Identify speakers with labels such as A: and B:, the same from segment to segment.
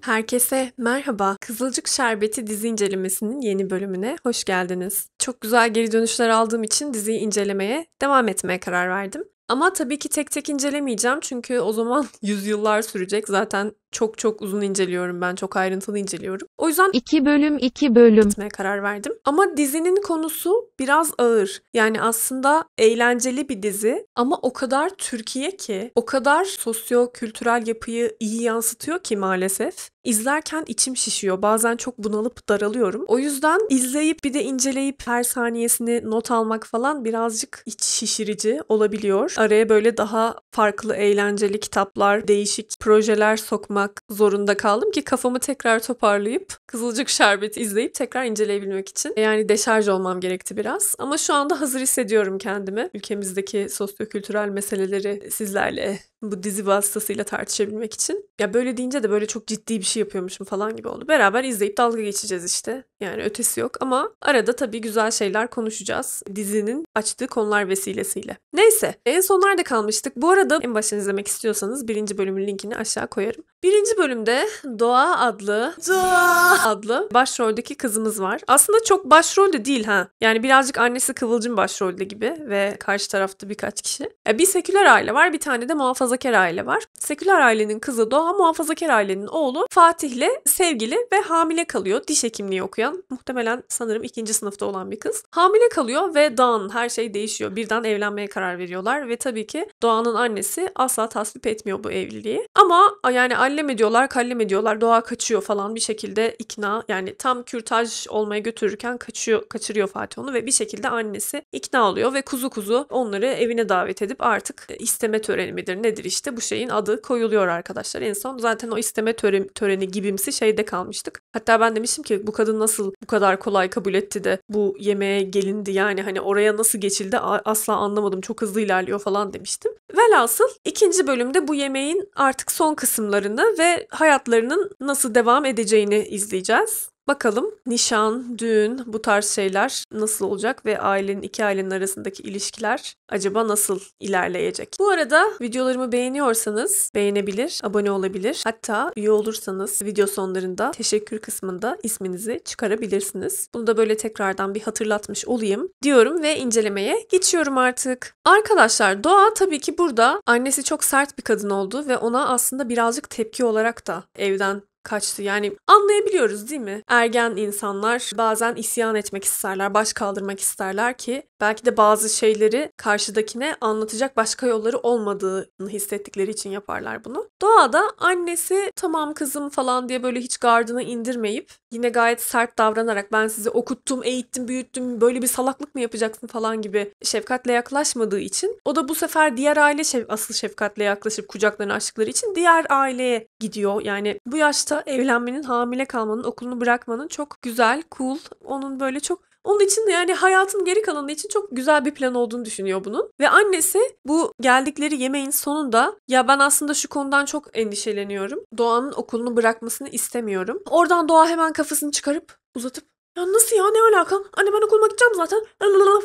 A: Herkese merhaba. Kızılcık Şerbeti dizi incelemesinin yeni bölümüne hoş geldiniz. Çok güzel geri dönüşler aldığım için diziyi incelemeye devam etmeye karar verdim. Ama tabii ki tek tek incelemeyeceğim çünkü o zaman yüzyıllar sürecek. Zaten çok çok uzun inceliyorum ben. Çok ayrıntılı inceliyorum. O yüzden iki bölüm iki bölüm gitmeye karar verdim. Ama dizinin konusu biraz ağır. Yani aslında eğlenceli bir dizi ama o kadar Türkiye ki, o kadar sosyo-kültürel yapıyı iyi yansıtıyor ki maalesef. İzlerken içim şişiyor. Bazen çok bunalıp daralıyorum. O yüzden izleyip bir de inceleyip her saniyesini not almak falan birazcık iç şişirici olabiliyor. Araya böyle daha farklı eğlenceli kitaplar, değişik projeler sokmak okumak zorunda kaldım ki kafamı tekrar toparlayıp Kızılcık Şerbeti izleyip tekrar inceleyebilmek için. Yani deşarj olmam gerekti biraz. Ama şu anda hazır hissediyorum kendimi. Ülkemizdeki sosyo-kültürel meseleleri sizlerle bu dizi vasıtasıyla tartışabilmek için. Ya böyle deyince de böyle çok ciddi bir şey yapıyormuşum falan gibi oldu. Beraber izleyip dalga geçeceğiz işte. Yani ötesi yok ama arada tabii güzel şeyler konuşacağız. Dizinin açtığı konular vesilesiyle. Neyse en sonlarda kalmıştık. Bu arada en baştan izlemek istiyorsanız birinci bölümün linkini aşağı koyarım. Birinci bölümde Doğa adlı Doğa adlı başroldeki kızımız var. Aslında çok başrolde değil ha. Yani birazcık annesi Kıvılcım başrolde gibi ve karşı tarafta birkaç kişi. bir seküler aile var bir tane de muhafaza muhafazakar aile var. Seküler ailenin kızı Doğa, muhafazakar ailenin oğlu Fatih'le sevgili ve hamile kalıyor. Diş hekimliği okuyan, muhtemelen sanırım ikinci sınıfta olan bir kız. Hamile kalıyor ve Dan her şey değişiyor. Birden evlenmeye karar veriyorlar ve tabii ki Doğan'ın annesi asla tasvip etmiyor bu evliliği. Ama yani allem ediyorlar, kallem ediyorlar. Doğa kaçıyor falan bir şekilde ikna yani tam kürtaj olmaya götürürken kaçıyor, kaçırıyor Fatih onu ve bir şekilde annesi ikna oluyor ve kuzu kuzu onları evine davet edip artık isteme töreni midir nedir böyledir işte bu şeyin adı koyuluyor arkadaşlar. En son zaten o isteme töreni, töreni gibimsi şeyde kalmıştık. Hatta ben demişim ki bu kadın nasıl bu kadar kolay kabul etti de bu yemeğe gelindi yani hani oraya nasıl geçildi asla anlamadım çok hızlı ilerliyor falan demiştim. Velhasıl ikinci bölümde bu yemeğin artık son kısımlarını ve hayatlarının nasıl devam edeceğini izleyeceğiz. Bakalım nişan, düğün bu tarz şeyler nasıl olacak ve ailenin iki ailenin arasındaki ilişkiler acaba nasıl ilerleyecek? Bu arada videolarımı beğeniyorsanız beğenebilir, abone olabilir. Hatta üye olursanız video sonlarında teşekkür kısmında isminizi çıkarabilirsiniz. Bunu da böyle tekrardan bir hatırlatmış olayım diyorum ve incelemeye geçiyorum artık. Arkadaşlar Doğa tabii ki burada annesi çok sert bir kadın oldu ve ona aslında birazcık tepki olarak da evden kaçtı. Yani anlayabiliyoruz değil mi? Ergen insanlar bazen isyan etmek isterler, baş kaldırmak isterler ki belki de bazı şeyleri karşıdakine anlatacak başka yolları olmadığını hissettikleri için yaparlar bunu. Doğada annesi tamam kızım falan diye böyle hiç gardını indirmeyip yine gayet sert davranarak ben sizi okuttum, eğittim, büyüttüm, böyle bir salaklık mı yapacaksın falan gibi şefkatle yaklaşmadığı için o da bu sefer diğer aile şef asıl şefkatle yaklaşıp kucaklarını açtıkları için diğer aileye gidiyor. Yani bu yaş yaşta evlenmenin, hamile kalmanın, okulunu bırakmanın çok güzel, cool. Onun böyle çok onun için yani hayatın geri kalanı için çok güzel bir plan olduğunu düşünüyor bunun. Ve annesi bu geldikleri yemeğin sonunda ya ben aslında şu konudan çok endişeleniyorum. Doğan'ın okulunu bırakmasını istemiyorum. Oradan Doğa hemen kafasını çıkarıp uzatıp ya nasıl ya ne alaka? Anne ben okuluma gideceğim zaten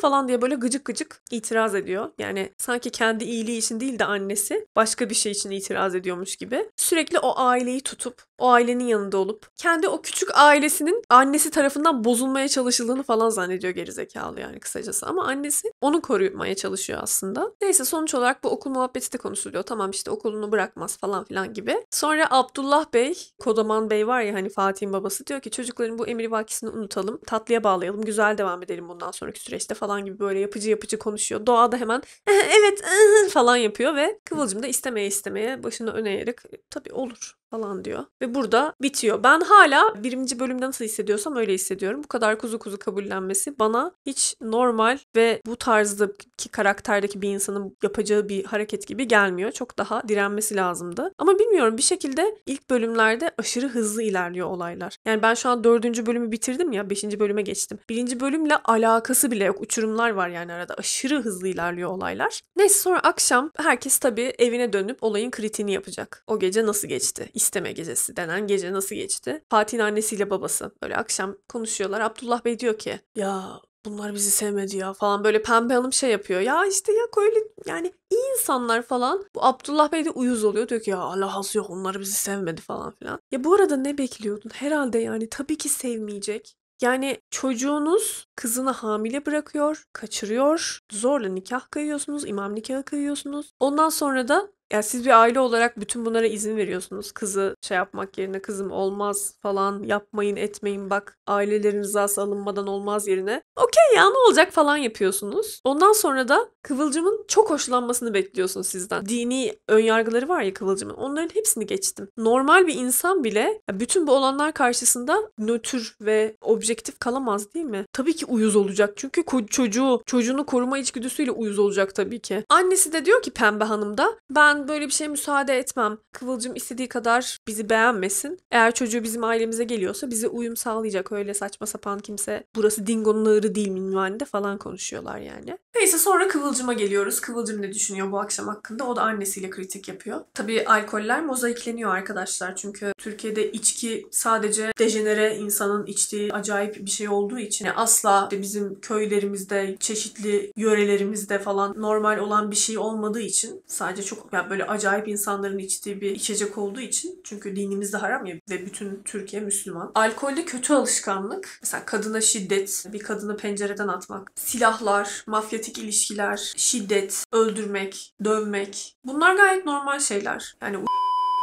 A: falan diye böyle gıcık gıcık itiraz ediyor. Yani sanki kendi iyiliği için değil de annesi başka bir şey için itiraz ediyormuş gibi. Sürekli o aileyi tutup o ailenin yanında olup kendi o küçük ailesinin annesi tarafından bozulmaya çalışıldığını falan zannediyor gerizekalı yani kısacası. Ama annesi onu korumaya çalışıyor aslında. Neyse sonuç olarak bu okul muhabbeti de konuşuluyor. Tamam işte okulunu bırakmaz falan filan gibi. Sonra Abdullah Bey, Kodaman Bey var ya hani Fatih'in babası diyor ki çocukların bu emri vakisini unutalım alalım, tatlıya bağlayalım, güzel devam edelim bundan sonraki süreçte falan gibi böyle yapıcı yapıcı konuşuyor. Doğa da hemen evet falan yapıyor ve Kıvılcım da istemeye istemeye başını öne eğerek e, tabii olur falan diyor. Ve burada bitiyor. Ben hala birinci bölümde nasıl hissediyorsam öyle hissediyorum. Bu kadar kuzu kuzu kabullenmesi bana hiç normal ve bu tarzdaki karakterdeki bir insanın yapacağı bir hareket gibi gelmiyor. Çok daha direnmesi lazımdı. Ama bilmiyorum bir şekilde ilk bölümlerde aşırı hızlı ilerliyor olaylar. Yani ben şu an dördüncü bölümü bitirdim ya. Beşinci bölüme geçtim. Birinci bölümle alakası bile yok. Uçurumlar var yani arada. Aşırı hızlı ilerliyor olaylar. Neyse sonra akşam herkes tabii evine dönüp olayın kritiğini yapacak. O gece nasıl geçti? isteme gecesi denen gece nasıl geçti? Fatih'in annesiyle babası böyle akşam konuşuyorlar. Abdullah Bey diyor ki ya bunlar bizi sevmedi ya falan böyle pembe hanım şey yapıyor. Ya işte ya öyle yani iyi insanlar falan. Bu Abdullah Bey de uyuz oluyor. Diyor ki ya Allah az yok onlar bizi sevmedi falan filan. Ya bu arada ne bekliyordun? Herhalde yani tabii ki sevmeyecek. Yani çocuğunuz kızını hamile bırakıyor, kaçırıyor, zorla nikah kıyıyorsunuz, imam nikahı kıyıyorsunuz. Ondan sonra da yani siz bir aile olarak bütün bunlara izin veriyorsunuz. Kızı şey yapmak yerine kızım olmaz falan yapmayın etmeyin bak ailelerin rızası alınmadan olmaz yerine. Okey ya ne olacak falan yapıyorsunuz. Ondan sonra da Kıvılcım'ın çok hoşlanmasını bekliyorsunuz sizden. Dini önyargıları var ya Kıvılcım'ın onların hepsini geçtim. Normal bir insan bile bütün bu olanlar karşısında nötr ve objektif kalamaz değil mi? Tabii ki uyuz olacak çünkü çocuğu, çocuğunu koruma içgüdüsüyle uyuz olacak tabii ki. Annesi de diyor ki Pembe Hanım da ben böyle bir şeye müsaade etmem. Kıvılcım istediği kadar bizi beğenmesin. Eğer çocuğu bizim ailemize geliyorsa bize uyum sağlayacak. Öyle saçma sapan kimse burası Dingo'nun ağırı değil minvalinde falan konuşuyorlar yani. Neyse sonra Kıvılcım'a geliyoruz. Kıvılcım ne düşünüyor bu akşam hakkında? O da annesiyle kritik yapıyor. Tabii alkoller mozaikleniyor arkadaşlar. Çünkü Türkiye'de içki sadece dejenere insanın içtiği acayip bir şey olduğu için yani asla işte bizim köylerimizde, çeşitli yörelerimizde falan normal olan bir şey olmadığı için sadece çok yani böyle acayip insanların içtiği bir içecek olduğu için çünkü dinimizde haram ya ve bütün Türkiye Müslüman. Alkolde kötü alışkanlık mesela kadına şiddet, bir kadını pencereden atmak, silahlar, mafyatik ilişkiler, şiddet, öldürmek, dövmek bunlar gayet normal şeyler. Yani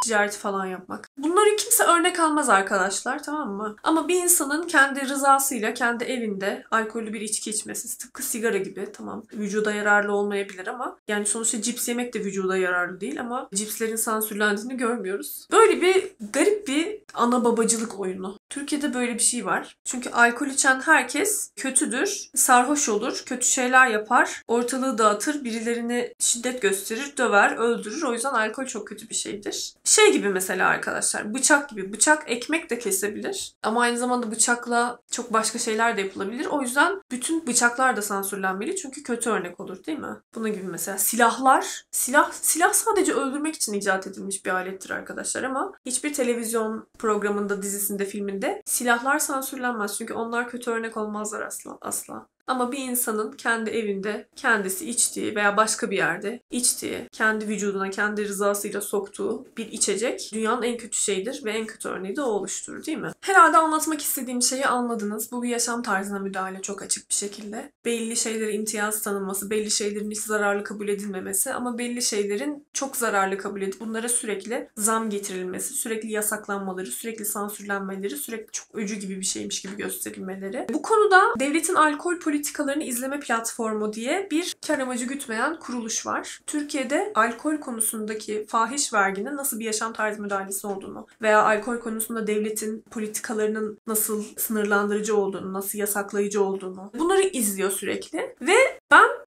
A: ticareti falan yapmak. Bunları kimse örnek almaz arkadaşlar tamam mı? Ama bir insanın kendi rızasıyla kendi evinde alkollü bir içki içmesi tıpkı sigara gibi tamam vücuda yararlı olmayabilir ama yani sonuçta cips yemek de vücuda yararlı değil ama cipslerin sansürlendiğini görmüyoruz. Böyle bir garip bir ana babacılık oyunu. Türkiye'de böyle bir şey var. Çünkü alkol içen herkes kötüdür, sarhoş olur, kötü şeyler yapar, ortalığı dağıtır, birilerini şiddet gösterir, döver, öldürür. O yüzden alkol çok kötü bir şeydir. Şey gibi mesela arkadaşlar bıçak gibi. Bıçak ekmek de kesebilir ama aynı zamanda bıçakla çok başka şeyler de yapılabilir. O yüzden bütün bıçaklar da sansürlenmeli çünkü kötü örnek olur değil mi? Buna gibi mesela silahlar. Silah silah sadece öldürmek için icat edilmiş bir alettir arkadaşlar ama hiçbir televizyon programında, dizisinde, filminde silahlar sansürlenmez. Çünkü onlar kötü örnek olmazlar asla. asla. Ama bir insanın kendi evinde, kendisi içtiği veya başka bir yerde içtiği, kendi vücuduna, kendi rızasıyla soktuğu bir içecek dünyanın en kötü şeyidir ve en kötü örneği de o oluşturur değil mi? Herhalde anlatmak istediğim şeyi anladınız. Bu bir yaşam tarzına müdahale çok açık bir şekilde. Belli şeylere imtiyaz tanınması, belli şeylerin hiç zararlı kabul edilmemesi ama belli şeylerin çok zararlı kabul edip bunlara sürekli zam getirilmesi, sürekli yasaklanmaları, sürekli sansürlenmeleri, sürekli çok öcü gibi bir şeymiş gibi gösterilmeleri. Bu konuda devletin alkol politikası politikalarını izleme platformu diye bir kar amacı gütmeyen kuruluş var. Türkiye'de alkol konusundaki fahiş verginin nasıl bir yaşam tarzı müdahalesi olduğunu veya alkol konusunda devletin politikalarının nasıl sınırlandırıcı olduğunu, nasıl yasaklayıcı olduğunu bunları izliyor sürekli ve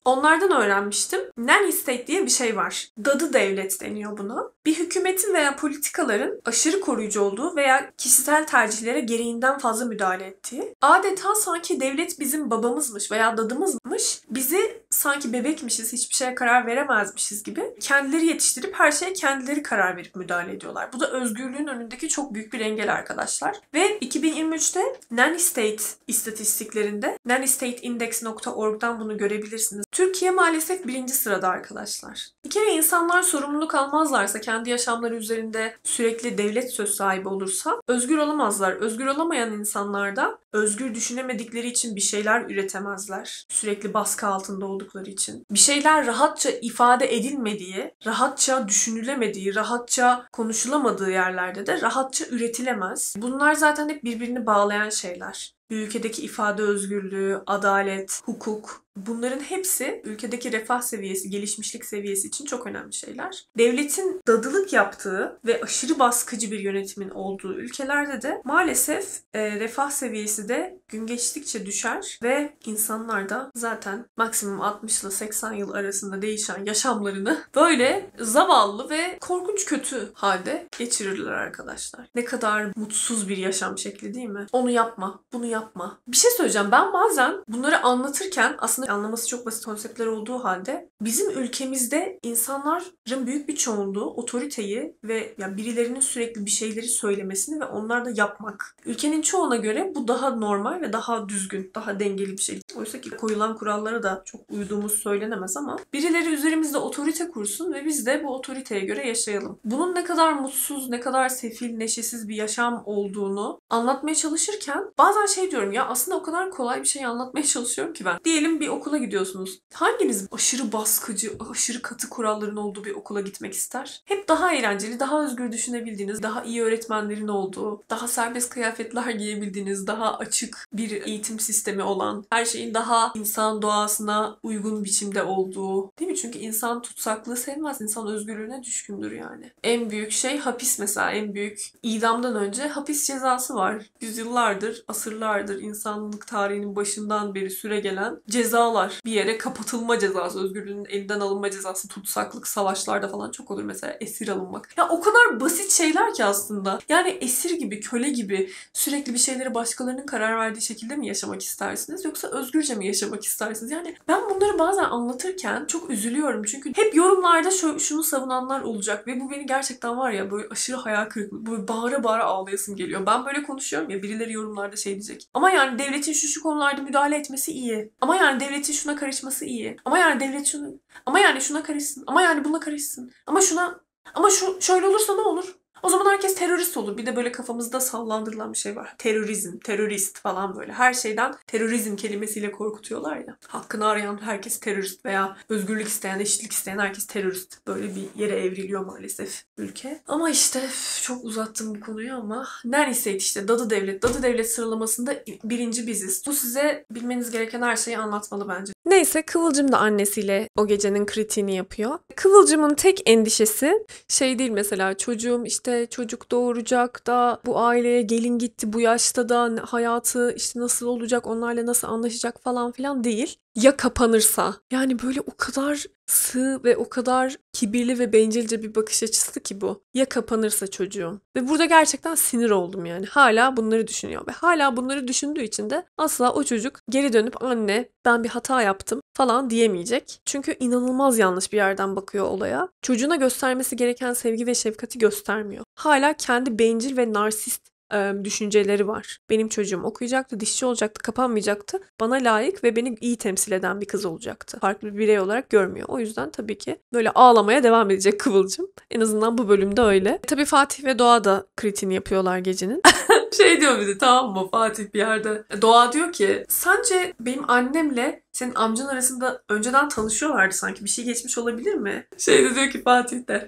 A: Onlardan öğrenmiştim. Nanny state diye bir şey var. Dadı devlet deniyor bunu. Bir hükümetin veya politikaların aşırı koruyucu olduğu veya kişisel tercihlere gereğinden fazla müdahale ettiği. Adeta sanki devlet bizim babamızmış veya dadımızmış. Bizi sanki bebekmişiz, hiçbir şeye karar veremezmişiz gibi kendileri yetiştirip her şeye kendileri karar verip müdahale ediyorlar. Bu da özgürlüğün önündeki çok büyük bir engel arkadaşlar. Ve 2023'te Nanny State istatistiklerinde nannystateindex.org'dan bunu görebilirsiniz. Türkiye maalesef birinci sırada arkadaşlar. Bir kere insanlar sorumluluk almazlarsa, kendi yaşamları üzerinde sürekli devlet söz sahibi olursa özgür olamazlar. Özgür olamayan insanlar da özgür düşünemedikleri için bir şeyler üretemezler. Sürekli baskı altında oldukları için. Bir şeyler rahatça ifade edilmediği, rahatça düşünülemediği, rahatça konuşulamadığı yerlerde de rahatça üretilemez. Bunlar zaten hep birbirini bağlayan şeyler. Bir ülkedeki ifade özgürlüğü, adalet, hukuk, Bunların hepsi ülkedeki refah seviyesi, gelişmişlik seviyesi için çok önemli şeyler. Devletin dadılık yaptığı ve aşırı baskıcı bir yönetimin olduğu ülkelerde de maalesef e, refah seviyesi de gün geçtikçe düşer ve insanlar da zaten maksimum 60 ile 80 yıl arasında değişen yaşamlarını böyle zavallı ve korkunç kötü halde geçirirler arkadaşlar. Ne kadar mutsuz bir yaşam şekli değil mi? Onu yapma, bunu yapma. Bir şey söyleyeceğim. Ben bazen bunları anlatırken aslında aslında anlaması çok basit konseptler olduğu halde bizim ülkemizde insanların büyük bir çoğunluğu otoriteyi ve yani birilerinin sürekli bir şeyleri söylemesini ve onlar da yapmak. Ülkenin çoğuna göre bu daha normal ve daha düzgün, daha dengeli bir şey. Oysa ki koyulan kurallara da çok uyduğumuz söylenemez ama birileri üzerimizde otorite kursun ve biz de bu otoriteye göre yaşayalım. Bunun ne kadar mutsuz, ne kadar sefil, neşesiz bir yaşam olduğunu anlatmaya çalışırken bazen şey diyorum ya aslında o kadar kolay bir şey anlatmaya çalışıyorum ki ben. Diyelim bir okula gidiyorsunuz. Hanginiz aşırı baskıcı, aşırı katı kuralların olduğu bir okula gitmek ister? Hep daha eğlenceli, daha özgür düşünebildiğiniz, daha iyi öğretmenlerin olduğu, daha serbest kıyafetler giyebildiğiniz, daha açık bir eğitim sistemi olan, her şeyin daha insan doğasına uygun biçimde olduğu. Değil mi? Çünkü insan tutsaklığı sevmez. insan özgürlüğüne düşkündür yani. En büyük şey hapis mesela. En büyük idamdan önce hapis cezası var. Yüzyıllardır, asırlardır insanlık tarihinin başından beri süre gelen ceza cezalar bir yere kapatılma cezası, özgürlüğün elinden alınma cezası, tutsaklık savaşlarda falan çok olur mesela esir alınmak. Ya o kadar basit şeyler ki aslında. Yani esir gibi, köle gibi sürekli bir şeyleri başkalarının karar verdiği şekilde mi yaşamak istersiniz yoksa özgürce mi yaşamak istersiniz? Yani ben bunları bazen anlatırken çok üzülüyorum çünkü hep yorumlarda şu, şunu savunanlar olacak ve bu beni gerçekten var ya böyle aşırı hayal kırıklığı, böyle bağıra bağıra ağlayasım geliyor. Ben böyle konuşuyorum ya birileri yorumlarda şey diyecek. Ama yani devletin şu şu konularda müdahale etmesi iyi. Ama yani devlet devletin şuna karışması iyi. Ama yani devlet şunu. Ama yani şuna karışsın. Ama yani buna karışsın. Ama şuna. Ama şu şöyle olursa ne olur? O zaman herkes terörist olur. Bir de böyle kafamızda sallandırılan bir şey var. Terörizm, terörist falan böyle. Her şeyden terörizm kelimesiyle korkutuyorlar ya. Hakkını arayan herkes terörist veya özgürlük isteyen, eşitlik isteyen herkes terörist. Böyle bir yere evriliyor maalesef ülke. Ama işte çok uzattım bu konuyu ama neredeyse işte Dadı Devlet. Dadı Devlet sıralamasında birinci biziz. Bu size bilmeniz gereken her şeyi anlatmalı bence. Neyse Kıvılcım da annesiyle o gecenin kritiğini yapıyor. Kıvılcım'ın tek endişesi şey değil mesela çocuğum işte işte çocuk doğuracak da bu aileye gelin gitti bu yaşta da hayatı işte nasıl olacak onlarla nasıl anlaşacak falan filan değil. Ya kapanırsa yani böyle o kadar sığ ve o kadar kibirli ve bencilce bir bakış açısı ki bu. Ya kapanırsa çocuğum. Ve burada gerçekten sinir oldum yani. Hala bunları düşünüyor ve hala bunları düşündüğü için de asla o çocuk geri dönüp anne ben bir hata yaptım falan diyemeyecek. Çünkü inanılmaz yanlış bir yerden bakıyor olaya. Çocuğuna göstermesi gereken sevgi ve şefkati göstermiyor. Hala kendi bencil ve narsist e, düşünceleri var. Benim çocuğum okuyacaktı, dişçi olacaktı, kapanmayacaktı. Bana layık ve beni iyi temsil eden bir kız olacaktı. Farklı bir birey olarak görmüyor. O yüzden tabii ki böyle ağlamaya devam edecek Kıvılcım. En azından bu bölümde öyle. E, tabii Fatih ve Doğa da kritini yapıyorlar gecenin. şey diyor bize tamam mı Fatih bir yerde. E, Doğa diyor ki sence benim annemle senin amcan arasında önceden tanışıyorlardı sanki. Bir şey geçmiş olabilir mi? Şey de diyor ki Fatih de.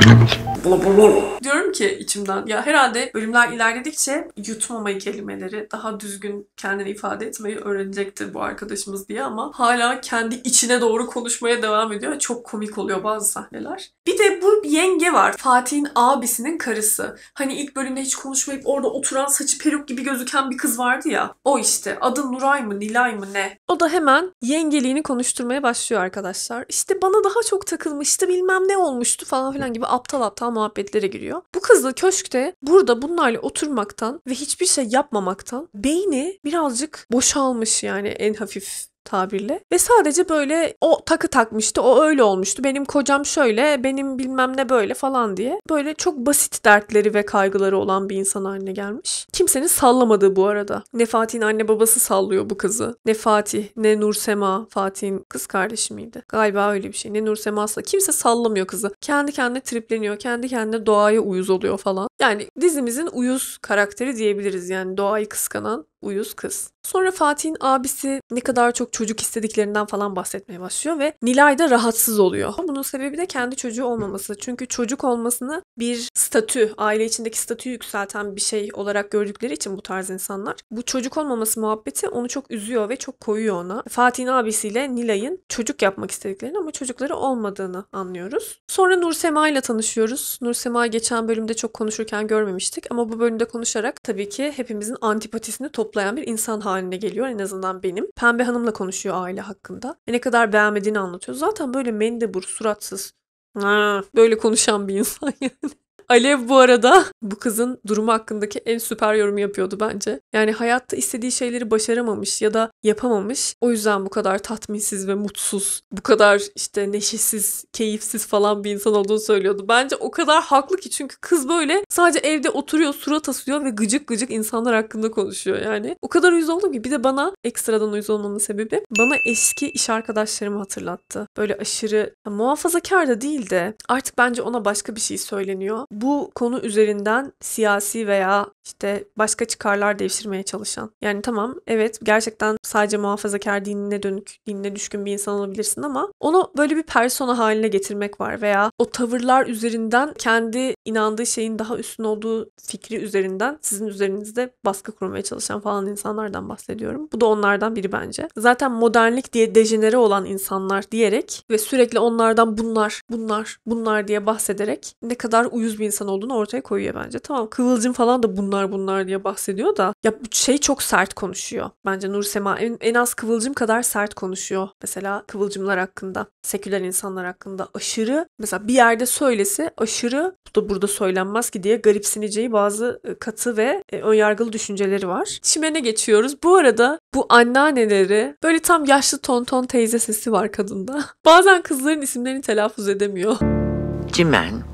A: Bilemedim. Diyorum ki içimden ya herhalde bölümler ilerledikçe yutmamayı kelimeleri daha düzgün kendini ifade etmeyi öğrenecektir bu arkadaşımız diye ama hala kendi içine doğru konuşmaya devam ediyor. Çok komik oluyor bazı sahneler. Bir de bu yenge var. Fatih'in abisinin karısı. Hani ilk bölümde hiç konuşmayıp orada oturan saçı peruk gibi gözüken bir kız vardı ya. O işte. Adı Nuray mı Nilay mı ne? O da hemen yengeliğini konuşturmaya başlıyor arkadaşlar. İşte bana daha çok takılmıştı bilmem ne olmuştu falan filan gibi aptal aptal muhabbetlere giriyor. Bu kızla köşkte burada bunlarla oturmaktan ve hiçbir şey yapmamaktan beyni birazcık boşalmış yani en hafif tabirle. Ve sadece böyle o takı takmıştı, o öyle olmuştu. Benim kocam şöyle, benim bilmem ne böyle falan diye. Böyle çok basit dertleri ve kaygıları olan bir insan haline gelmiş. Kimsenin sallamadığı bu arada. Ne Fatih'in anne babası sallıyor bu kızı. Ne Fatih, ne Nursema. Fatih'in kız kardeşi miydi? Galiba öyle bir şey. Ne nursema Nursema'sa kimse sallamıyor kızı. Kendi kendine tripleniyor, kendi kendine doğaya uyuz oluyor falan. Yani dizimizin uyuz karakteri diyebiliriz. Yani doğayı kıskanan uyuz kız. Sonra Fatih'in abisi ne kadar çok çocuk istediklerinden falan bahsetmeye başlıyor ve Nilay da rahatsız oluyor. Bunun sebebi de kendi çocuğu olmaması. Çünkü çocuk olmasını bir statü, aile içindeki statüyü yükselten bir şey olarak gördükleri için bu tarz insanlar. Bu çocuk olmaması muhabbeti onu çok üzüyor ve çok koyuyor ona. Fatih'in abisiyle Nilay'ın çocuk yapmak istediklerini ama çocukları olmadığını anlıyoruz. Sonra Nursema ile tanışıyoruz. Nursema geçen bölümde çok konuşur konuşurken görmemiştik ama bu bölümde konuşarak tabii ki hepimizin antipatisini toplayan bir insan haline geliyor en azından benim. Pembe Hanım'la konuşuyor aile hakkında. E, ne kadar beğenmediğini anlatıyor. Zaten böyle mendebur, suratsız, böyle konuşan bir insan yani. Alev bu arada bu kızın durumu hakkındaki en süper yorumu yapıyordu bence. Yani hayatta istediği şeyleri başaramamış ya da yapamamış. O yüzden bu kadar tatminsiz ve mutsuz, bu kadar işte neşesiz, keyifsiz falan bir insan olduğunu söylüyordu. Bence o kadar haklı ki çünkü kız böyle sadece evde oturuyor, surat asıyor ve gıcık gıcık insanlar hakkında konuşuyor yani. O kadar uyuz oldum ki bir de bana ekstradan uyuz olmamın sebebi bana eski iş arkadaşlarımı hatırlattı. Böyle aşırı ya, muhafazakar da değil de artık bence ona başka bir şey söyleniyor bu konu üzerinden siyasi veya işte başka çıkarlar devşirmeye çalışan. Yani tamam evet gerçekten sadece muhafazakar dinine dönük, dinine düşkün bir insan olabilirsin ama onu böyle bir persona haline getirmek var veya o tavırlar üzerinden kendi inandığı şeyin daha üstün olduğu fikri üzerinden sizin üzerinizde baskı kurmaya çalışan falan insanlardan bahsediyorum. Bu da onlardan biri bence. Zaten modernlik diye dejenere olan insanlar diyerek ve sürekli onlardan bunlar, bunlar, bunlar diye bahsederek ne kadar uyuz bir insan olduğunu ortaya koyuyor bence. Tamam Kıvılcım falan da bunlar bunlar bunlar diye bahsediyor da ya şey çok sert konuşuyor. Bence Nur Sema en, en az Kıvılcım kadar sert konuşuyor. Mesela Kıvılcımlar hakkında, seküler insanlar hakkında aşırı mesela bir yerde söylesi aşırı bu da burada söylenmez ki diye garipsineceği bazı e, katı ve e, önyargılı düşünceleri var. Çimene geçiyoruz. Bu arada bu anneanneleri böyle tam yaşlı tonton teyze sesi var kadında. Bazen kızların isimlerini telaffuz edemiyor. Cimen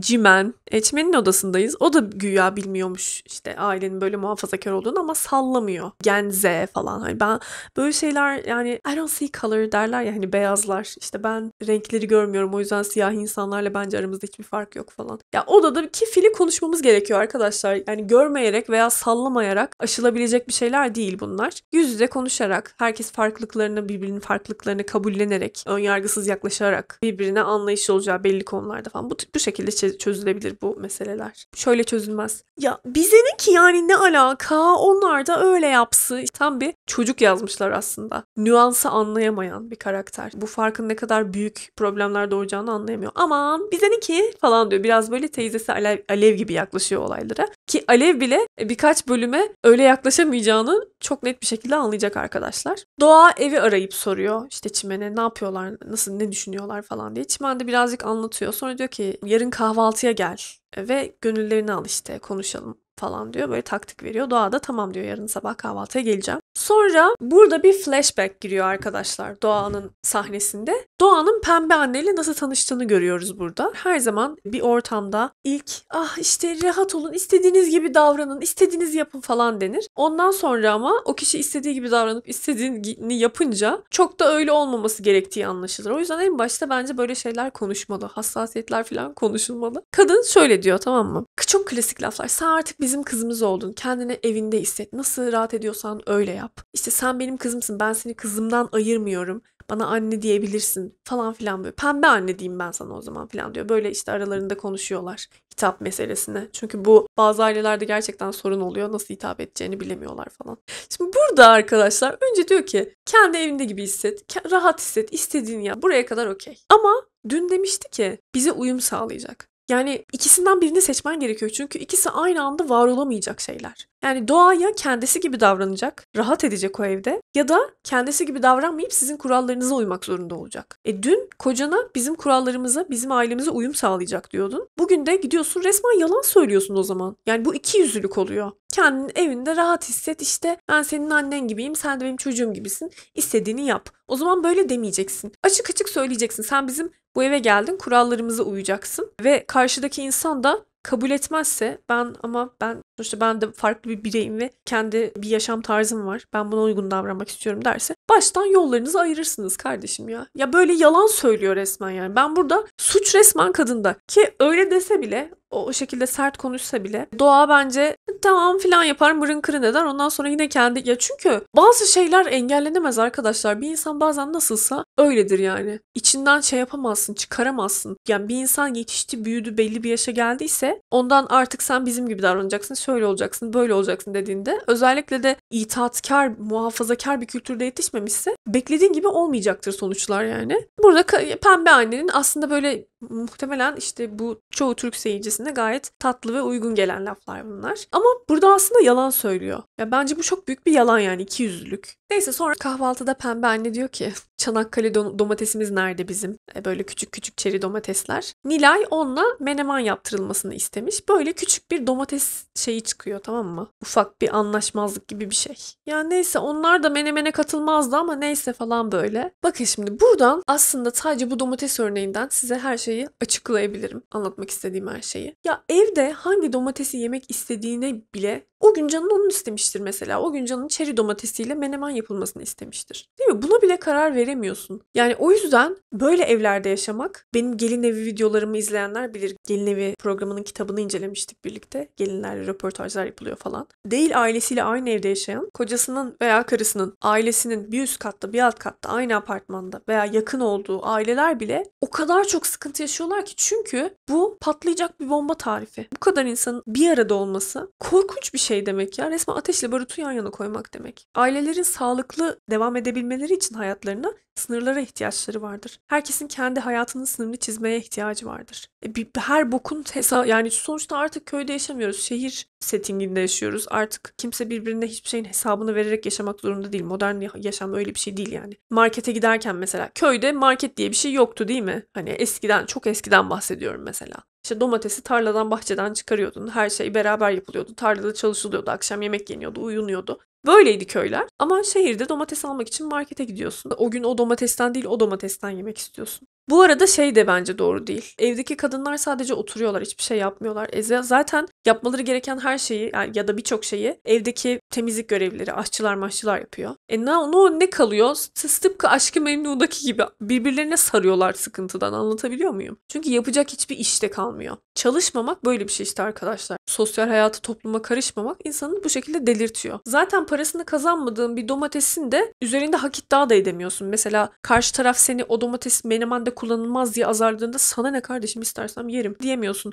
A: cimen. Eçmenin odasındayız. O da güya bilmiyormuş işte ailenin böyle muhafazakar olduğunu ama sallamıyor. Genze falan. Hani ben böyle şeyler yani I don't see color derler ya hani beyazlar. İşte ben renkleri görmüyorum. O yüzden siyah insanlarla bence aramızda hiçbir fark yok falan. Ya odadaki fili konuşmamız gerekiyor arkadaşlar. Yani görmeyerek veya sallamayarak aşılabilecek bir şeyler değil bunlar. Yüz yüze konuşarak, herkes farklılıklarını, birbirinin farklılıklarını kabullenerek, önyargısız yaklaşarak birbirine anlayış olacağı belli konularda falan bu, bu şekilde çözülebilir bu meseleler. Şöyle çözülmez. Ya bize ki yani ne alaka? Onlar da öyle yapsın. Tam bir çocuk yazmışlar aslında. Nüansı anlayamayan bir karakter. Bu farkın ne kadar büyük problemler doğuracağını anlayamıyor. Aman bize ki falan diyor. Biraz böyle teyzesi Alev, Alev gibi yaklaşıyor olaylara. Ki Alev bile e, birkaç bölüme öyle yaklaşamayacağını çok net bir şekilde anlayacak arkadaşlar. Doğa evi arayıp soruyor. İşte Çimen'e ne yapıyorlar, nasıl, ne düşünüyorlar falan diye. Çimen de birazcık anlatıyor. Sonra diyor ki yarın kahve kahvaltıya gel e, ve gönüllerini al işte konuşalım falan diyor. Böyle taktik veriyor. Doğa da tamam diyor yarın sabah kahvaltıya geleceğim. Sonra burada bir flashback giriyor arkadaşlar Doğa'nın sahnesinde. Doğa'nın pembe anneyle nasıl tanıştığını görüyoruz burada. Her zaman bir ortamda ilk ah işte rahat olun, istediğiniz gibi davranın, istediğiniz yapın falan denir. Ondan sonra ama o kişi istediği gibi davranıp istediğini yapınca çok da öyle olmaması gerektiği anlaşılır. O yüzden en başta bence böyle şeyler konuşmalı. Hassasiyetler falan konuşulmalı. Kadın şöyle diyor tamam mı? Çok klasik laflar. Sen artık bizi bizim kızımız oldun. Kendini evinde hisset. Nasıl rahat ediyorsan öyle yap. İşte sen benim kızımsın. Ben seni kızımdan ayırmıyorum. Bana anne diyebilirsin falan filan böyle. Pembe anne diyeyim ben sana o zaman filan diyor. Böyle işte aralarında konuşuyorlar hitap meselesine Çünkü bu bazı ailelerde gerçekten sorun oluyor. Nasıl hitap edeceğini bilemiyorlar falan. Şimdi burada arkadaşlar önce diyor ki kendi evinde gibi hisset. Rahat hisset. istediğin ya. Buraya kadar okey. Ama Dün demişti ki bize uyum sağlayacak. Yani ikisinden birini seçmen gerekiyor çünkü ikisi aynı anda var olamayacak şeyler. Yani doğa ya kendisi gibi davranacak, rahat edecek o evde ya da kendisi gibi davranmayıp sizin kurallarınıza uymak zorunda olacak. E dün kocana bizim kurallarımıza, bizim ailemize uyum sağlayacak diyordun. Bugün de gidiyorsun resmen yalan söylüyorsun o zaman. Yani bu iki yüzlülük oluyor. Kendini evinde rahat hisset işte ben senin annen gibiyim, sen de benim çocuğum gibisin. İstediğini yap. O zaman böyle demeyeceksin. Açık açık söyleyeceksin. Sen bizim bu eve geldin kurallarımıza uyacaksın ve karşıdaki insan da kabul etmezse ben ama ben Sonuçta ben de farklı bir bireyim ve kendi bir yaşam tarzım var. Ben buna uygun davranmak istiyorum derse baştan yollarınızı ayırırsınız kardeşim ya. Ya böyle yalan söylüyor resmen yani. Ben burada suç resmen kadında. Ki öyle dese bile o, şekilde sert konuşsa bile doğa bence e, tamam filan yapar mırın kırın eder ondan sonra yine kendi ya çünkü bazı şeyler engellenemez arkadaşlar bir insan bazen nasılsa öyledir yani içinden şey yapamazsın çıkaramazsın yani bir insan yetişti büyüdü belli bir yaşa geldiyse ondan artık sen bizim gibi davranacaksın şöyle olacaksın, böyle olacaksın dediğinde özellikle de itaatkar, muhafazakar bir kültürde yetişmemişse beklediğin gibi olmayacaktır sonuçlar yani. Burada pembe annenin aslında böyle muhtemelen işte bu çoğu Türk seyircisine gayet tatlı ve uygun gelen laflar bunlar. Ama burada aslında yalan söylüyor. Ya bence bu çok büyük bir yalan yani iki yüzlülük. Neyse sonra kahvaltıda pembe anne diyor ki Çanakkale domatesimiz nerede bizim? E böyle küçük küçük çeri domatesler. Nilay onunla menemen yaptırılmasını istemiş. Böyle küçük bir domates şeyi çıkıyor tamam mı? Ufak bir anlaşmazlık gibi bir şey. Yani neyse onlar da menemene katılmazdı ama neyse falan böyle. Bakın şimdi buradan aslında sadece bu domates örneğinden size her şeyi açıklayabilirim. Anlatmak istediğim her şeyi. Ya evde hangi domatesi yemek istediğine bile o gün canın onu istemiştir mesela. O gün canın çeri domatesiyle menemen yapılmasını istemiştir. Değil mi? Buna bile karar veremiyorsun. Yani o yüzden böyle evlerde yaşamak benim gelin evi videolarımı izleyenler bilir. Gelin evi programının kitabını incelemiştik birlikte. Gelinlerle röportajlar yapılıyor falan. Değil ailesiyle aynı evde yaşayan, kocasının veya karısının ailesinin bir üst katta bir alt katta aynı apartmanda veya yakın olduğu aileler bile o kadar çok sıkıntı yaşıyorlar ki çünkü bu patlayacak bir bomba tarifi. Bu kadar insanın bir arada olması korkunç bir şey şey demek ya. Resmen ateşle barutu yan yana koymak demek. Ailelerin sağlıklı devam edebilmeleri için hayatlarına sınırlara ihtiyaçları vardır. Herkesin kendi hayatının sınırını çizmeye ihtiyacı vardır. E, bir, her bokun hesa yani sonuçta artık köyde yaşamıyoruz. Şehir settinginde yaşıyoruz. Artık kimse birbirine hiçbir şeyin hesabını vererek yaşamak zorunda değil. Modern yaşam öyle bir şey değil yani. Markete giderken mesela köyde market diye bir şey yoktu değil mi? Hani eskiden çok eskiden bahsediyorum mesela. İşte domatesi tarladan bahçeden çıkarıyordun. Her şey beraber yapılıyordu. Tarlada çalışılıyordu. Akşam yemek yeniyordu, uyunuyordu. Böyleydi köyler. Ama şehirde domates almak için markete gidiyorsun. O gün o domatesten değil o domatesten yemek istiyorsun. Bu arada şey de bence doğru değil. Evdeki kadınlar sadece oturuyorlar, hiçbir şey yapmıyorlar. E zaten yapmaları gereken her şeyi yani ya da birçok şeyi evdeki temizlik görevlileri, aşçılar, maşçılar yapıyor. E ne, ne, ne kalıyor? Siz tıpkı Aşkı Memnu'daki gibi birbirlerine sarıyorlar sıkıntıdan anlatabiliyor muyum? Çünkü yapacak hiçbir işte kalmıyor. Çalışmamak böyle bir şey işte arkadaşlar. Sosyal hayatı topluma karışmamak insanı bu şekilde delirtiyor. Zaten parasını kazanmadığın bir domatesin de üzerinde hak iddia da edemiyorsun. Mesela karşı taraf seni o domates menemende yerde kullanılmaz diye azarladığında sana ne kardeşim istersem yerim diyemiyorsun.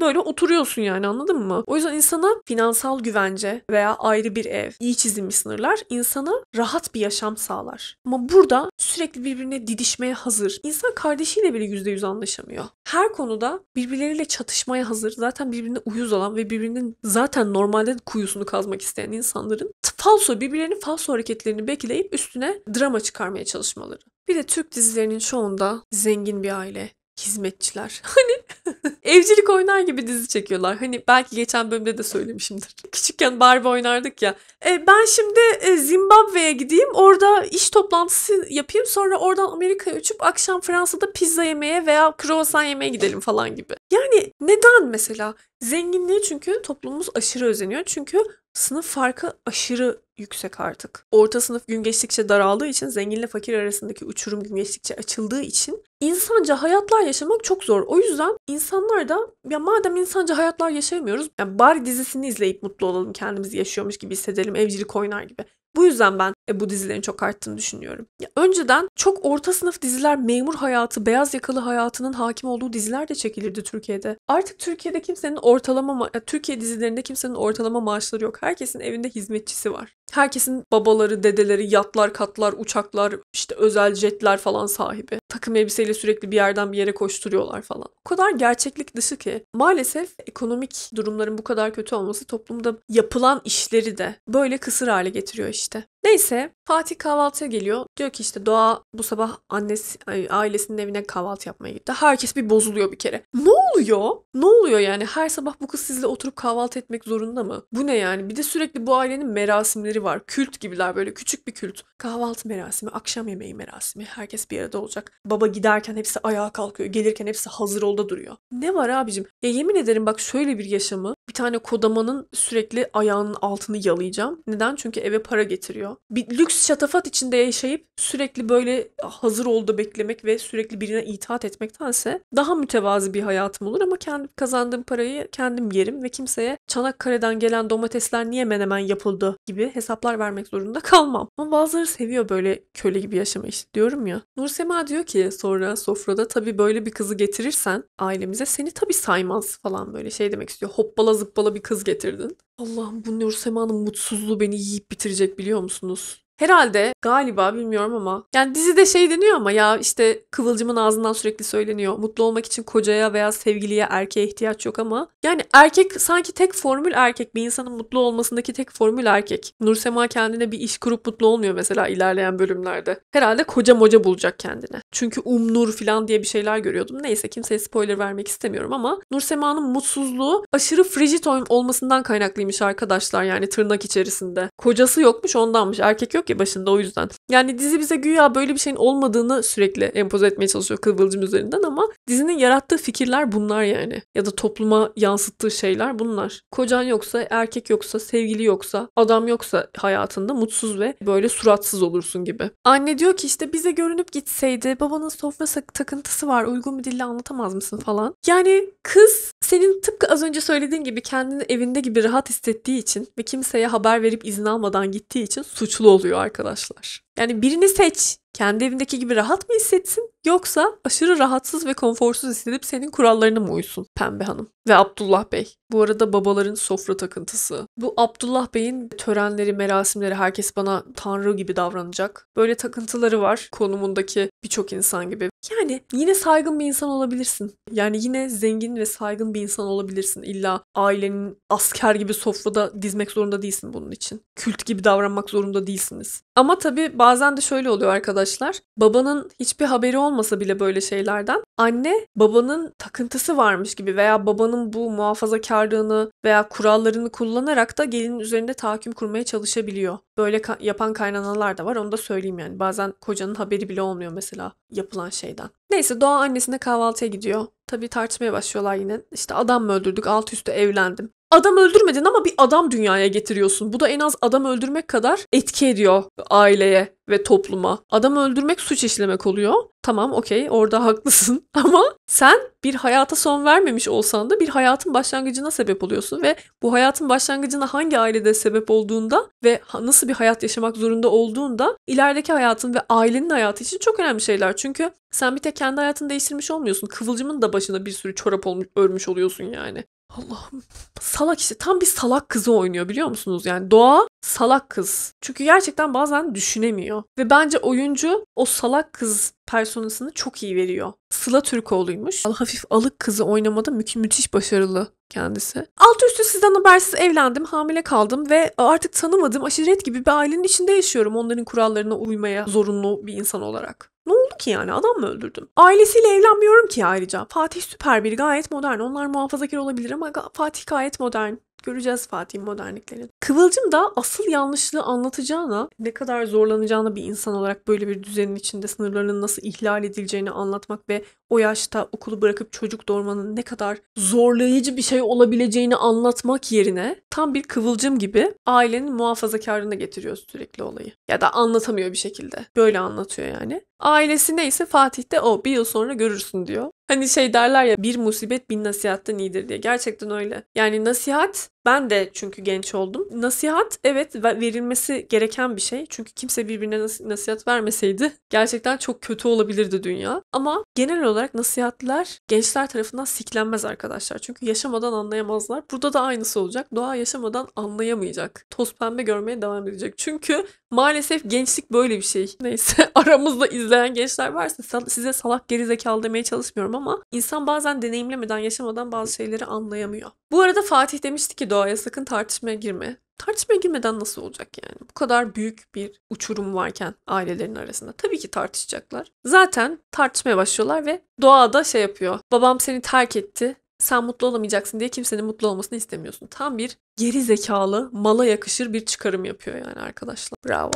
A: Böyle oturuyorsun yani anladın mı? O yüzden insana finansal güvence veya ayrı bir ev, iyi çizilmiş sınırlar insana rahat bir yaşam sağlar. Ama burada sürekli birbirine didişmeye hazır. İnsan kardeşiyle bile %100 anlaşamıyor. Her konuda birbirleriyle çatışmaya hazır. Zaten birbirine uyuz olan ve birbirinin zaten normalde kuyusunu kazmak isteyen insanların falso birbirlerinin falso hareketlerini bekleyip üstüne drama çıkarmaya çalışmaları. Bir de Türk dizilerinin çoğunda zengin bir aile, hizmetçiler. Hani evcilik oynar gibi dizi çekiyorlar. Hani belki geçen bölümde de söylemişimdir. Küçükken Barbie oynardık ya. E, ben şimdi e, Zimbabwe'ye gideyim. Orada iş toplantısı yapayım. Sonra oradan Amerika'ya uçup akşam Fransa'da pizza yemeye veya kruvasan yemeye gidelim falan gibi. Yani neden mesela? Zenginliği çünkü toplumumuz aşırı özeniyor. Çünkü Sınıf farkı aşırı yüksek artık. Orta sınıf gün geçtikçe daraldığı için zenginle fakir arasındaki uçurum gün geçtikçe açıldığı için insanca hayatlar yaşamak çok zor. O yüzden insanlar da ya madem insanca hayatlar yaşayamıyoruz yani bari dizisini izleyip mutlu olalım kendimizi yaşıyormuş gibi hissedelim evcilik oynar gibi. Bu yüzden ben e, bu dizilerin çok arttığını düşünüyorum. Ya, önceden çok orta sınıf diziler, memur hayatı, beyaz yakalı hayatının hakim olduğu diziler de çekilirdi Türkiye'de. Artık Türkiye'de kimsenin ortalama, ya, Türkiye dizilerinde kimsenin ortalama maaşları yok. Herkesin evinde hizmetçisi var. Herkesin babaları, dedeleri, yatlar, katlar, uçaklar, işte özel jetler falan sahibi. Takım elbiseyle sürekli bir yerden bir yere koşturuyorlar falan. O kadar gerçeklik dışı ki maalesef ekonomik durumların bu kadar kötü olması toplumda yapılan işleri de böyle kısır hale getiriyor işte işte. Neyse Fatih kahvaltıya geliyor. Diyor ki işte Doğa bu sabah annesi ailesinin evine kahvaltı yapmaya gitti. Herkes bir bozuluyor bir kere. Ne oluyor? Ne oluyor yani? Her sabah bu kız sizle oturup kahvaltı etmek zorunda mı? Bu ne yani? Bir de sürekli bu ailenin merasimleri var. Kült gibiler böyle küçük bir kült. Kahvaltı merasimi, akşam yemeği merasimi. Herkes bir arada olacak. Baba giderken hepsi ayağa kalkıyor. Gelirken hepsi hazır olda duruyor. Ne var abicim? Ya yemin ederim bak şöyle bir yaşamı bir tane kodamanın sürekli ayağının altını yalayacağım. Neden? Çünkü eve para getiriyor. Bir lüks şatafat içinde yaşayıp sürekli böyle hazır oldu beklemek ve sürekli birine itaat etmektense daha mütevazi bir hayatım olur ama kendi kazandığım parayı kendim yerim ve kimseye Çanakkale'den gelen domatesler niye menemen yapıldı gibi hesaplar vermek zorunda kalmam. Ama bazıları seviyor böyle köle gibi yaşamayı işte diyorum ya. Nursema diyor ki sonra sofrada tabii böyle bir kızı getirirsen ailemize seni tabii saymaz falan böyle şey demek istiyor. Hoppala zıppala bir kız getirdin. Allah'ım bu Nur mutsuzluğu beni yiyip bitirecek biliyor musunuz? Herhalde galiba bilmiyorum ama yani dizide şey deniyor ama ya işte Kıvılcım'ın ağzından sürekli söyleniyor. Mutlu olmak için kocaya veya sevgiliye erkeğe ihtiyaç yok ama yani erkek sanki tek formül erkek. Bir insanın mutlu olmasındaki tek formül erkek. Nursema kendine bir iş kurup mutlu olmuyor mesela ilerleyen bölümlerde. Herhalde koca moca bulacak kendine. Çünkü umnur falan diye bir şeyler görüyordum. Neyse kimseye spoiler vermek istemiyorum ama Nursema'nın mutsuzluğu aşırı frigid olmasından kaynaklıymış arkadaşlar yani tırnak içerisinde. Kocası yokmuş ondanmış. Erkek yok yok ya başında o yüzden. Yani dizi bize güya böyle bir şeyin olmadığını sürekli empoze etmeye çalışıyor Kıvılcım üzerinden ama dizinin yarattığı fikirler bunlar yani. Ya da topluma yansıttığı şeyler bunlar. Kocan yoksa, erkek yoksa, sevgili yoksa, adam yoksa hayatında mutsuz ve böyle suratsız olursun gibi. Anne diyor ki işte bize görünüp gitseydi babanın sofra takıntısı var uygun bir dille anlatamaz mısın falan. Yani kız senin tıpkı az önce söylediğin gibi kendini evinde gibi rahat hissettiği için ve kimseye haber verip izin almadan gittiği için suçlu oluyor oluyor arkadaşlar. Yani birini seç. Kendi evindeki gibi rahat mı hissetsin yoksa aşırı rahatsız ve konforsuz hissedip senin kurallarına mı uysun Pembe Hanım ve Abdullah Bey? Bu arada babaların sofra takıntısı. Bu Abdullah Bey'in törenleri, merasimleri herkes bana tanrı gibi davranacak. Böyle takıntıları var konumundaki birçok insan gibi. Yani yine saygın bir insan olabilirsin. Yani yine zengin ve saygın bir insan olabilirsin. İlla ailenin asker gibi sofrada dizmek zorunda değilsin bunun için. Kült gibi davranmak zorunda değilsiniz. Ama tabii bazen de şöyle oluyor arkadaşlar. Babanın hiçbir haberi olmasa bile böyle şeylerden anne babanın takıntısı varmış gibi veya babanın bu muhafazakarlığını veya kurallarını kullanarak da gelinin üzerinde tahakküm kurmaya çalışabiliyor. Böyle ka- yapan kaynanalar da var onu da söyleyeyim yani. Bazen kocanın haberi bile olmuyor mesela yapılan şeyden. Neyse Doğa annesine kahvaltıya gidiyor. Tabii tartışmaya başlıyorlar yine. İşte adam mı öldürdük alt üstü evlendim. Adam öldürmedin ama bir adam dünyaya getiriyorsun. Bu da en az adam öldürmek kadar etki ediyor aileye ve topluma. Adam öldürmek suç işlemek oluyor. Tamam okey orada haklısın ama sen bir hayata son vermemiş olsan da bir hayatın başlangıcına sebep oluyorsun ve bu hayatın başlangıcına hangi ailede sebep olduğunda ve nasıl bir hayat yaşamak zorunda olduğunda ilerideki hayatın ve ailenin hayatı için çok önemli şeyler. Çünkü sen bir tek kendi hayatını değiştirmiş olmuyorsun. Kıvılcımın da başına bir sürü çorap olmuş, örmüş oluyorsun yani. Allah'ım salak işte tam bir salak kızı oynuyor biliyor musunuz? Yani Doğa salak kız. Çünkü gerçekten bazen düşünemiyor. Ve bence oyuncu o salak kız personasını çok iyi veriyor. Sıla Türkoğlu'ymuş. Hafif alık kızı oynamada mü- müthiş başarılı kendisi. Alt üstü sizden habersiz evlendim, hamile kaldım ve artık tanımadığım aşiret gibi bir ailenin içinde yaşıyorum onların kurallarına uymaya zorunlu bir insan olarak. Ne oldu ki yani adam mı öldürdüm? Ailesiyle evlenmiyorum ki ayrıca. Fatih süper bir gayet modern. Onlar muhafazakar olabilir ama Fatih gayet modern göreceğiz Fatih modernliklerini. Kıvılcım da asıl yanlışlığı anlatacağına, ne kadar zorlanacağına bir insan olarak böyle bir düzenin içinde sınırlarının nasıl ihlal edileceğini anlatmak ve o yaşta okulu bırakıp çocuk doğurmanın ne kadar zorlayıcı bir şey olabileceğini anlatmak yerine tam bir kıvılcım gibi ailenin muhafazakarlığına getiriyor sürekli olayı. Ya da anlatamıyor bir şekilde. Böyle anlatıyor yani. Ailesi neyse Fatih de o bir yıl sonra görürsün diyor. Hani şey derler ya bir musibet bin nasihatten iyidir diye. Gerçekten öyle. Yani nasihat ben de çünkü genç oldum. Nasihat evet verilmesi gereken bir şey. Çünkü kimse birbirine nas- nasihat vermeseydi gerçekten çok kötü olabilirdi dünya. Ama genel olarak nasihatler gençler tarafından siklenmez arkadaşlar. Çünkü yaşamadan anlayamazlar. Burada da aynısı olacak. Doğa yaşamadan anlayamayacak. Toz pembe görmeye devam edecek. Çünkü maalesef gençlik böyle bir şey. Neyse aramızda izleyen gençler varsa sal- size salak geri demeye çalışmıyorum ama insan bazen deneyimlemeden yaşamadan bazı şeyleri anlayamıyor. Bu arada Fatih demişti ki doğaya sakın tartışmaya girme. Tartışmaya girmeden nasıl olacak yani? Bu kadar büyük bir uçurum varken ailelerin arasında tabii ki tartışacaklar. Zaten tartışmaya başlıyorlar ve doğa da şey yapıyor. Babam seni terk etti. Sen mutlu olamayacaksın diye kimsenin mutlu olmasını istemiyorsun. Tam bir geri zekalı, mala yakışır bir çıkarım yapıyor yani arkadaşlar. Bravo.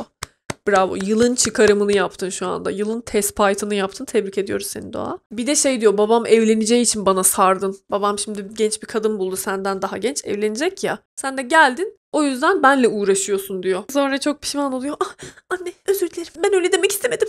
A: Bravo. Yılın çıkarımını yaptın şu anda. Yılın test python'ı yaptın. Tebrik ediyoruz seni Doğa. Bir de şey diyor babam evleneceği için bana sardın. Babam şimdi genç bir kadın buldu senden daha genç evlenecek ya. Sen de geldin o yüzden benle uğraşıyorsun diyor. Sonra çok pişman oluyor. Ah, anne özür dilerim ben öyle demek istemedim.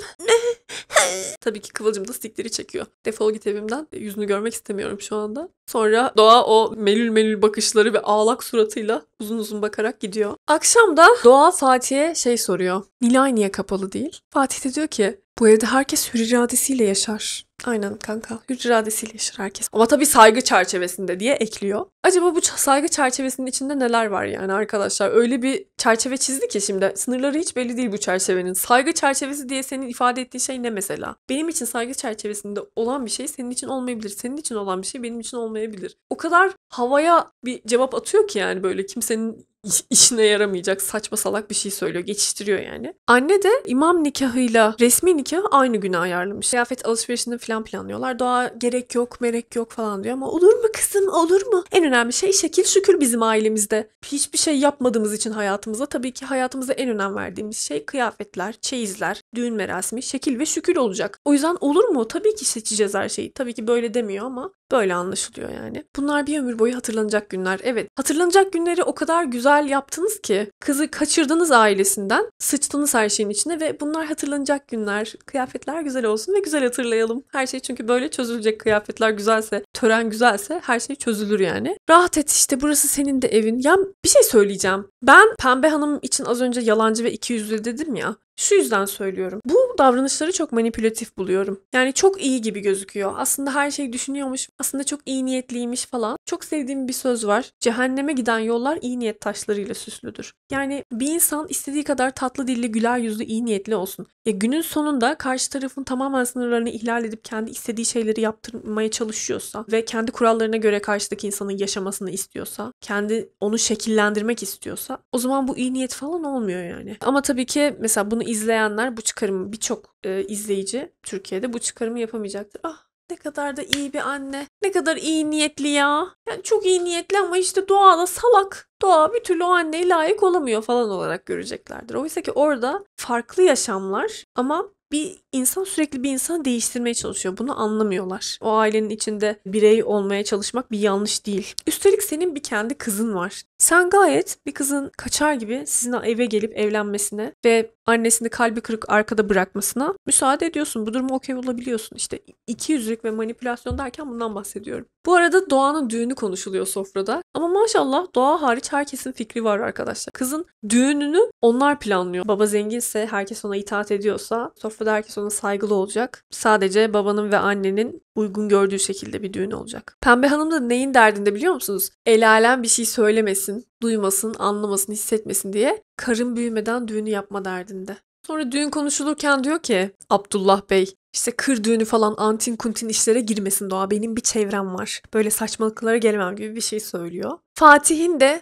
A: Tabii ki Kıvılcım da stikleri çekiyor. Defol git evimden. Yüzünü görmek istemiyorum şu anda. Sonra Doğa o melül melül bakışları ve ağlak suratıyla uzun uzun bakarak gidiyor. Akşam da Doğa Fatih'e şey soruyor. Nilay niye kapalı değil? Fatih de diyor ki bu evde herkes hür iradesiyle yaşar. Aynen kanka. Hür iradesiyle yaşar herkes. Ama tabii saygı çerçevesinde diye ekliyor. Acaba bu saygı çerçevesinin içinde neler var yani arkadaşlar? Öyle bir çerçeve çizdi ki şimdi. Sınırları hiç belli değil bu çerçevenin. Saygı çerçevesi diye senin ifade ettiğin şey ne mesela? Benim için saygı çerçevesinde olan bir şey senin için olmayabilir. Senin için olan bir şey benim için olmayabilir. O kadar havaya bir cevap atıyor ki yani böyle kimsenin işine yaramayacak saçma salak bir şey söylüyor. Geçiştiriyor yani. Anne de imam nikahıyla resmi nikah aynı güne ayarlamış. Kıyafet alışverişini falan planlıyorlar. Doğa gerek yok, merek yok falan diyor ama olur mu kızım olur mu? En önemli şey şekil şükür bizim ailemizde. Hiçbir şey yapmadığımız için hayatımıza tabii ki hayatımıza en önem verdiğimiz şey kıyafetler, çeyizler, düğün merasimi, şekil ve şükür olacak. O yüzden olur mu? Tabii ki seçeceğiz her şeyi. Tabii ki böyle demiyor ama Böyle anlaşılıyor yani. Bunlar bir ömür boyu hatırlanacak günler. Evet hatırlanacak günleri o kadar güzel yaptınız ki kızı kaçırdınız ailesinden. Sıçtınız her şeyin içine ve bunlar hatırlanacak günler. Kıyafetler güzel olsun ve güzel hatırlayalım. Her şey çünkü böyle çözülecek kıyafetler güzelse, tören güzelse her şey çözülür yani. Rahat et işte burası senin de evin. Ya bir şey söyleyeceğim. Ben Pembe Hanım için az önce yalancı ve iki yüzlü dedim ya. Şu yüzden söylüyorum. Bu davranışları çok manipülatif buluyorum. Yani çok iyi gibi gözüküyor. Aslında her şeyi düşünüyormuş. Aslında çok iyi niyetliymiş falan. Çok sevdiğim bir söz var. Cehenneme giden yollar iyi niyet taşlarıyla süslüdür. Yani bir insan istediği kadar tatlı dilli, güler yüzlü, iyi niyetli olsun. Ya günün sonunda karşı tarafın tamamen sınırlarını ihlal edip kendi istediği şeyleri yaptırmaya çalışıyorsa ve kendi kurallarına göre karşıdaki insanın yaşamasını istiyorsa, kendi onu şekillendirmek istiyorsa o zaman bu iyi niyet falan olmuyor yani. Ama tabii ki mesela bunu izleyenler bu çıkarımı birçok e, izleyici Türkiye'de bu çıkarımı yapamayacaktır. Ah ne kadar da iyi bir anne. Ne kadar iyi niyetli ya. Yani çok iyi niyetli ama işte doğa da salak. Doğa bir türlü o anneye layık olamıyor falan olarak göreceklerdir. Oysa ki orada farklı yaşamlar ama bir insan sürekli bir insanı değiştirmeye çalışıyor. Bunu anlamıyorlar. O ailenin içinde birey olmaya çalışmak bir yanlış değil. Üstelik senin bir kendi kızın var. Sen gayet bir kızın kaçar gibi sizin eve gelip evlenmesine ve annesini kalbi kırık arkada bırakmasına müsaade ediyorsun. Bu duruma okey olabiliyorsun. İşte iki yüzlük ve manipülasyon derken bundan bahsediyorum. Bu arada Doğa'nın düğünü konuşuluyor sofrada. Ama maşallah Doğa hariç herkesin fikri var arkadaşlar. Kızın düğününü onlar planlıyor. Baba zenginse, herkes ona itaat ediyorsa sofrada herkes ona saygılı olacak. Sadece babanın ve annenin uygun gördüğü şekilde bir düğün olacak. Pembe Hanım da neyin derdinde biliyor musunuz? El alem bir şey söylemesin bilmesin, duymasın, anlamasın, hissetmesin diye karın büyümeden düğünü yapma derdinde. Sonra düğün konuşulurken diyor ki Abdullah Bey işte kır düğünü falan antin kuntin işlere girmesin Doğa benim bir çevrem var. Böyle saçmalıklara gelmem gibi bir şey söylüyor. Fatih'in de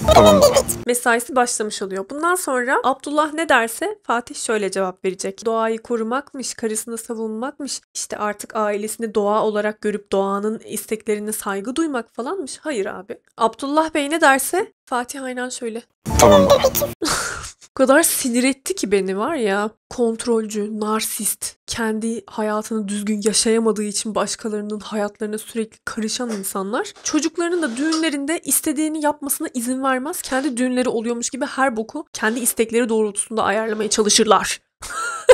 A: mesaisi başlamış oluyor. Bundan sonra Abdullah ne derse Fatih şöyle cevap verecek. Doğayı korumakmış, karısını savunmakmış, İşte artık ailesini doğa olarak görüp doğanın isteklerine saygı duymak falanmış. Hayır abi. Abdullah Bey ne derse Fatih aynen şöyle. Tamam O kadar sinir etti ki beni var ya. Kontrolcü, narsist, kendi hayatını düzgün yaşayamadığı için başkalarının hayatlarına sürekli karışan insanlar. Çocuklarının da düğünlerinde istediğini yapmasına izin vermez. Kendi düğünleri oluyormuş gibi her boku kendi istekleri doğrultusunda ayarlamaya çalışırlar.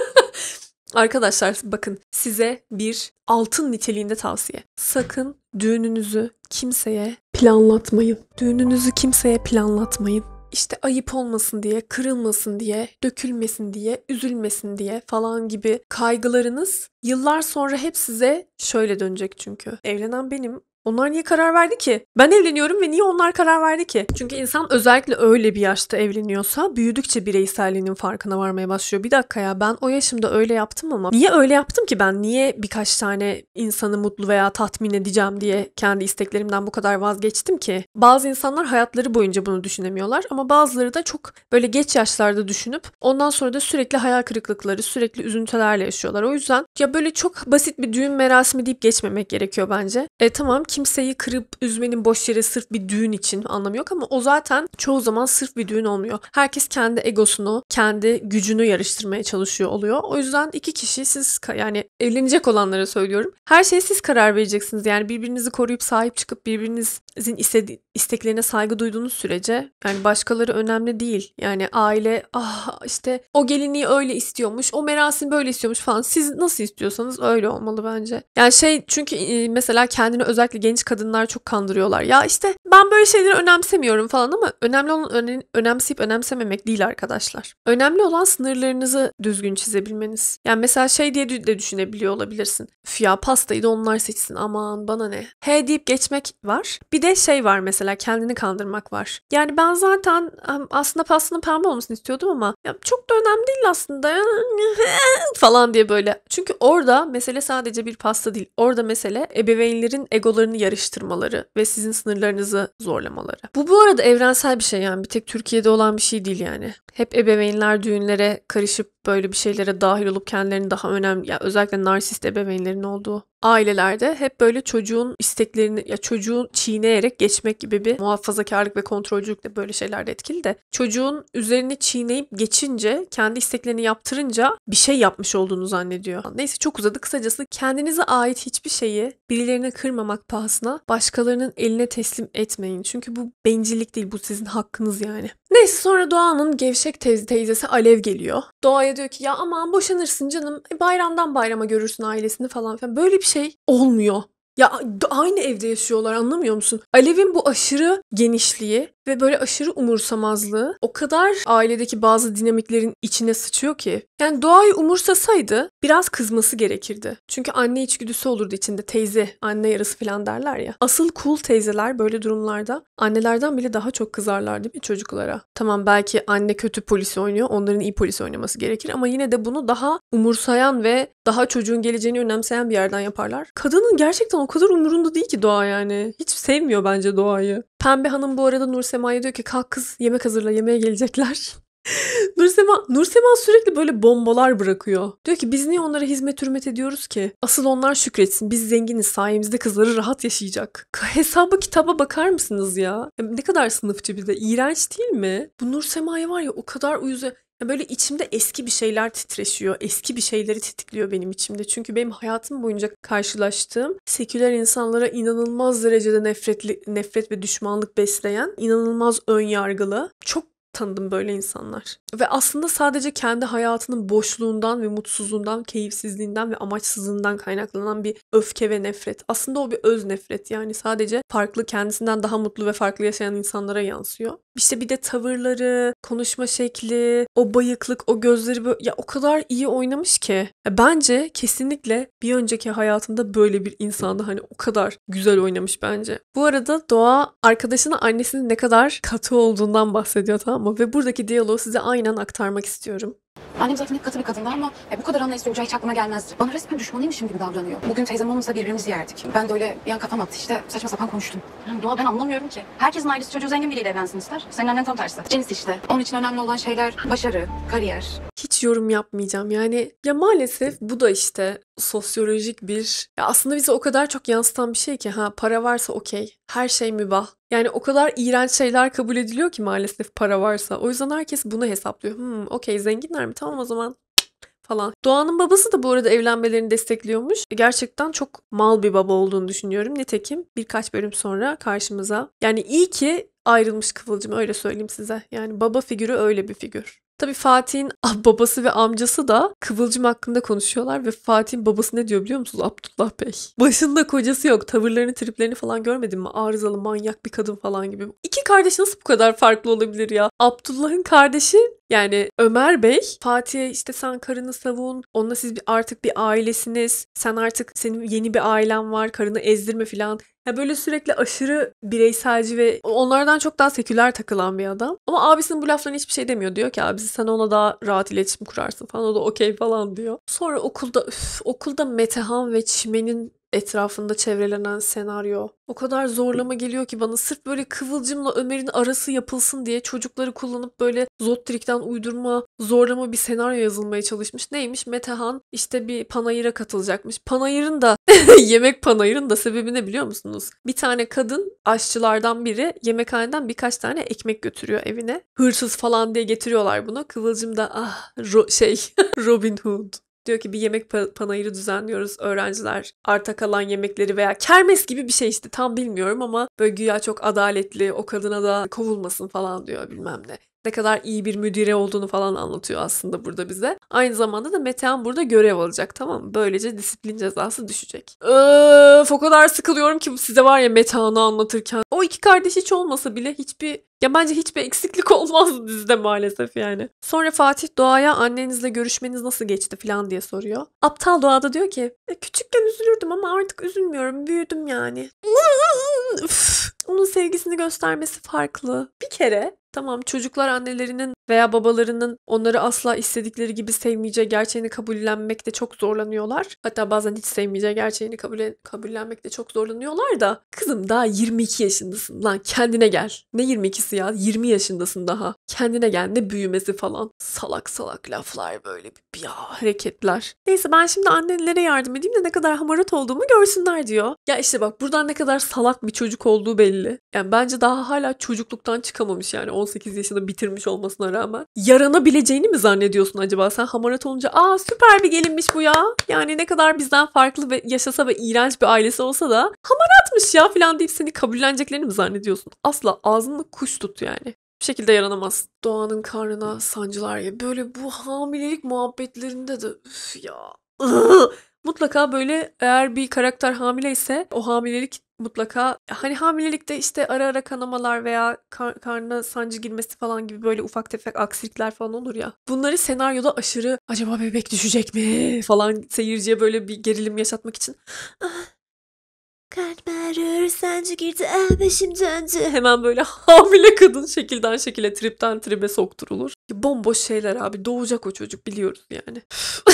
A: Arkadaşlar bakın size bir altın niteliğinde tavsiye. Sakın düğününüzü kimseye planlatmayın. Düğününüzü kimseye planlatmayın İşte ayıp olmasın diye, kırılmasın diye, dökülmesin diye, üzülmesin diye falan gibi kaygılarınız yıllar sonra hep size şöyle dönecek çünkü. Evlenen benim onlar niye karar verdi ki? Ben evleniyorum ve niye onlar karar verdi ki? Çünkü insan özellikle öyle bir yaşta evleniyorsa büyüdükçe bireyselliğinin farkına varmaya başlıyor. Bir dakika ya ben o yaşımda öyle yaptım ama niye öyle yaptım ki ben? Niye birkaç tane insanı mutlu veya tatmin edeceğim diye kendi isteklerimden bu kadar vazgeçtim ki? Bazı insanlar hayatları boyunca bunu düşünemiyorlar ama bazıları da çok böyle geç yaşlarda düşünüp ondan sonra da sürekli hayal kırıklıkları, sürekli üzüntülerle yaşıyorlar. O yüzden ya böyle çok basit bir düğün merasimi deyip geçmemek gerekiyor bence. E tamam kimseyi kırıp üzmenin boş yere sırf bir düğün için anlamı yok ama o zaten çoğu zaman sırf bir düğün olmuyor. Herkes kendi egosunu, kendi gücünü yarıştırmaya çalışıyor oluyor. O yüzden iki kişi siz yani evlenecek olanlara söylüyorum. Her şeye siz karar vereceksiniz. Yani birbirinizi koruyup sahip çıkıp birbirinizin istedi isteklerine saygı duyduğunuz sürece yani başkaları önemli değil. Yani aile ah işte o gelini öyle istiyormuş, o merasim böyle istiyormuş falan. Siz nasıl istiyorsanız öyle olmalı bence. Yani şey çünkü mesela kendini özellikle genç kadınlar çok kandırıyorlar. Ya işte ben böyle şeyleri önemsemiyorum falan ama önemli olan öne- önemseyip önemsememek değil arkadaşlar. Önemli olan sınırlarınızı düzgün çizebilmeniz. Yani mesela şey diye de düşünebiliyor olabilirsin. Üf pastayı da onlar seçsin aman bana ne. He deyip geçmek var. Bir de şey var mesela kendini kandırmak var. Yani ben zaten aslında pastanın pembe olmasını istiyordum ama ya çok da önemli değil aslında falan diye böyle. Çünkü orada mesele sadece bir pasta değil. Orada mesele ebeveynlerin egolarını sınırlarını yarıştırmaları ve sizin sınırlarınızı zorlamaları. Bu bu arada evrensel bir şey yani bir tek Türkiye'de olan bir şey değil yani hep ebeveynler düğünlere karışıp böyle bir şeylere dahil olup kendilerini daha önemli ya özellikle narsist ebeveynlerin olduğu ailelerde hep böyle çocuğun isteklerini ya çocuğun çiğneyerek geçmek gibi bir muhafazakarlık ve kontrolcülük de böyle şeylerde etkili de çocuğun üzerini çiğneyip geçince kendi isteklerini yaptırınca bir şey yapmış olduğunu zannediyor. Neyse çok uzadı kısacası kendinize ait hiçbir şeyi birilerine kırmamak pahasına başkalarının eline teslim etmeyin. Çünkü bu bencillik değil bu sizin hakkınız yani. Neyse sonra Doğan'ın gevşek teyze teyzesi Alev geliyor. Doğa'ya diyor ki ya aman boşanırsın canım e, bayramdan bayrama görürsün ailesini falan filan. Böyle bir şey olmuyor. Ya aynı evde yaşıyorlar anlamıyor musun? Alev'in bu aşırı genişliği ve böyle aşırı umursamazlığı o kadar ailedeki bazı dinamiklerin içine sıçıyor ki. Yani doğayı umursasaydı biraz kızması gerekirdi. Çünkü anne içgüdüsü olurdu içinde teyze, anne yarısı falan derler ya. Asıl cool teyzeler böyle durumlarda annelerden bile daha çok kızarlar değil mi çocuklara? Tamam belki anne kötü polisi oynuyor, onların iyi polisi oynaması gerekir ama yine de bunu daha umursayan ve daha çocuğun geleceğini önemseyen bir yerden yaparlar. Kadının gerçekten o kadar umurunda değil ki doğa yani. Hiç sevmiyor bence doğayı. Pembe Hanım bu arada Nur diyor ki kalk kız yemek hazırla yemeğe gelecekler. Nursema, Nursema sürekli böyle bombalar bırakıyor. Diyor ki biz niye onlara hizmet hürmet ediyoruz ki? Asıl onlar şükretsin. Biz zenginiz sayemizde kızları rahat yaşayacak. Hesabı kitaba bakar mısınız ya? Ne kadar sınıfçı bir de. İğrenç değil mi? Bu Nursema'ya var ya o kadar uyuz. Böyle içimde eski bir şeyler titreşiyor. Eski bir şeyleri tetikliyor benim içimde. Çünkü benim hayatım boyunca karşılaştığım seküler insanlara inanılmaz derecede nefretli, nefret ve düşmanlık besleyen, inanılmaz ön yargılı, çok tanıdım böyle insanlar. Ve aslında sadece kendi hayatının boşluğundan ve mutsuzluğundan, keyifsizliğinden ve amaçsızlığından kaynaklanan bir öfke ve nefret. Aslında o bir öz nefret yani sadece farklı kendisinden daha mutlu ve farklı yaşayan insanlara yansıyor. İşte bir de tavırları, konuşma şekli, o bayıklık, o gözleri böyle, ya o kadar iyi oynamış ki. Ya bence kesinlikle bir önceki hayatında böyle bir insanda hani o kadar güzel oynamış bence. Bu arada Doğa arkadaşının annesinin ne kadar katı olduğundan bahsediyor tamam mı? Ve buradaki diyaloğu size aynen aktarmak istiyorum. Annem zaten hep katı bir kadındı ama e, bu kadar anlayışlı olacağı hiç aklıma gelmezdi. Bana resmen düşmanıymışım gibi davranıyor. Bugün teyzem onunla birbirimizi yerdik. Ben de öyle yan kafam attı işte saçma sapan konuştum.
B: Yani Doğa ben anlamıyorum ki. Herkesin ailesi çocuğu zengin biriyle evlensin ister. Senin annen tam tersi. Cins işte. Onun için önemli olan şeyler başarı, kariyer.
A: Hiç yorum yapmayacağım yani. Ya maalesef bu da işte sosyolojik bir ya aslında bize o kadar çok yansıtan bir şey ki ha para varsa okey her şey mübah. Yani o kadar iğrenç şeyler kabul ediliyor ki maalesef para varsa. O yüzden herkes bunu hesaplıyor. Hmm okey zenginler mi tamam o zaman falan. Doğan'ın babası da bu arada evlenmelerini destekliyormuş. E, gerçekten çok mal bir baba olduğunu düşünüyorum. Nitekim birkaç bölüm sonra karşımıza. Yani iyi ki ayrılmış Kıvılcım öyle söyleyeyim size. Yani baba figürü öyle bir figür. Tabii Fatih'in babası ve amcası da Kıvılcım hakkında konuşuyorlar ve Fatih'in babası ne diyor biliyor musunuz? Abdullah Bey. Başında kocası yok. Tavırlarını, triplerini falan görmedin mi? Arızalı, manyak bir kadın falan gibi. İki kardeş nasıl bu kadar farklı olabilir ya? Abdullah'ın kardeşi yani Ömer Bey Fatih'e işte sen karını savun. Onunla siz artık bir ailesiniz. Sen artık senin yeni bir ailen var. Karını ezdirme falan. Ya böyle sürekli aşırı bireyselci ve onlardan çok daha seküler takılan bir adam. Ama abisinin bu laflarına hiçbir şey demiyor. Diyor ki abisi sen ona daha rahat iletişim kurarsın falan. O da okey falan diyor. Sonra okulda üf, okulda Metehan ve Çimen'in etrafında çevrelenen senaryo. O kadar zorlama geliyor ki bana sırf böyle Kıvılcım'la Ömer'in arası yapılsın diye çocukları kullanıp böyle Zottrik'ten uydurma, zorlama bir senaryo yazılmaya çalışmış. Neymiş? Metehan işte bir panayıra katılacakmış. Panayırın da yemek panayırın da sebebi ne biliyor musunuz? Bir tane kadın aşçılardan biri yemekhaneden birkaç tane ekmek götürüyor evine. Hırsız falan diye getiriyorlar bunu. Kıvılcım da ah ro- şey Robin Hood Diyor ki bir yemek panayırı düzenliyoruz. Öğrenciler arta kalan yemekleri veya kermes gibi bir şey işte tam bilmiyorum ama böyle güya çok adaletli o kadına da kovulmasın falan diyor bilmem ne ne kadar iyi bir müdire olduğunu falan anlatıyor aslında burada bize. Aynı zamanda da Metehan burada görev alacak tamam mı? Böylece disiplin cezası düşecek. Öf o kadar sıkılıyorum ki size var ya Metehan'ı anlatırken. O iki kardeş hiç olmasa bile hiçbir ya bence hiçbir eksiklik olmazdı dizide maalesef yani. Sonra Fatih Doğa'ya annenizle görüşmeniz nasıl geçti falan diye soruyor. Aptal Doğa da diyor ki e, küçükken üzülürdüm ama artık üzülmüyorum büyüdüm yani. Üf, onun sevgisini göstermesi farklı. Bir kere Tamam çocuklar annelerinin veya babalarının onları asla istedikleri gibi sevmeyeceği gerçeğini kabullenmekte çok zorlanıyorlar. Hatta bazen hiç sevmeyeceği gerçeğini kabullen kabullenmekte çok zorlanıyorlar da kızım daha 22 yaşındasın lan kendine gel. Ne 22'si ya 20 yaşındasın daha. Kendine gel ne büyümesi falan. Salak salak laflar böyle bir ya hareketler. Neyse ben şimdi annelere yardım edeyim de ne kadar hamarat olduğumu görsünler diyor. Ya işte bak buradan ne kadar salak bir çocuk olduğu belli. Yani bence daha hala çocukluktan çıkamamış yani 18 yaşında bitirmiş olmasına rağmen yaranabileceğini mi zannediyorsun acaba? Sen hamarat olunca aa süper bir gelinmiş bu ya. Yani ne kadar bizden farklı ve yaşasa ve iğrenç bir ailesi olsa da hamaratmış ya falan deyip seni kabulleneceklerini mi zannediyorsun? Asla ağzını kuş tut yani bu şekilde yaranamaz. Doğanın karnına sancılar ya Böyle bu hamilelik muhabbetlerinde de üf ya. Mutlaka böyle eğer bir karakter hamile ise o hamilelik mutlaka. Hani hamilelikte işte ara ara kanamalar veya kar- karnına sancı girmesi falan gibi böyle ufak tefek aksilikler falan olur ya. Bunları senaryoda aşırı acaba bebek düşecek mi falan seyirciye böyle bir gerilim yaşatmak için ah, Kalbim ağrıyor, sancı girdi, ah başım döndü. Hemen böyle hamile kadın şekilden şekile, tripten tribe sokturulur. Bomboş şeyler abi, doğacak o çocuk biliyoruz yani.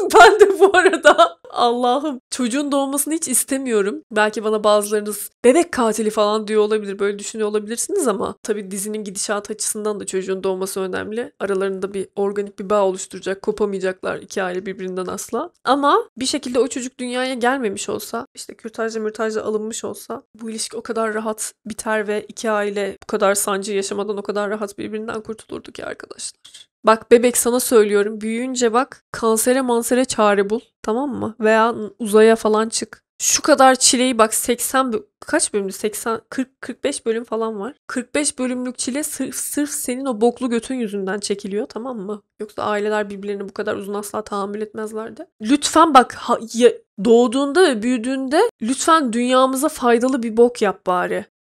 A: ben de bu arada Allah'ım çocuğun doğmasını hiç istemiyorum. Belki bana bazılarınız bebek katili falan diyor olabilir. Böyle düşünüyor olabilirsiniz ama tabii dizinin gidişat açısından da çocuğun doğması önemli. Aralarında bir organik bir bağ oluşturacak. Kopamayacaklar iki aile birbirinden asla. Ama bir şekilde o çocuk dünyaya gelmemiş olsa işte kürtajla mürtajla alınmış olsa bu ilişki o kadar rahat biter ve iki aile bu kadar sancı yaşamadan o kadar rahat birbirinden kurtulurduk ya arkadaşlar. Bak bebek sana söylüyorum büyüyünce bak kansere mansere çare bul tamam mı? Veya uzaya falan çık. Şu kadar çileyi bak 80 kaç bölümdü? 80 40 45 bölüm falan var. 45 bölümlük çile sırf sırf senin o boklu götün yüzünden çekiliyor tamam mı? Yoksa aileler birbirlerini bu kadar uzun asla tahammül etmezlerdi. Lütfen bak ha, ya, doğduğunda ve büyüdüğünde lütfen dünyamıza faydalı bir bok yap bari.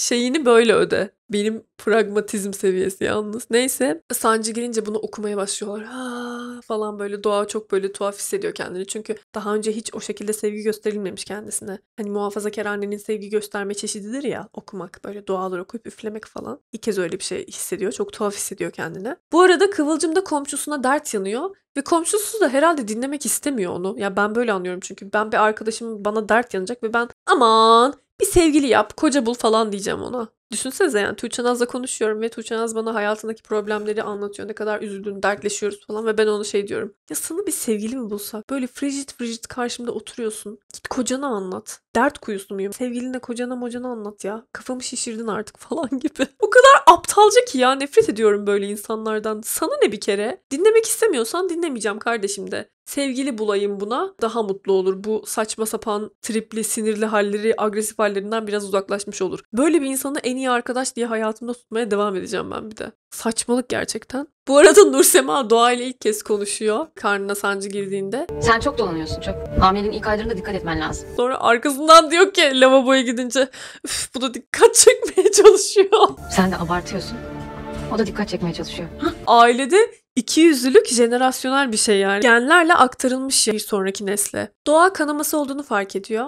A: şeyini böyle öde. Benim pragmatizm seviyesi yalnız. Neyse sancı girince bunu okumaya başlıyorlar. Ha falan böyle doğa çok böyle tuhaf hissediyor kendini. Çünkü daha önce hiç o şekilde sevgi gösterilmemiş kendisine. Hani muhafazakar annenin sevgi gösterme çeşididir ya okumak böyle dualar okuyup üflemek falan. İlk kez öyle bir şey hissediyor. Çok tuhaf hissediyor kendine. Bu arada Kıvılcım da komşusuna dert yanıyor. Ve komşusu da herhalde dinlemek istemiyor onu. Ya ben böyle anlıyorum çünkü ben bir arkadaşım bana dert yanacak ve ben aman bir sevgili yap, koca bul falan diyeceğim ona. Düşünsenize yani Tuğçe Naz'la konuşuyorum ve Tuğçe Naz bana hayatındaki problemleri anlatıyor. Ne kadar üzüldüğünü, dertleşiyoruz falan ve ben ona şey diyorum. Ya sana bir sevgili mi bulsak? Böyle frigid frigid karşımda oturuyorsun. Git kocana anlat. Dert kuyusu muyum? Sevgiline kocana mocana anlat ya. Kafamı şişirdin artık falan gibi. O kadar aptalca ki ya nefret ediyorum böyle insanlardan. Sana ne bir kere? Dinlemek istemiyorsan dinlemeyeceğim kardeşim de sevgili bulayım buna daha mutlu olur. Bu saçma sapan tripli sinirli halleri agresif hallerinden biraz uzaklaşmış olur. Böyle bir insanı en iyi arkadaş diye hayatımda tutmaya devam edeceğim ben bir de. Saçmalık gerçekten. Bu arada Nursema Doğa ile ilk kez konuşuyor. Karnına sancı girdiğinde. Sen çok dolanıyorsun çok. Hamilenin ilk aylarında dikkat etmen lazım. Sonra arkasından diyor ki lavaboya gidince bu da dikkat çekmeye çalışıyor. Sen de abartıyorsun. O da dikkat çekmeye çalışıyor. Ailede İkiyüzlülük jenerasyonel bir şey yani. Genlerle aktarılmış bir sonraki nesle. Doğa kanaması olduğunu fark ediyor.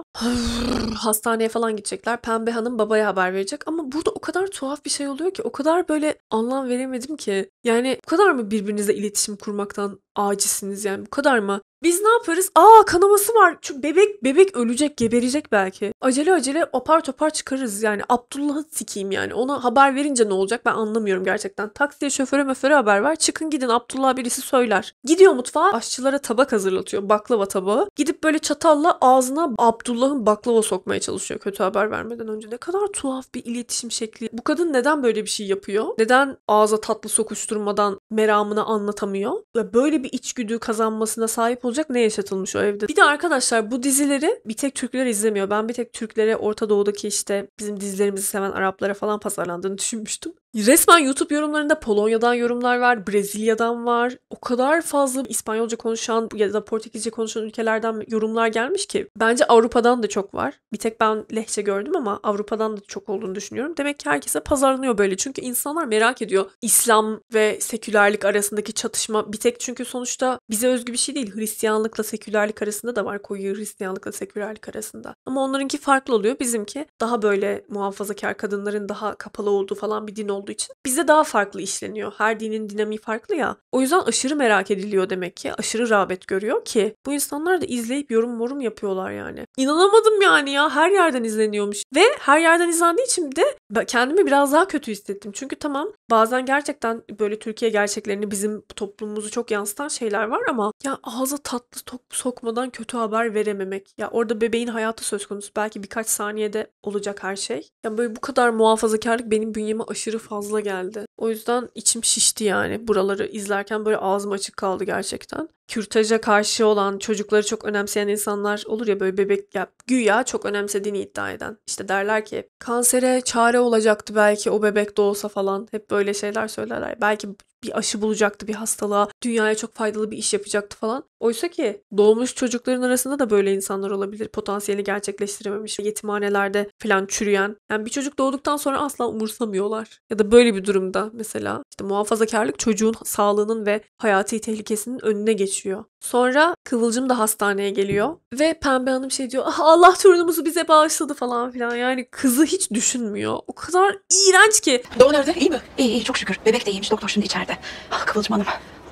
A: Hastaneye falan gidecekler. Pembe Hanım babaya haber verecek. Ama burada o kadar tuhaf bir şey oluyor ki. O kadar böyle anlam veremedim ki. Yani bu kadar mı birbirinizle iletişim kurmaktan acizsiniz yani bu kadar mı? Biz ne yaparız? Aa kanaması var. Çünkü bebek bebek ölecek, geberecek belki. Acele acele apar topar çıkarırız yani. Abdullah'ı sikeyim yani. Ona haber verince ne olacak ben anlamıyorum gerçekten. Taksiye şoföre möföre haber ver. Çıkın gidin Abdullah birisi söyler. Gidiyor mutfağa aşçılara tabak hazırlatıyor. Baklava tabağı. Gidip böyle çatalla ağzına Abdullah'ın baklava sokmaya çalışıyor. Kötü haber vermeden önce. Ne kadar tuhaf bir iletişim şekli. Bu kadın neden böyle bir şey yapıyor? Neden ağza tatlı sokuşturmadan meramını anlatamıyor? Ve böyle bir içgüdü kazanmasına sahip olacak ne yaşatılmış o evde. Bir de arkadaşlar bu dizileri bir tek Türkler izlemiyor. Ben bir tek Türklere Orta Doğu'daki işte bizim dizilerimizi seven Araplara falan pazarlandığını düşünmüştüm. Resmen YouTube yorumlarında Polonya'dan yorumlar var, Brezilya'dan var. O kadar fazla İspanyolca konuşan ya da Portekizce konuşan ülkelerden yorumlar gelmiş ki. Bence Avrupa'dan da çok var. Bir tek ben lehçe gördüm ama Avrupa'dan da çok olduğunu düşünüyorum. Demek ki herkese pazarlanıyor böyle. Çünkü insanlar merak ediyor. İslam ve sekülerlik arasındaki çatışma bir tek çünkü sonuçta bize özgü bir şey değil. Hristiyanlıkla sekülerlik arasında da var. Koyu Hristiyanlıkla sekülerlik arasında. Ama onlarınki farklı oluyor. Bizimki daha böyle muhafazakar kadınların daha kapalı olduğu falan bir din olduğu olduğu için bizde daha farklı işleniyor. Her dinin dinamiği farklı ya. O yüzden aşırı merak ediliyor demek ki. Aşırı rağbet görüyor ki bu insanlar da izleyip yorum morum yapıyorlar yani. İnanamadım yani ya her yerden izleniyormuş. Ve her yerden izlendiği için de kendimi biraz daha kötü hissettim. Çünkü tamam bazen gerçekten böyle Türkiye gerçeklerini bizim toplumumuzu çok yansıtan şeyler var ama ya ağza tatlı sokmadan kötü haber verememek. Ya orada bebeğin hayatı söz konusu. Belki birkaç saniyede olacak her şey. Ya böyle bu kadar muhafazakarlık benim bünyeme aşırı fazla geldi. O yüzden içim şişti yani. Buraları izlerken böyle ağzım açık kaldı gerçekten kürtaja karşı olan, çocukları çok önemseyen insanlar olur ya böyle bebek ya güya çok önemsediğini iddia eden. İşte derler ki kansere çare olacaktı belki o bebek doğsa falan. Hep böyle şeyler söylerler. Belki bir aşı bulacaktı bir hastalığa, dünyaya çok faydalı bir iş yapacaktı falan. Oysa ki doğmuş çocukların arasında da böyle insanlar olabilir. Potansiyeli gerçekleştirememiş, yetimhanelerde falan çürüyen. Yani bir çocuk doğduktan sonra asla umursamıyorlar. Ya da böyle bir durumda mesela işte muhafazakarlık çocuğun sağlığının ve hayati tehlikesinin önüne geçiyor geçiyor. Sonra Kıvılcım da hastaneye geliyor ve Pembe Hanım şey diyor ah, Allah torunumuzu bize bağışladı falan filan. Yani kızı hiç düşünmüyor. O kadar iğrenç ki. Doğu nerede? İyi mi? İyi iyi çok şükür. Bebek de iyiymiş. Doktor şimdi içeride. Ah, Kıvılcım Hanım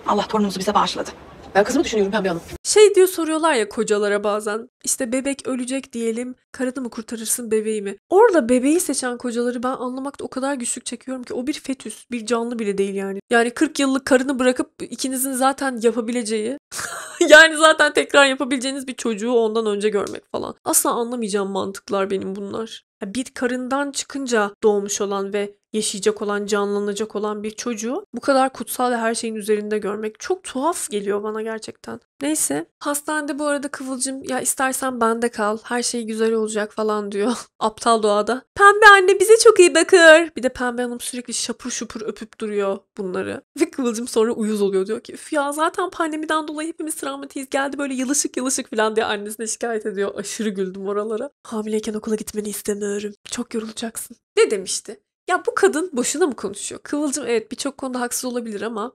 A: Allah torunumuzu bize bağışladı. Ben kızımı düşünüyorum Pembe Hanım. Şey diyor soruyorlar ya kocalara bazen. İşte bebek ölecek diyelim. Karını mı kurtarırsın bebeği mi? Orada bebeği seçen kocaları ben anlamakta o kadar güçlük çekiyorum ki o bir fetüs. Bir canlı bile değil yani. Yani 40 yıllık karını bırakıp ikinizin zaten yapabileceği yani zaten tekrar yapabileceğiniz bir çocuğu ondan önce görmek falan. Asla anlamayacağım mantıklar benim bunlar. Bir karından çıkınca doğmuş olan ve yaşayacak olan, canlanacak olan bir çocuğu bu kadar kutsal ve her şeyin üzerinde görmek çok tuhaf geliyor bana gerçekten. Neyse hastanede bu arada Kıvılcım ya istersen bende kal her şey güzel olacak falan diyor aptal doğada. Pembe anne bize çok iyi bakır. Bir de Pembe Hanım sürekli şapur şupur öpüp duruyor bunları. Ve Kıvılcım sonra uyuz oluyor diyor ki Üf ya zaten pandemiden dolayı hepimiz travmatiyiz geldi böyle yılışık yılışık falan diye annesine şikayet ediyor. Aşırı güldüm oralara. Hamileyken okula gitmeni istemiyorum. Çok yorulacaksın. Ne demişti? Ya bu kadın boşuna mı konuşuyor? Kıvılcım evet birçok konuda haksız olabilir ama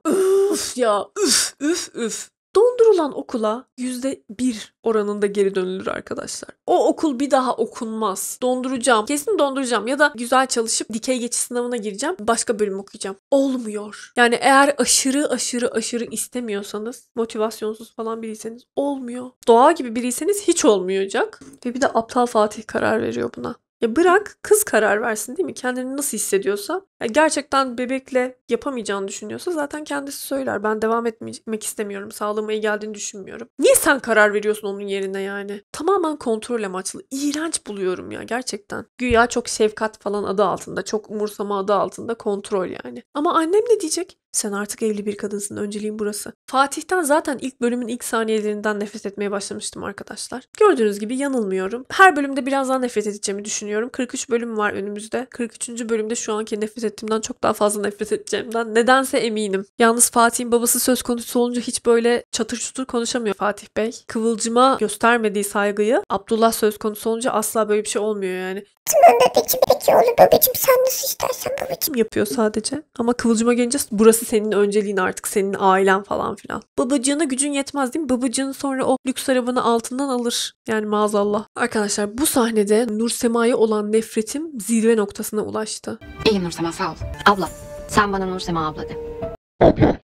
A: üf ya üf üf üf. Dondurulan okula yüzde bir oranında geri dönülür arkadaşlar. O okul bir daha okunmaz. Donduracağım. Kesin donduracağım ya da güzel çalışıp dikey geçiş sınavına gireceğim. Başka bölüm okuyacağım. Olmuyor. Yani eğer aşırı aşırı aşırı istemiyorsanız, motivasyonsuz falan biriyseniz olmuyor. Doğa gibi biriyseniz hiç olmayacak. Ve bir de aptal Fatih karar veriyor buna. Ya bırak kız karar versin değil mi? Kendini nasıl hissediyorsa yani gerçekten bebekle yapamayacağını düşünüyorsa zaten kendisi söyler. Ben devam etmek istemiyorum. Sağlığıma iyi geldiğini düşünmüyorum. Niye sen karar veriyorsun onun yerine yani? Tamamen kontrol amaçlı. İğrenç buluyorum ya gerçekten. Güya çok şefkat falan adı altında. Çok umursama adı altında kontrol yani. Ama annem ne diyecek? Sen artık evli bir kadınsın. Önceliğin burası. Fatih'ten zaten ilk bölümün ilk saniyelerinden nefret etmeye başlamıştım arkadaşlar. Gördüğünüz gibi yanılmıyorum. Her bölümde biraz daha nefret edeceğimi düşünüyorum. 43 bölüm var önümüzde. 43. bölümde şu anki nefret ettiğimden çok daha fazla nefret edeceğimden nedense eminim. Yalnız Fatih'in babası söz konusu olunca hiç böyle çatır çutur konuşamıyor Fatih Bey. Kıvılcıma göstermediği saygıyı Abdullah söz konusu olunca asla böyle bir şey olmuyor yani. Tamam babacım peki olur babacım sen nasıl istersen babacım yapıyor sadece. Ama Kıvılcıma gelince burası senin önceliğin artık senin ailen falan filan. Babacığına gücün yetmez değil mi? Babacığın sonra o lüks arabanı altından alır. Yani maazallah. Arkadaşlar bu sahnede Nur Sema'ya olan nefretim zirve noktasına ulaştı. İyi Nur Sema sağ ol. Abla. Sen bana Nursema abla de. Abla.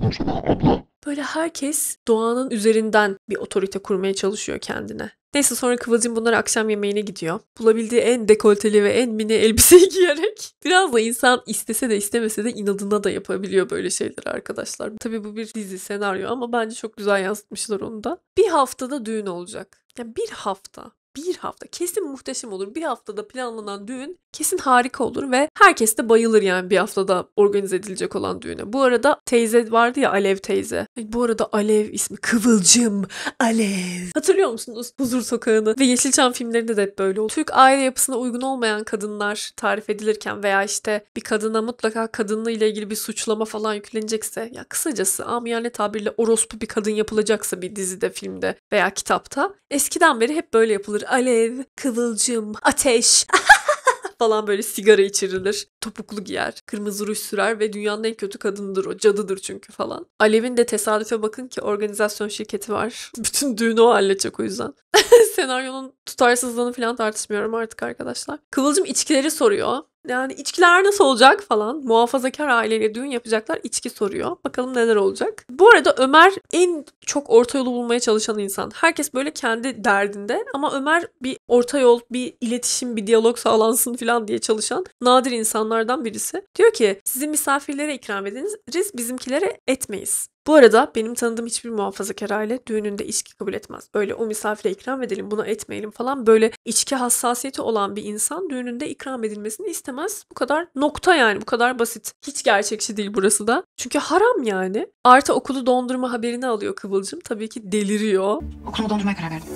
A: Nursema abla. Böyle herkes doğanın üzerinden bir otorite kurmaya çalışıyor kendine. Neyse sonra Kıvılcım bunlar akşam yemeğine gidiyor. Bulabildiği en dekolteli ve en mini elbiseyi giyerek. Biraz da insan istese de istemese de inadına da yapabiliyor böyle şeyler arkadaşlar. Tabii bu bir dizi senaryo ama bence çok güzel yansıtmışlar onu da. Bir haftada düğün olacak. Yani bir hafta bir hafta kesin muhteşem olur. Bir haftada planlanan düğün kesin harika olur ve herkes de bayılır yani bir haftada organize edilecek olan düğüne. Bu arada teyze vardı ya Alev teyze. Bu arada Alev ismi Kıvılcım Alev. Hatırlıyor musunuz Huzur Sokağı'nı ve Yeşilçam filmlerinde de hep böyle oldu. Türk aile yapısına uygun olmayan kadınlar tarif edilirken veya işte bir kadına mutlaka kadınlığı ile ilgili bir suçlama falan yüklenecekse ya kısacası amiyane tabirle orospu bir kadın yapılacaksa bir dizide, filmde veya kitapta eskiden beri hep böyle yapılır alev, kıvılcım, ateş. falan böyle sigara içirilir. Topuklu giyer. Kırmızı ruj sürer ve dünyanın en kötü kadındır o. Cadıdır çünkü falan. Alev'in de tesadüfe bakın ki organizasyon şirketi var. Bütün düğünü o halledecek o yüzden. Senaryonun tutarsızlığını falan tartışmıyorum artık arkadaşlar. Kıvılcım içkileri soruyor. Yani içkiler nasıl olacak falan. Muhafazakar aileyle düğün yapacaklar. içki soruyor. Bakalım neler olacak. Bu arada Ömer en çok orta yolu bulmaya çalışan insan. Herkes böyle kendi derdinde ama Ömer bir orta yol, bir iletişim, bir diyalog sağlansın falan diye çalışan nadir insanlardan birisi. Diyor ki sizin misafirlere ikram ediniz. Biz bizimkilere etmeyiz. Bu arada benim tanıdığım hiçbir muhafazakar aile düğününde içki kabul etmez. Böyle o misafire ikram edelim buna etmeyelim falan böyle içki hassasiyeti olan bir insan düğününde ikram edilmesini istemez. Bu kadar nokta yani bu kadar basit. Hiç gerçekçi değil burası da. Çünkü haram yani. Artı okulu dondurma haberini alıyor Kıvılcım. Tabii ki deliriyor. Okulumu dondurmaya karar verdim.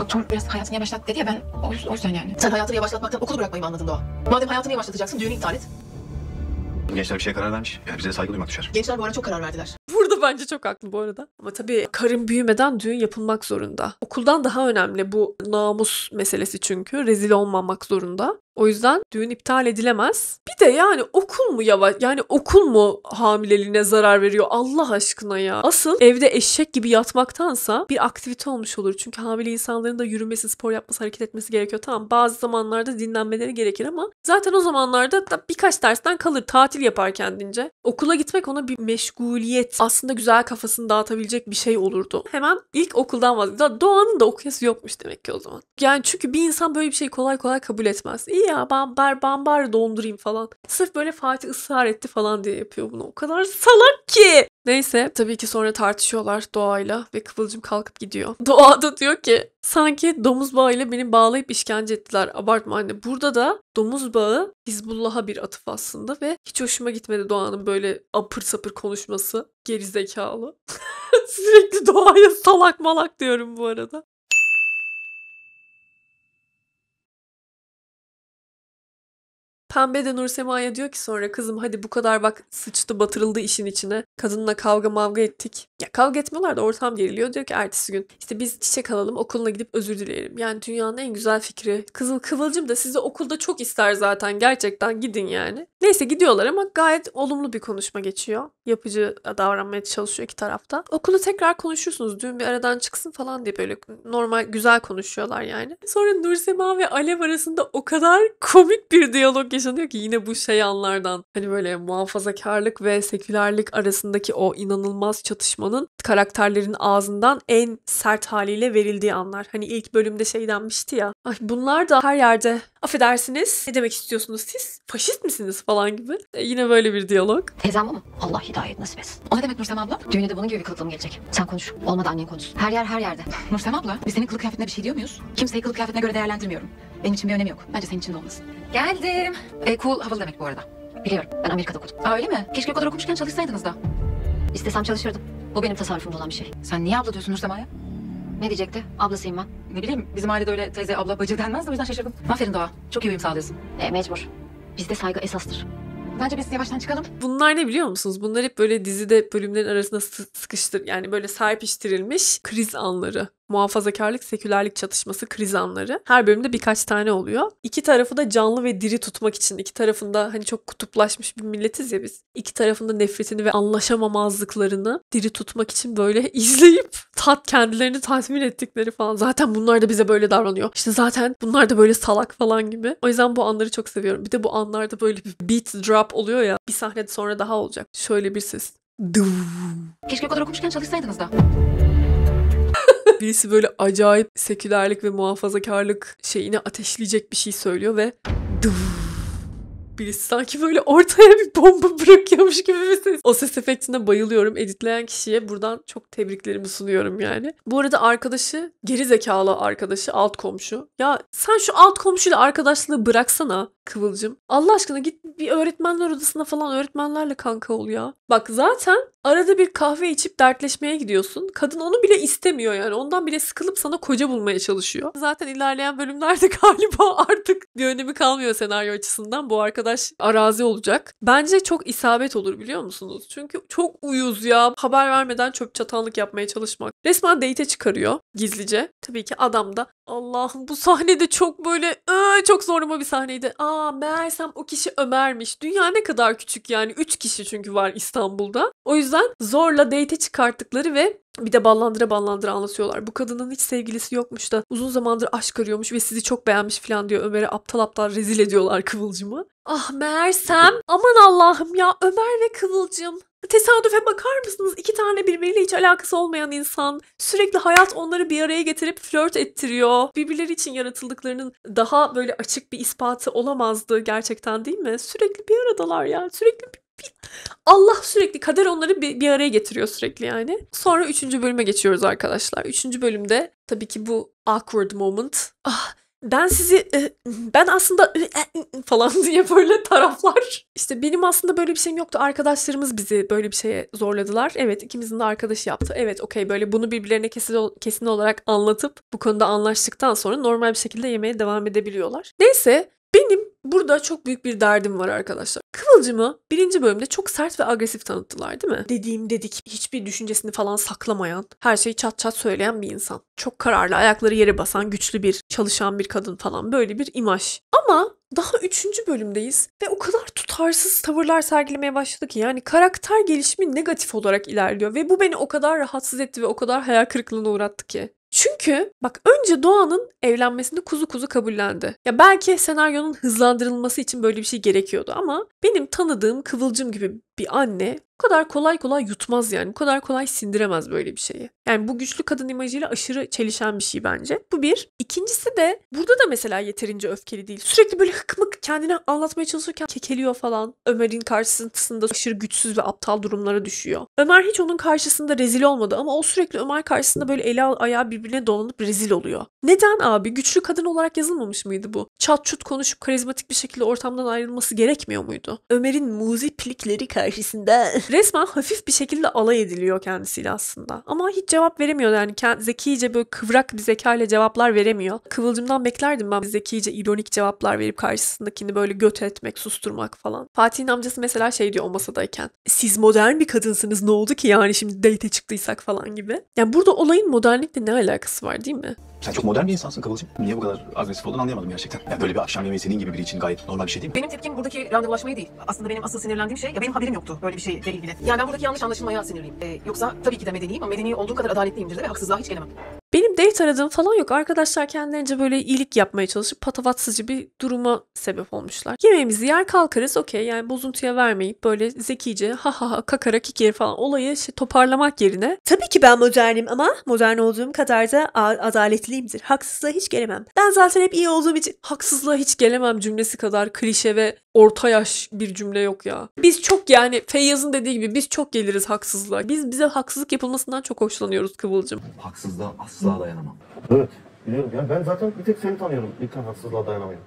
A: Doktor biraz hayatını yavaşlat dedi ya ben o, yüzden yani. Sen hayatını yavaşlatmaktan okulu bırakmayı mı anladın Doğa? Madem hayatını yavaşlatacaksın düğünü iptal et. Gençler bir şey karar vermiş.
B: Yani bize saygı duymak düşer. Gençler
A: bu ara çok karar verdiler. Burada bence çok haklı bu arada. Ama tabii karın büyümeden düğün yapılmak zorunda. Okuldan daha önemli bu namus meselesi çünkü. Rezil olmamak zorunda. O yüzden düğün iptal edilemez. Bir de yani okul mu yavaş yani okul mu hamileliğine zarar veriyor Allah aşkına ya. Asıl evde eşek gibi yatmaktansa bir aktivite olmuş olur. Çünkü hamile insanların da yürümesi, spor yapması, hareket etmesi gerekiyor. Tamam bazı zamanlarda dinlenmeleri gerekir ama zaten o zamanlarda da birkaç dersten kalır tatil yapar kendince. Okula gitmek ona bir meşguliyet. Aslında güzel kafasını dağıtabilecek bir şey olurdu. Hemen ilk okuldan vazgeçti. Doğanın da okuyası yokmuş demek ki o zaman. Yani çünkü bir insan böyle bir şeyi kolay kolay kabul etmez. İyi ya ben bambar bambar dondurayım falan. Sırf böyle Fatih ısrar etti falan diye yapıyor bunu. O kadar salak ki. Neyse tabii ki sonra tartışıyorlar doğayla ve Kıvılcım kalkıp gidiyor. Doğa da diyor ki sanki domuz bağıyla beni bağlayıp işkence ettiler. Abartma anne. Burada da domuz bağı Hizbullah'a bir atıf aslında ve hiç hoşuma gitmedi Doğa'nın böyle apır sapır konuşması. Gerizekalı. Sürekli doğaya salak malak diyorum bu arada. Pembe de Nursema'ya diyor ki sonra kızım hadi bu kadar bak sıçtı batırıldı işin içine. Kadınla kavga mavga ettik. Ya kavga etmiyorlar da ortam geriliyor. Diyor ki ertesi gün işte biz çiçek alalım okuluna gidip özür dileyelim. Yani dünyanın en güzel fikri. Kızıl Kıvılcım da sizi okulda çok ister zaten gerçekten gidin yani. Neyse gidiyorlar ama gayet olumlu bir konuşma geçiyor. Yapıcı davranmaya çalışıyor iki tarafta. Okulu tekrar konuşursunuz düğün bir aradan çıksın falan diye böyle normal güzel konuşuyorlar yani. Sonra Nursema ve Alev arasında o kadar komik bir diyalog yaşanıyor yaşanıyor ki yine bu şey anlardan hani böyle muhafazakarlık ve sekülerlik arasındaki o inanılmaz çatışmanın karakterlerin ağzından en sert haliyle verildiği anlar. Hani ilk bölümde şey denmişti ya. Ay bunlar da her yerde affedersiniz ne demek istiyorsunuz siz? Faşist misiniz falan gibi. E, yine böyle bir diyalog. Teyzem ama Allah hidayet
B: nasip etsin. O ne demek Nursem abla? Düğünde bunun gibi bir kılıkla mı gelecek? Sen konuş. Olmadı annen konuş. Her yer her yerde. Nursem abla biz senin kılık kıyafetine bir şey diyor muyuz? Kimseyi kılık kıyafetine göre değerlendirmiyorum. Benim için bir önemi yok. Bence senin için de olmasın. Geldim. E, cool havalı demek bu arada. Biliyorum. Ben Amerika'da okudum. Aa öyle mi? Keşke o kadar okumuşken çalışsaydınız da. İstesem çalışırdım. Bu benim tasarrufumda olan bir şey. Sen niye abla diyorsun Nursema'ya? Ne diyecekti? Ablasıyım ben. Ne bileyim bizim ailede öyle teyze, abla, bacı denmez de o yüzden şaşırdım. Aferin Doğa. Çok iyi uyum sağlıyorsun. E, mecbur. Bizde saygı esastır. Bence biz yavaştan çıkalım.
A: Bunlar ne biliyor musunuz? Bunlar hep böyle dizide bölümlerin arasında sıkıştır yani böyle serpiştirilmiş kriz anları muhafazakarlık sekülerlik çatışması kriz anları. Her bölümde birkaç tane oluyor. İki tarafı da canlı ve diri tutmak için iki tarafında hani çok kutuplaşmış bir milletiz ya biz. İki tarafında nefretini ve anlaşamamazlıklarını diri tutmak için böyle izleyip tat kendilerini tatmin ettikleri falan. Zaten bunlar da bize böyle davranıyor. İşte zaten bunlar da böyle salak falan gibi. O yüzden bu anları çok seviyorum. Bir de bu anlarda böyle bir beat drop oluyor ya. Bir sahne sonra daha olacak. Şöyle bir ses.
B: Keşke o kadar okumuşken çalışsaydınız da.
A: Birisi böyle acayip sekülerlik ve muhafazakarlık şeyini ateşleyecek bir şey söylüyor ve birisi sanki böyle ortaya bir bomba bırakıyormuş gibi bir ses. O ses efektine bayılıyorum. Editleyen kişiye buradan çok tebriklerimi sunuyorum yani. Bu arada arkadaşı geri zekalı arkadaşı alt komşu. Ya sen şu alt komşuyla arkadaşlığı bıraksana. Kıvılcım. Allah aşkına git bir öğretmenler odasına falan öğretmenlerle kanka ol ya. Bak zaten arada bir kahve içip dertleşmeye gidiyorsun. Kadın onu bile istemiyor yani. Ondan bile sıkılıp sana koca bulmaya çalışıyor. Zaten ilerleyen bölümlerde galiba artık bir önemi kalmıyor senaryo açısından. Bu arkadaş arazi olacak. Bence çok isabet olur biliyor musunuz? Çünkü çok uyuz ya. Haber vermeden çöp çatanlık yapmaya çalışmak. Resmen date e çıkarıyor gizlice. Tabii ki adam da Allah'ım bu sahnede çok böyle ee, çok zoruma bir sahneydi. Aa meğersem o kişi Ömer'miş. Dünya ne kadar küçük yani üç kişi çünkü var İstanbul'da. O yüzden zorla date çıkarttıkları ve bir de ballandıra ballandıra anlatıyorlar. Bu kadının hiç sevgilisi yokmuş da uzun zamandır aşk arıyormuş ve sizi çok beğenmiş falan diyor. Ömer'e aptal aptal rezil ediyorlar Kıvılcım'ı. Ah meğersem aman Allah'ım ya Ömer ve Kıvılcım Tesadüfe bakar mısınız? İki tane birbiriyle hiç alakası olmayan insan. Sürekli hayat onları bir araya getirip flört ettiriyor. Birbirleri için yaratıldıklarının daha böyle açık bir ispatı olamazdı gerçekten değil mi? Sürekli bir aradalar ya. Sürekli bir Allah sürekli kader onları bir, bir araya getiriyor sürekli yani. Sonra üçüncü bölüme geçiyoruz arkadaşlar. Üçüncü bölümde tabii ki bu awkward moment. Ah ben sizi e, ben aslında e, e, falan diye böyle taraflar. İşte benim aslında böyle bir şeyim yoktu. Arkadaşlarımız bizi böyle bir şeye zorladılar. Evet ikimizin de arkadaşı yaptı. Evet okey böyle bunu birbirlerine kesin, kesin olarak anlatıp bu konuda anlaştıktan sonra normal bir şekilde yemeye devam edebiliyorlar. Neyse benim burada çok büyük bir derdim var arkadaşlar. Kıvılcım'ı birinci bölümde çok sert ve agresif tanıttılar değil mi? Dediğim dedik hiçbir düşüncesini falan saklamayan, her şeyi çat çat söyleyen bir insan. Çok kararlı, ayakları yere basan, güçlü bir, çalışan bir kadın falan böyle bir imaj. Ama daha üçüncü bölümdeyiz ve o kadar tutarsız tavırlar sergilemeye başladı ki yani karakter gelişimi negatif olarak ilerliyor ve bu beni o kadar rahatsız etti ve o kadar hayal kırıklığına uğrattı ki. Çünkü bak önce Doğan'ın evlenmesini kuzu kuzu kabullendi. Ya belki senaryonun hızlandırılması için böyle bir şey gerekiyordu ama benim tanıdığım Kıvılcım gibi bir anne bu kadar kolay kolay yutmaz yani. Bu kadar kolay sindiremez böyle bir şeyi. Yani bu güçlü kadın imajıyla aşırı çelişen bir şey bence. Bu bir. İkincisi de burada da mesela yeterince öfkeli değil. Sürekli böyle hıkmık kendine anlatmaya çalışırken kekeliyor falan. Ömer'in karşısında aşırı güçsüz ve aptal durumlara düşüyor. Ömer hiç onun karşısında rezil olmadı ama o sürekli Ömer karşısında böyle eli ayağı birbirine dolanıp rezil oluyor. Neden abi? Güçlü kadın olarak yazılmamış mıydı bu? Çat çut konuşup karizmatik bir şekilde ortamdan ayrılması gerekmiyor muydu? Ömer'in muziplikleri karşısında. Resmen hafif bir şekilde alay ediliyor kendisiyle aslında. Ama hiç cevap veremiyor yani zekice böyle kıvrak bir zekayla cevaplar veremiyor. Kıvılcımdan beklerdim ben zekice ironik cevaplar verip karşısındakini böyle göt etmek, susturmak falan. Fatih'in amcası mesela şey diyor o masadayken. Siz modern bir kadınsınız ne oldu ki yani şimdi date e çıktıysak falan gibi. Yani burada olayın modernlikle ne alakası var değil mi?
B: Sen çok modern bir insansın Kıvılcım. Niye bu kadar agresif olduğunu anlayamadım gerçekten. Yani böyle bir akşam yemeği senin
A: gibi biri için gayet normal bir şey değil mi? Benim tepkim buradaki randevulaşmayı değil. Aslında benim asıl sinirlendiğim şey ya benim haberim yoktu böyle bir şeyle
B: ilgili. Yani ben buradaki yanlış anlaşılmaya sinirliyim. Ee, yoksa tabii ki de medeniyim ama medeni olduğum kadar adaletliyimdir de ve haksızlığa hiç gelemem
A: benim date aradığım falan yok. Arkadaşlar kendilerince böyle iyilik yapmaya çalışıp patavatsızca bir duruma sebep olmuşlar. Yemeğimizi yer kalkarız okey yani bozuntuya vermeyip böyle zekice ha ha ha kakarak iki kikir falan olayı işte toparlamak yerine. Tabii ki ben modernim ama modern olduğum kadar da adaletliyimdir. Haksızlığa hiç gelemem. Ben zaten hep iyi olduğum için haksızlığa hiç gelemem cümlesi kadar klişe ve orta yaş bir cümle yok ya. Biz çok yani Feyyaz'ın dediği gibi biz çok geliriz haksızlığa. Biz bize haksızlık yapılmasından çok hoşlanıyoruz Kıvılcım. Haksızlığa
B: asla dayanamam. Evet biliyorum. Yani ben zaten bir tek seni tanıyorum. İlk haksızlığa dayanamayın.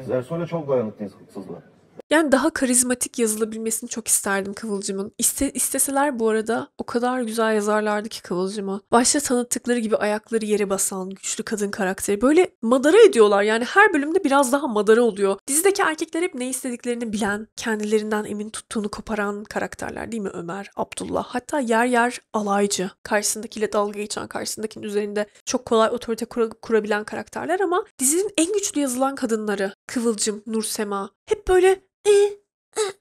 B: Biz Ersoy'la çok dayanıklıyız haksızlığa.
A: Yani daha karizmatik yazılabilmesini çok isterdim Kıvılcım'ın. İste, isteseler bu arada o kadar güzel yazarlardı ki Kıvılcım'ı. Başta tanıttıkları gibi ayakları yere basan güçlü kadın karakteri. Böyle madara ediyorlar yani her bölümde biraz daha madara oluyor. Dizideki erkekler hep ne istediklerini bilen, kendilerinden emin tuttuğunu koparan karakterler değil mi Ömer, Abdullah? Hatta yer yer alaycı. Karşısındakiyle dalga geçen, karşısındakinin üzerinde çok kolay otorite kura, kurabilen karakterler ama dizinin en güçlü yazılan kadınları Kıvılcım, Nursema hep böyle e, e,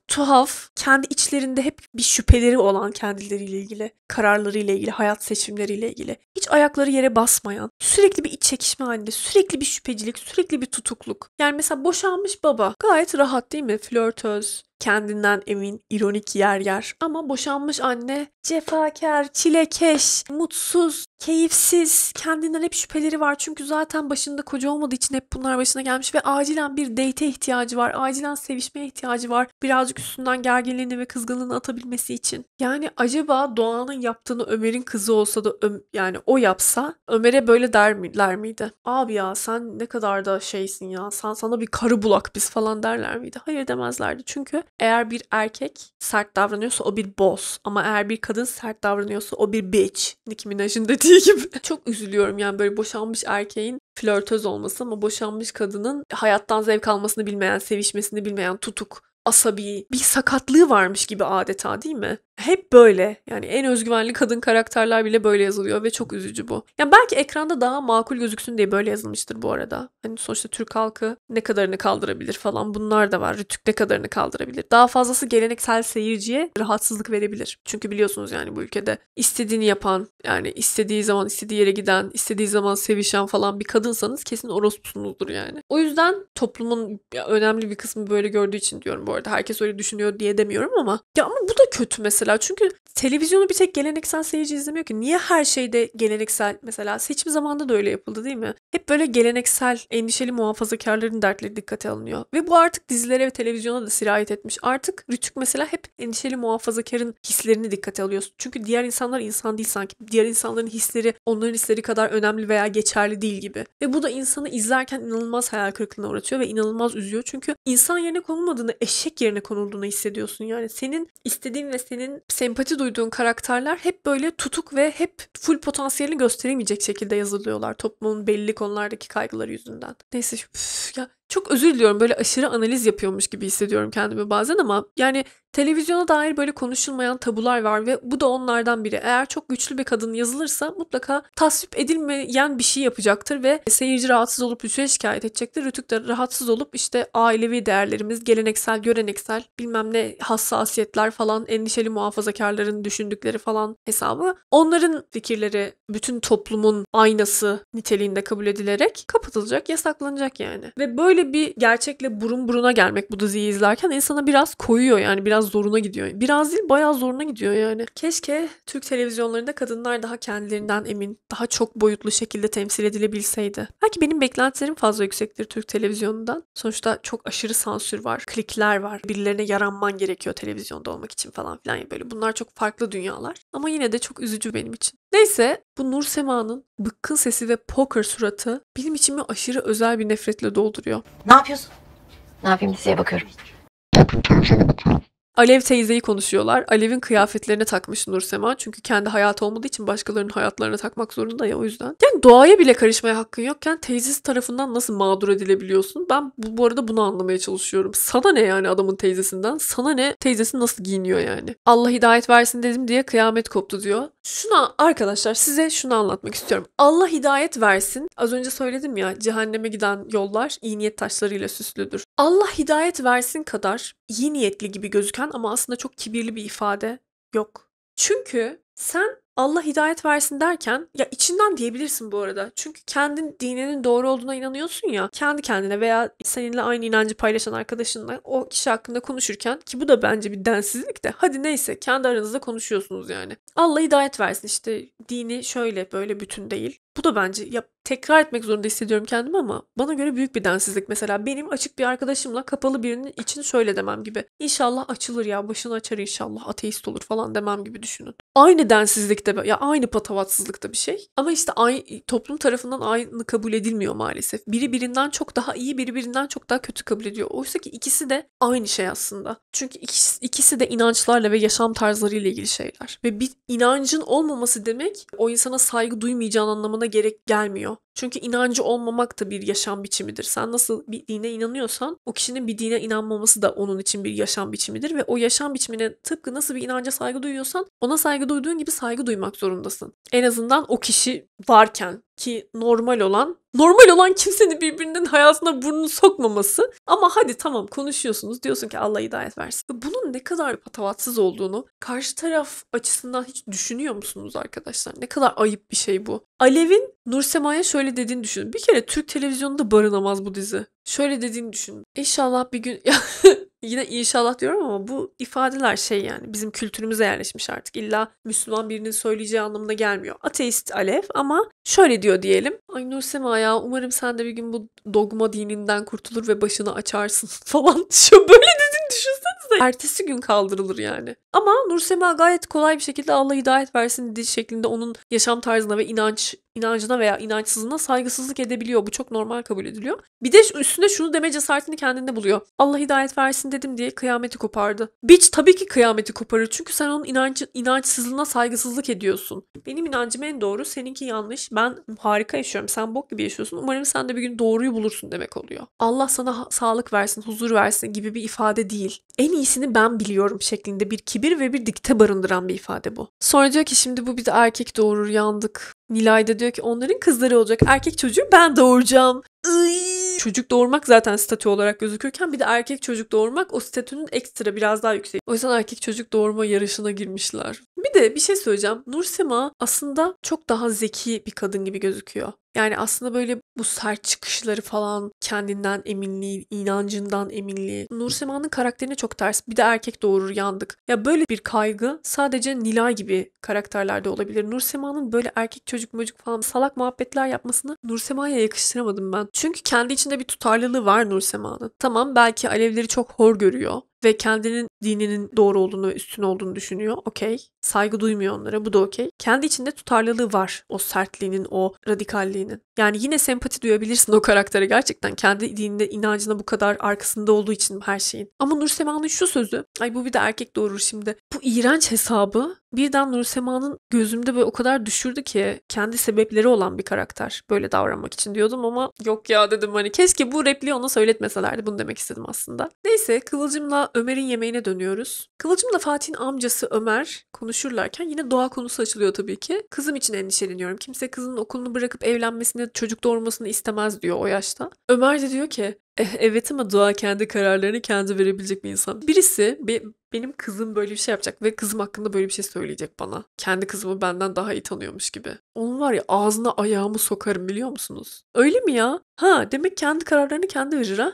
A: tuhaf, kendi içlerinde hep bir şüpheleri olan kendileriyle ilgili, kararlarıyla ilgili, hayat seçimleriyle ilgili. Hiç ayakları yere basmayan, sürekli bir iç çekişme halinde, sürekli bir şüphecilik, sürekli bir tutukluk. Yani mesela boşanmış baba gayet rahat değil mi? Flörtöz, kendinden emin, ironik yer yer. Ama boşanmış anne cefakar, çilekeş, mutsuz, keyifsiz, kendinden hep şüpheleri var. Çünkü zaten başında koca olmadığı için hep bunlar başına gelmiş ve acilen bir date ihtiyacı var. Acilen sevişmeye ihtiyacı var. Birazcık üstünden gerginliğini ve kızgınlığını atabilmesi için. Yani acaba Doğan'ın yaptığını Ömer'in kızı olsa da yani o yapsa Ömer'e böyle derler miydi? Abi ya sen ne kadar da şeysin ya. Sen sana bir karı bulak biz falan derler miydi? Hayır demezlerdi. Çünkü eğer bir erkek sert davranıyorsa o bir boss. Ama eğer bir kadın sert davranıyorsa o bir bitch. Nicki Minaj'ın dediği gibi. Çok üzülüyorum yani böyle boşanmış erkeğin flörtöz olması ama boşanmış kadının hayattan zevk almasını bilmeyen, sevişmesini bilmeyen tutuk asabi bir sakatlığı varmış gibi adeta değil mi? hep böyle. Yani en özgüvenli kadın karakterler bile böyle yazılıyor ve çok üzücü bu. Yani belki ekranda daha makul gözüksün diye böyle yazılmıştır bu arada. Hani sonuçta Türk halkı ne kadarını kaldırabilir falan bunlar da var. Rütük ne kadarını kaldırabilir. Daha fazlası geleneksel seyirciye rahatsızlık verebilir. Çünkü biliyorsunuz yani bu ülkede istediğini yapan, yani istediği zaman istediği yere giden, istediği zaman sevişen falan bir kadınsanız kesin orospusunuzdur yani. O yüzden toplumun önemli bir kısmı böyle gördüğü için diyorum bu arada. Herkes öyle düşünüyor diye demiyorum ama ya ama bu da kötü mesela mesela. Çünkü televizyonu bir tek geleneksel seyirci izlemiyor ki. Niye her şeyde geleneksel mesela? Seçim zamanında da öyle yapıldı değil mi? hep böyle geleneksel, endişeli muhafazakarların dertleri dikkate alınıyor. Ve bu artık dizilere ve televizyona da sirayet etmiş. Artık Rütük mesela hep endişeli muhafazakarın hislerini dikkate alıyorsun. Çünkü diğer insanlar insan değil sanki. Diğer insanların hisleri onların hisleri kadar önemli veya geçerli değil gibi. Ve bu da insanı izlerken inanılmaz hayal kırıklığına uğratıyor ve inanılmaz üzüyor. Çünkü insan yerine konulmadığını, eşek yerine konulduğunu hissediyorsun. Yani senin istediğin ve senin sempati duyduğun karakterler hep böyle tutuk ve hep full potansiyelini gösteremeyecek şekilde yazılıyorlar toplumun belli konu konulardaki kaygıları yüzünden. Neyse üf, ya çok özür diliyorum böyle aşırı analiz yapıyormuş gibi hissediyorum kendimi bazen ama yani televizyona dair böyle konuşulmayan tabular var ve bu da onlardan biri. Eğer çok güçlü bir kadın yazılırsa mutlaka tasvip edilmeyen bir şey yapacaktır ve seyirci rahatsız olup rütüye şikayet edecektir. Rütük de rahatsız olup işte ailevi değerlerimiz, geleneksel, göreneksel bilmem ne hassasiyetler falan, endişeli muhafazakarların düşündükleri falan hesabı. Onların fikirleri bütün toplumun aynası niteliğinde kabul edilerek kapatılacak, yasaklanacak yani. Ve böyle böyle bir gerçekle burun buruna gelmek bu diziyi izlerken insana biraz koyuyor yani biraz zoruna gidiyor. Biraz değil bayağı zoruna gidiyor yani. Keşke Türk televizyonlarında kadınlar daha kendilerinden emin, daha çok boyutlu şekilde temsil edilebilseydi. Belki benim beklentilerim fazla yüksektir Türk televizyonundan. Sonuçta çok aşırı sansür var, klikler var. Birilerine yaranman gerekiyor televizyonda olmak için falan filan. Yani böyle bunlar çok farklı dünyalar. Ama yine de çok üzücü benim için. Neyse bu Nur Sema'nın bıkkın sesi ve poker suratı benim içimi aşırı özel bir nefretle dolduruyor. Ne yapıyorsun?
B: Ne yapayım liseye bakıyorum.
A: Alev teyzeyi konuşuyorlar. Alev'in kıyafetlerine takmış Nursema. Çünkü kendi hayatı olmadığı için başkalarının hayatlarına takmak zorunda ya o yüzden. Yani doğaya bile karışmaya hakkın yokken teyzesi tarafından nasıl mağdur edilebiliyorsun? Ben bu, bu arada bunu anlamaya çalışıyorum. Sana ne yani adamın teyzesinden? Sana ne teyzesi nasıl giyiniyor yani? Allah hidayet versin dedim diye kıyamet koptu diyor. Şuna arkadaşlar size şunu anlatmak istiyorum. Allah hidayet versin. Az önce söyledim ya cehenneme giden yollar iyi niyet taşlarıyla süslüdür. Allah hidayet versin kadar iyi niyetli gibi gözüken ama aslında çok kibirli bir ifade yok. Çünkü sen Allah hidayet versin derken ya içinden diyebilirsin bu arada. Çünkü kendin dininin doğru olduğuna inanıyorsun ya. Kendi kendine veya seninle aynı inancı paylaşan arkadaşınla o kişi hakkında konuşurken ki bu da bence bir densizlik de. Hadi neyse kendi aranızda konuşuyorsunuz yani. Allah hidayet versin işte dini şöyle böyle bütün değil. Bu da bence ya tekrar etmek zorunda hissediyorum kendimi ama bana göre büyük bir densizlik. Mesela benim açık bir arkadaşımla kapalı birinin için şöyle demem gibi. İnşallah açılır ya başını açar inşallah ateist olur falan demem gibi düşünün. Aynı densizlikte ya aynı patavatsızlıkta bir şey. Ama işte aynı toplum tarafından aynı kabul edilmiyor maalesef. Biri birinden çok daha iyi biri birinden çok daha kötü kabul ediyor. Oysa ki ikisi de aynı şey aslında. Çünkü ikisi, ikisi de inançlarla ve yaşam tarzlarıyla ilgili şeyler. Ve bir inancın olmaması demek o insana saygı duymayacağın anlamına gerek gelmiyor. Çünkü inancı olmamak da bir yaşam biçimidir. Sen nasıl bir dine inanıyorsan o kişinin bir dine inanmaması da onun için bir yaşam biçimidir ve o yaşam biçimine tıpkı nasıl bir inanca saygı duyuyorsan ona saygı duyduğun gibi saygı duymak zorundasın. En azından o kişi varken ki normal olan normal olan kimsenin birbirinin hayatına burnunu sokmaması. Ama hadi tamam konuşuyorsunuz. Diyorsun ki Allah hidayet versin. Bunun ne kadar patavatsız olduğunu karşı taraf açısından hiç düşünüyor musunuz arkadaşlar? Ne kadar ayıp bir şey bu. Alev'in Nursema'ya şöyle dediğini düşünün. Bir kere Türk televizyonunda barınamaz bu dizi. Şöyle dediğini düşünün. İnşallah bir gün yine inşallah diyorum ama bu ifadeler şey yani bizim kültürümüze yerleşmiş artık. İlla Müslüman birinin söyleyeceği anlamına gelmiyor. Ateist Alev ama şöyle diyor diyelim. Ay Nursema ya umarım sen de bir gün bu dogma dininden kurtulur ve başını açarsın falan. Şu böyle dedin düşünsenize. Ertesi gün kaldırılır yani. Ama Nursema gayet kolay bir şekilde Allah hidayet versin dediği şeklinde onun yaşam tarzına ve inanç inancına veya inançsızlığına saygısızlık edebiliyor. Bu çok normal kabul ediliyor. Bir de üstünde şunu deme cesaretini kendinde buluyor. Allah hidayet versin dedim diye kıyameti kopardı. Bitch tabii ki kıyameti koparır. Çünkü sen onun inancı, inançsızlığına saygısızlık ediyorsun. Benim inancım en doğru, seninki yanlış. Ben harika yaşıyorum, sen bok gibi yaşıyorsun. Umarım sen de bir gün doğruyu bulursun demek oluyor. Allah sana sağlık versin, huzur versin gibi bir ifade değil. En iyisini ben biliyorum şeklinde bir kibir ve bir dikte barındıran bir ifade bu. Sonra diyor ki şimdi bu bir de erkek doğurur, yandık. Nilay da diyor ki onların kızları olacak. Erkek çocuğu ben doğuracağım. Çocuk doğurmak zaten statü olarak gözükürken bir de erkek çocuk doğurmak o statünün ekstra biraz daha yüksek. O yüzden erkek çocuk doğurma yarışına girmişler. Bir de bir şey söyleyeceğim. Nursema aslında çok daha zeki bir kadın gibi gözüküyor. Yani aslında böyle bu sert çıkışları falan kendinden eminliği, inancından eminliği. Nursema'nın karakterine çok ters. Bir de erkek doğurur yandık. Ya böyle bir kaygı sadece Nilay gibi karakterlerde olabilir. Nursema'nın böyle erkek çocuk mocuk falan salak muhabbetler yapmasını Nursema'ya yakıştıramadım ben. Çünkü kendi içinde bir tutarlılığı var Nur Tamam belki alevleri çok hor görüyor ve kendinin dininin doğru olduğunu ve üstün olduğunu düşünüyor. Okey. Saygı duymuyor onlara. Bu da okey. Kendi içinde tutarlılığı var. O sertliğinin, o radikalliğinin. Yani yine sempati duyabilirsin o karaktere gerçekten. Kendi dinine, inancına bu kadar arkasında olduğu için her şeyin. Ama Nursema'nın şu sözü. Ay bu bir de erkek doğurur şimdi. Bu iğrenç hesabı birden Nursema'nın gözümde böyle o kadar düşürdü ki kendi sebepleri olan bir karakter böyle davranmak için diyordum ama yok ya dedim hani keşke bu repliği ona söyletmeselerdi bunu demek istedim aslında. Neyse Kıvılcım'la Ömer'in yemeğine dönüyoruz. Kıvılcım'la Fatih'in amcası Ömer konuşurlarken yine doğa konusu açılıyor tabii ki. Kızım için endişeleniyorum. Kimse kızının okulunu bırakıp evlenmesini, çocuk doğurmasını istemez diyor o yaşta. Ömer de diyor ki eh, evet ama doğa kendi kararlarını kendi verebilecek bir insan. Birisi bir, benim kızım böyle bir şey yapacak ve kızım hakkında böyle bir şey söyleyecek bana. Kendi kızımı benden daha iyi tanıyormuş gibi. Onun var ya ağzına ayağımı sokarım biliyor musunuz? Öyle mi ya? Ha demek kendi kararlarını kendi verir ha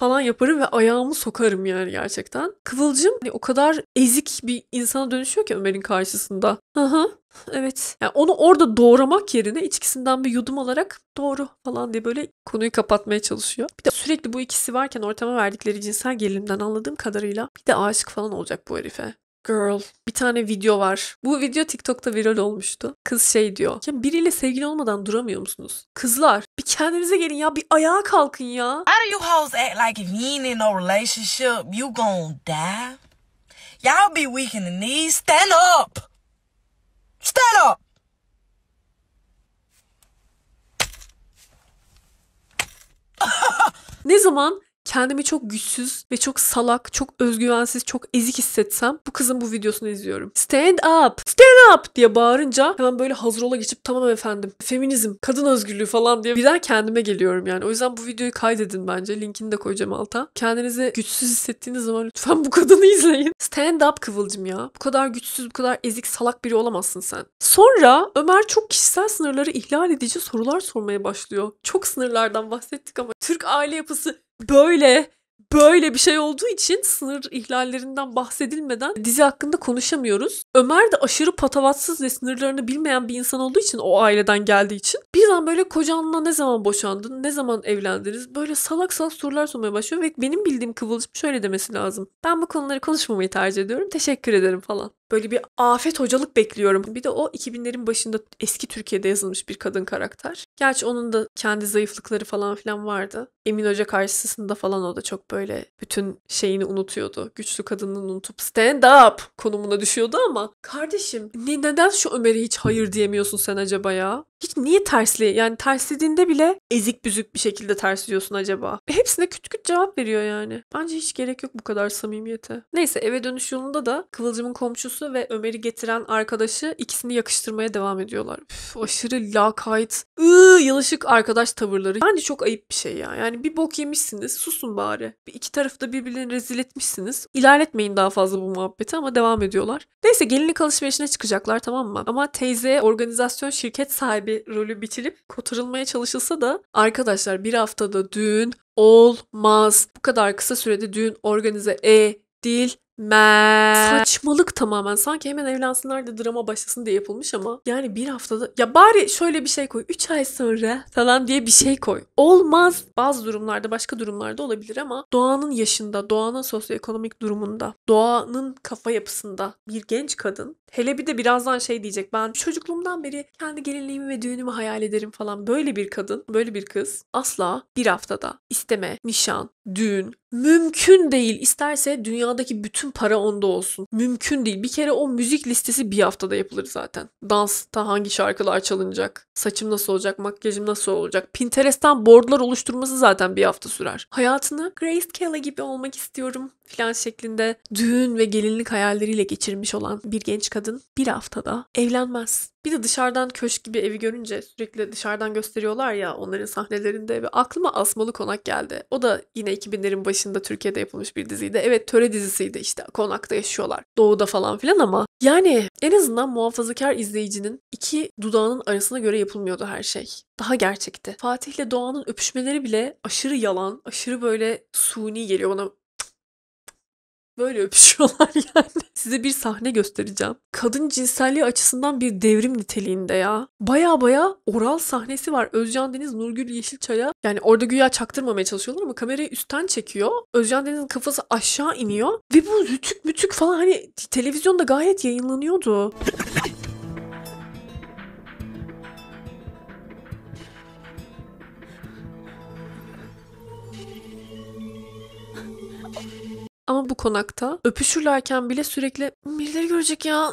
A: falan yaparım ve ayağımı sokarım yani gerçekten. Kıvılcım hani o kadar ezik bir insana dönüşüyor ki Ömer'in karşısında. Hı hı. Evet. Yani onu orada doğramak yerine içkisinden bir yudum alarak doğru falan diye böyle konuyu kapatmaya çalışıyor. Bir de sürekli bu ikisi varken ortama verdikleri cinsel gerilimden anladığım kadarıyla bir de aşık falan olacak bu herife. Girl bir tane video var. Bu video TikTok'ta viral olmuştu. Kız şey diyor. Ya biriyle sevgili olmadan duramıyor musunuz? Kızlar bir kendinize gelin ya bir ayağa kalkın ya. How do you hoes act like if you ain't in no relationship you gonna die? Y'all be weak in the knees. Stand up. Stand up. ne zaman kendimi çok güçsüz ve çok salak, çok özgüvensiz, çok ezik hissetsem bu kızın bu videosunu izliyorum. Stand up! Stand up! diye bağırınca hemen böyle hazır ola geçip tamam efendim feminizm, kadın özgürlüğü falan diye birden kendime geliyorum yani. O yüzden bu videoyu kaydedin bence. Linkini de koyacağım alta. Kendinizi güçsüz hissettiğiniz zaman lütfen bu kadını izleyin. Stand up Kıvılcım ya. Bu kadar güçsüz, bu kadar ezik, salak biri olamazsın sen. Sonra Ömer çok kişisel sınırları ihlal edici sorular sormaya başlıyor. Çok sınırlardan bahsettik ama Türk aile yapısı böyle böyle bir şey olduğu için sınır ihlallerinden bahsedilmeden dizi hakkında konuşamıyoruz. Ömer de aşırı patavatsız ve sınırlarını bilmeyen bir insan olduğu için o aileden geldiği için birden böyle kocanla ne zaman boşandın, ne zaman evlendiniz böyle salak salak sorular sormaya başlıyor ve benim bildiğim Kıvılcım şöyle demesi lazım. Ben bu konuları konuşmamayı tercih ediyorum. Teşekkür ederim falan böyle bir afet hocalık bekliyorum. Bir de o 2000'lerin başında eski Türkiye'de yazılmış bir kadın karakter. Gerçi onun da kendi zayıflıkları falan filan vardı. Emin Hoca karşısında falan o da çok böyle bütün şeyini unutuyordu. Güçlü kadının unutup stand up konumuna düşüyordu ama kardeşim ne, neden şu Ömer'e hiç hayır diyemiyorsun sen acaba ya? Hiç niye tersli? Yani terslediğinde bile ezik büzük bir şekilde tersliyorsun acaba. E, hepsine küt küt cevap veriyor yani. Bence hiç gerek yok bu kadar samimiyete. Neyse eve dönüş yolunda da Kıvılcım'ın komşusu ve Ömer'i getiren arkadaşı ikisini yakıştırmaya devam ediyorlar. Üf, aşırı lakayt, ıı, yalışık arkadaş tavırları. Bence çok ayıp bir şey ya. Yani bir bok yemişsiniz susun bari. Bir iki da birbirini rezil etmişsiniz. İlerletmeyin daha fazla bu muhabbeti ama devam ediyorlar. Neyse gelinlik alışverişine çıkacaklar tamam mı? Ama teyze organizasyon şirket sahibi bir rolü bitirip kotarılmaya çalışılsa da arkadaşlar bir haftada düğün olmaz. Bu kadar kısa sürede düğün organize e değil Me Saçmalık tamamen. Sanki hemen evlensinler de drama başlasın diye yapılmış ama yani bir haftada ya bari şöyle bir şey koy. 3 ay sonra falan diye bir şey koy. Olmaz. Bazı durumlarda başka durumlarda olabilir ama doğanın yaşında, doğanın sosyoekonomik durumunda, doğanın kafa yapısında bir genç kadın hele bir de birazdan şey diyecek. Ben çocukluğumdan beri kendi gelinliğimi ve düğünümü hayal ederim falan. Böyle bir kadın, böyle bir kız asla bir haftada isteme, nişan, düğün mümkün değil. İsterse dünyadaki bütün bütün para onda olsun. Mümkün değil. Bir kere o müzik listesi bir haftada yapılır zaten. Dansta hangi şarkılar çalınacak? Saçım nasıl olacak? Makyajım nasıl olacak? Pinterest'ten boardlar oluşturması zaten bir hafta sürer. Hayatını Grace Kelly gibi olmak istiyorum filan şeklinde düğün ve gelinlik hayalleriyle geçirmiş olan bir genç kadın bir haftada evlenmez. Bir de dışarıdan köşk gibi evi görünce sürekli dışarıdan gösteriyorlar ya onların sahnelerinde ve aklıma Asmalı Konak geldi. O da yine 2000'lerin başında Türkiye'de yapılmış bir diziydi. Evet töre dizisiydi işte konakta yaşıyorlar. Doğuda falan filan ama yani en azından muhafazakar izleyicinin iki dudağının arasına göre yapılmıyordu her şey. Daha gerçekti. Fatih'le Doğan'ın öpüşmeleri bile aşırı yalan, aşırı böyle suni geliyor bana böyle öpüşüyorlar yani. Size bir sahne göstereceğim. Kadın cinselliği açısından bir devrim niteliğinde ya. Baya baya oral sahnesi var. Özcan Deniz Nurgül Yeşilçay'a yani orada güya çaktırmamaya çalışıyorlar ama kamerayı üstten çekiyor. Özcan Deniz'in kafası aşağı iniyor ve bu rütük mütük falan hani televizyonda gayet yayınlanıyordu. Ama bu konakta öpüşürlerken bile sürekli birileri görecek ya.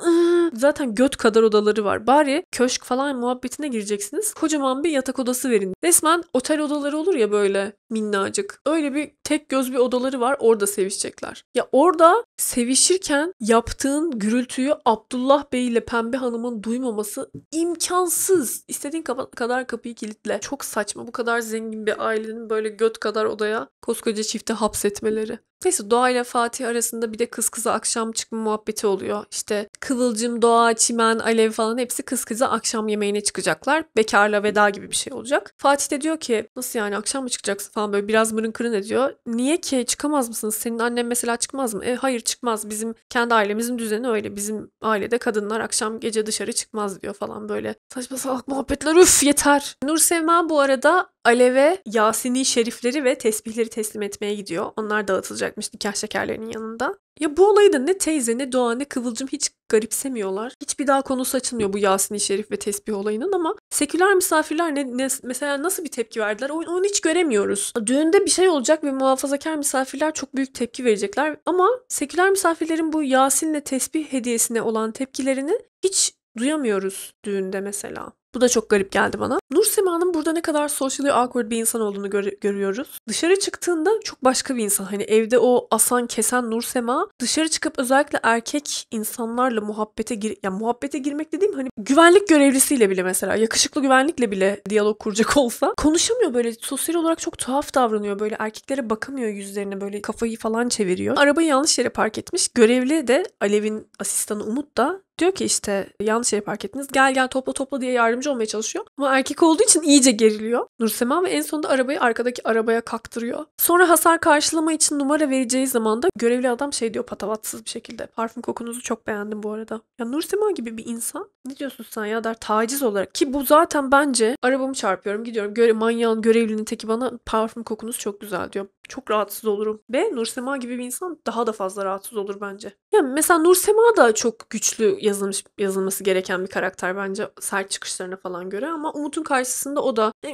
A: Zaten göt kadar odaları var. Bari köşk falan muhabbetine gireceksiniz. Kocaman bir yatak odası verin. Resmen otel odaları olur ya böyle minnacık. Öyle bir tek göz bir odaları var. Orada sevişecekler. Ya orada sevişirken yaptığın gürültüyü Abdullah Bey ile Pembe Hanım'ın duymaması imkansız. İstediğin kadar kapıyı kilitle. Çok saçma. Bu kadar zengin bir ailenin böyle göt kadar odaya Koskoca çifti hapsetmeleri. Neyse Doğa ile Fatih arasında bir de kız kıza akşam çıkma muhabbeti oluyor. İşte Kıvılcım, Doğa, Çimen, Alev falan hepsi kız kıza akşam yemeğine çıkacaklar. Bekarla veda gibi bir şey olacak. Fatih de diyor ki nasıl yani akşam mı çıkacaksın falan böyle biraz mırın kırın ediyor. Niye ki çıkamaz mısınız? Senin annen mesela çıkmaz mı? E hayır çıkmaz. Bizim kendi ailemizin düzeni öyle. Bizim ailede kadınlar akşam gece dışarı çıkmaz diyor falan böyle. Saçma salak muhabbetler üf yeter. Nur Sevmen bu arada Alev'e Yasini Şerifleri ve tesbihleri teslim etmeye gidiyor. Onlar dağıtılacakmış nikah şekerlerinin yanında. Ya bu olayı da ne teyze ne Doğa ne Kıvılcım hiç garipsemiyorlar. Hiçbir daha konusu açılmıyor bu Yasin-i Şerif ve tesbih olayının ama seküler misafirler ne, ne mesela nasıl bir tepki verdiler onu, onu hiç göremiyoruz. Düğünde bir şey olacak ve muhafazakar misafirler çok büyük tepki verecekler ama seküler misafirlerin bu Yasin'le tesbih hediyesine olan tepkilerini hiç duyamıyoruz düğünde mesela. Bu da çok garip geldi bana. Nur Sema'nın burada ne kadar socially awkward bir insan olduğunu gör- görüyoruz. Dışarı çıktığında çok başka bir insan. Hani evde o asan kesen Nur Sema dışarı çıkıp özellikle erkek insanlarla muhabbete gir ya yani muhabbete girmek dediğim hani güvenlik görevlisiyle bile mesela yakışıklı güvenlikle bile diyalog kuracak olsa konuşamıyor böyle sosyal olarak çok tuhaf davranıyor. Böyle erkeklere bakamıyor yüzlerine böyle kafayı falan çeviriyor. Arabayı yanlış yere park etmiş. Görevli de Alev'in asistanı Umut da Diyor ki işte yanlış şey park ettiniz. Gel gel topla topla diye yardımcı olmaya çalışıyor. Ama erkek olduğu için iyice geriliyor. Nursema ve en sonunda arabayı arkadaki arabaya kaktırıyor. Sonra hasar karşılama için numara vereceği zaman da görevli adam şey diyor patavatsız bir şekilde. Parfüm kokunuzu çok beğendim bu arada. Ya Nursema gibi bir insan ne diyorsun sen ya der taciz olarak. Ki bu zaten bence arabamı çarpıyorum gidiyorum. Göre, manyağın görevlinin teki bana parfüm kokunuz çok güzel diyor çok rahatsız olurum. Ve Nursema gibi bir insan daha da fazla rahatsız olur bence. Yani mesela Nursema da çok güçlü yazılmış, yazılması gereken bir karakter bence sert çıkışlarına falan göre ama Umut'un karşısında o da e,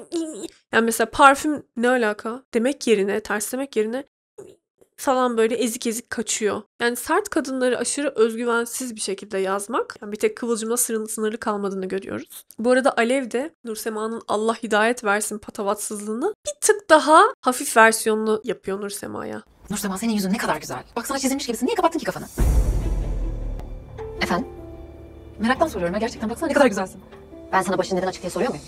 A: yani mesela parfüm ne alaka demek yerine ters demek yerine falan böyle ezik ezik kaçıyor. Yani sert kadınları aşırı özgüvensiz bir şekilde yazmak yani bir tek kıvılcımla sınırlı kalmadığını görüyoruz. Bu arada Alev de Nursema'nın Allah hidayet versin patavatsızlığını bir tık daha hafif versiyonunu yapıyor Nursema'ya.
B: Nursema senin yüzün ne kadar güzel. Baksana çizilmiş gibisin. Niye kapattın ki kafanı? Efendim? Meraktan soruyorum ya gerçekten baksana ne kadar güzelsin. Ben sana başın neden açık diye soruyor muyum?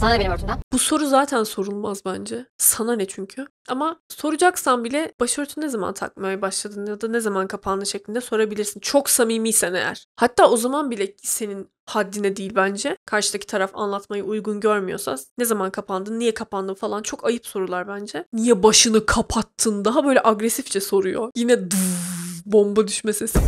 A: Sana ne benim örtümden? Bu soru zaten sorulmaz bence. Sana ne çünkü? Ama soracaksan bile başörtü ne zaman takmaya başladın ya da ne zaman kapandı şeklinde sorabilirsin. Çok samimiysen eğer. Hatta o zaman bile senin haddine değil bence. Karşıdaki taraf anlatmayı uygun görmüyorsa ne zaman kapandın, niye kapandın falan çok ayıp sorular bence. Niye başını kapattın daha böyle agresifçe soruyor. Yine dv, bomba düşme sesi.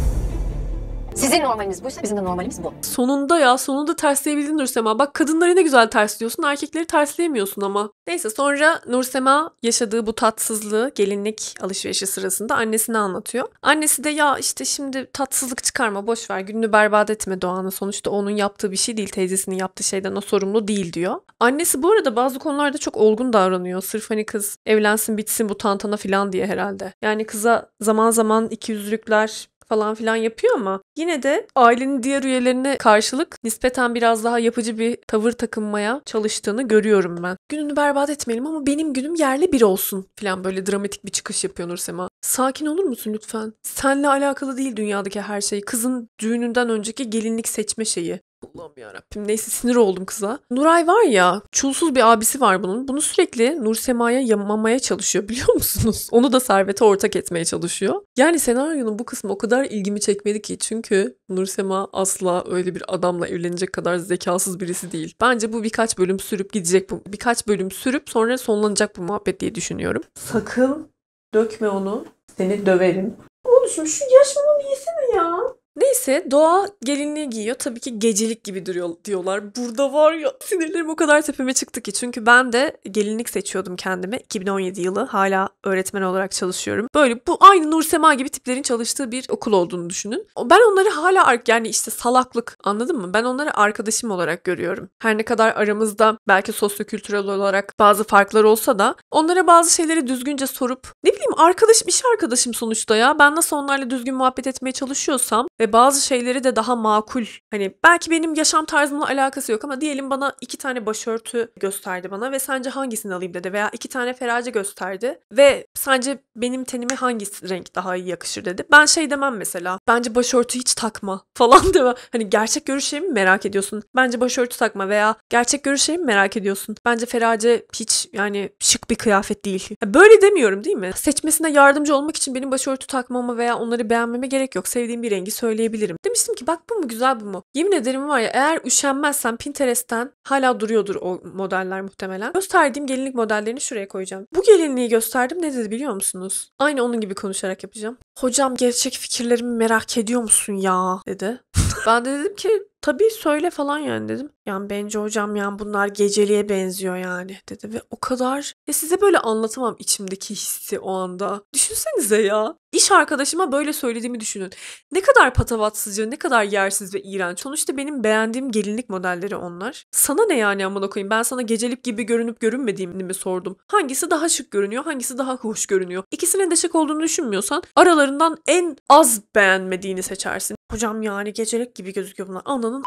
A: Sizin normaliniz buysa bizim de normalimiz bu. Sonunda ya sonunda tersleyebildin Nursema. Bak kadınları ne güzel tersliyorsun erkekleri tersleyemiyorsun ama. Neyse sonra Nursema yaşadığı bu tatsızlığı gelinlik alışverişi sırasında annesine anlatıyor. Annesi de ya işte şimdi tatsızlık çıkarma boşver, ver gününü berbat etme Doğan'ın sonuçta onun yaptığı bir şey değil teyzesinin yaptığı şeyden o sorumlu değil diyor. Annesi bu arada bazı konularda çok olgun davranıyor. Sırf hani kız evlensin bitsin bu tantana falan diye herhalde. Yani kıza zaman zaman iki yüzlükler falan filan yapıyor ama yine de ailenin diğer üyelerine karşılık nispeten biraz daha yapıcı bir tavır takınmaya çalıştığını görüyorum ben. Gününü berbat etmeyelim ama benim günüm yerli bir olsun filan böyle dramatik bir çıkış yapıyor Nursema. Sakin olur musun lütfen? Senle alakalı değil dünyadaki her şey. Kızın düğününden önceki gelinlik seçme şeyi. Allah'ım yarabbim neyse sinir oldum kıza. Nuray var ya çulsuz bir abisi var bunun. Bunu sürekli Nur Sema'ya yamamaya çalışıyor biliyor musunuz? Onu da servete ortak etmeye çalışıyor. Yani senaryonun bu kısmı o kadar ilgimi çekmedi ki çünkü Nur Sema asla öyle bir adamla evlenecek kadar zekasız birisi değil. Bence bu birkaç bölüm sürüp gidecek bu. Birkaç bölüm sürüp sonra sonlanacak bu muhabbet diye düşünüyorum. Sakın dökme onu. Seni döverim. Oğlum şu yaşmamı yesene ya. Neyse doğa gelinliği giyiyor. Tabii ki gecelik gibi duruyor diyorlar. Burada var ya sinirlerim o kadar tepeme çıktı ki. Çünkü ben de gelinlik seçiyordum kendime. 2017 yılı hala öğretmen olarak çalışıyorum. Böyle bu aynı Nur Sema gibi tiplerin çalıştığı bir okul olduğunu düşünün. Ben onları hala yani işte salaklık anladın mı? Ben onları arkadaşım olarak görüyorum. Her ne kadar aramızda belki sosyokültürel olarak bazı farklar olsa da onlara bazı şeyleri düzgünce sorup ne bileyim arkadaşım iş arkadaşım sonuçta ya. Ben nasıl onlarla düzgün muhabbet etmeye çalışıyorsam ve ve bazı şeyleri de daha makul. Hani belki benim yaşam tarzımla alakası yok ama diyelim bana iki tane başörtü gösterdi bana ve sence hangisini alayım dedi veya iki tane ferace gösterdi ve sence benim tenime hangi renk daha iyi yakışır dedi. Ben şey demem mesela bence başörtü hiç takma falan deme. Hani gerçek görüşlerimi merak ediyorsun. Bence başörtü takma veya gerçek görüşlerimi merak ediyorsun. Bence ferace hiç yani şık bir kıyafet değil. böyle demiyorum değil mi? Seçmesine yardımcı olmak için benim başörtü takmama veya onları beğenmeme gerek yok. Sevdiğim bir rengi söyle söyleyebilirim. Demiştim ki bak bu mu güzel bu mu? Yemin ederim var ya eğer üşenmezsem Pinterest'ten hala duruyordur o modeller muhtemelen. Gösterdiğim gelinlik modellerini şuraya koyacağım. Bu gelinliği gösterdim ne dedi biliyor musunuz? Aynı onun gibi konuşarak yapacağım. Hocam gerçek fikirlerimi merak ediyor musun ya dedi. ben de dedim ki tabii söyle falan yani dedim. Yani bence hocam yani bunlar geceliğe benziyor yani dedi ve o kadar ya size böyle anlatamam içimdeki hissi o anda. Düşünsenize ya. İş arkadaşıma böyle söylediğimi düşünün. Ne kadar patavatsızca, ne kadar yersiz ve iğrenç. Sonuçta benim beğendiğim gelinlik modelleri onlar. Sana ne yani amına koyayım? Ben sana gecelik gibi görünüp görünmediğimi mi sordum? Hangisi daha şık görünüyor, hangisi daha hoş görünüyor? İkisinin de şık olduğunu düşünmüyorsan aralarından en az beğenmediğini seçersin. Hocam yani gecelik gibi gözüküyor bunlar. Ananın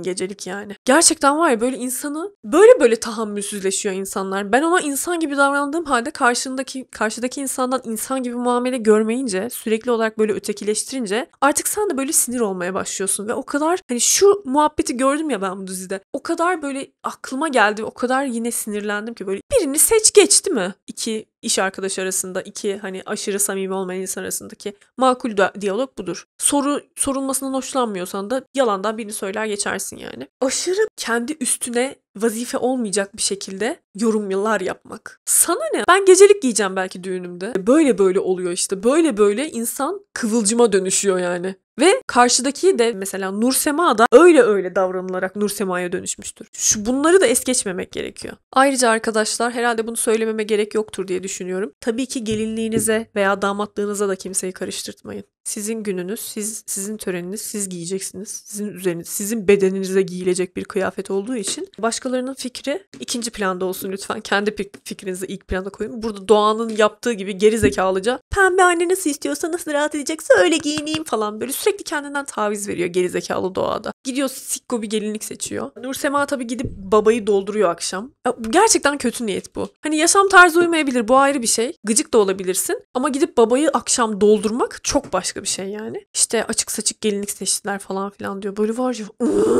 A: gecelik yani. Gerçekten var ya böyle insanı böyle böyle tahammülsüzleşiyor insanlar. Ben ona insan gibi davrandığım halde karşındaki karşıdaki insandan insan gibi muamele görmeyince sürekli olarak böyle ötekileştirince artık sen de böyle sinir olmaya başlıyorsun ve o kadar hani şu muhabbeti gördüm ya ben bu dizide. O kadar böyle aklıma geldi o kadar yine sinirlendim ki böyle birini seç geç değil mi? İki iş arkadaşı arasında iki hani aşırı samimi olmayan insan arasındaki makul da diyalog budur. Soru sorulmasından hoşlanmıyorsan da yalandan birini söyler geçersin yani. Aşırı kendi üstüne vazife olmayacak bir şekilde yorumlar yapmak. Sana ne? Ben gecelik giyeceğim belki düğünümde. Böyle böyle oluyor işte. Böyle böyle insan kıvılcıma dönüşüyor yani. Ve karşıdaki de mesela Nursema da öyle öyle davranılarak Nursema'ya dönüşmüştür. Şu bunları da es geçmemek gerekiyor. Ayrıca arkadaşlar herhalde bunu söylememe gerek yoktur diye düşünüyorum. Tabii ki gelinliğinize veya damatlığınıza da kimseyi karıştırtmayın. Sizin gününüz, siz sizin töreniniz, siz giyeceksiniz. Sizin üzeriniz, sizin bedeninize giyilecek bir kıyafet olduğu için başkalarının fikri ikinci planda olsun lütfen. Kendi fikrinizi ilk plana koyun. Burada Doğan'ın yaptığı gibi geri zekalıca pembe anne nasıl istiyorsa nasıl rahat edecekse öyle giyineyim falan böyle sürekli kendinden taviz veriyor geri zekalı Doğa'da. Gidiyor sikko bir gelinlik seçiyor. Nursema tabii gidip babayı dolduruyor akşam. Ya, gerçekten kötü niyet bu. Hani yaşam tarzı uymayabilir bu ayrı bir şey. Gıcık da olabilirsin ama gidip babayı akşam doldurmak çok başka başka bir şey yani. İşte açık saçık gelinlik seçtiler falan filan diyor. Böyle var ya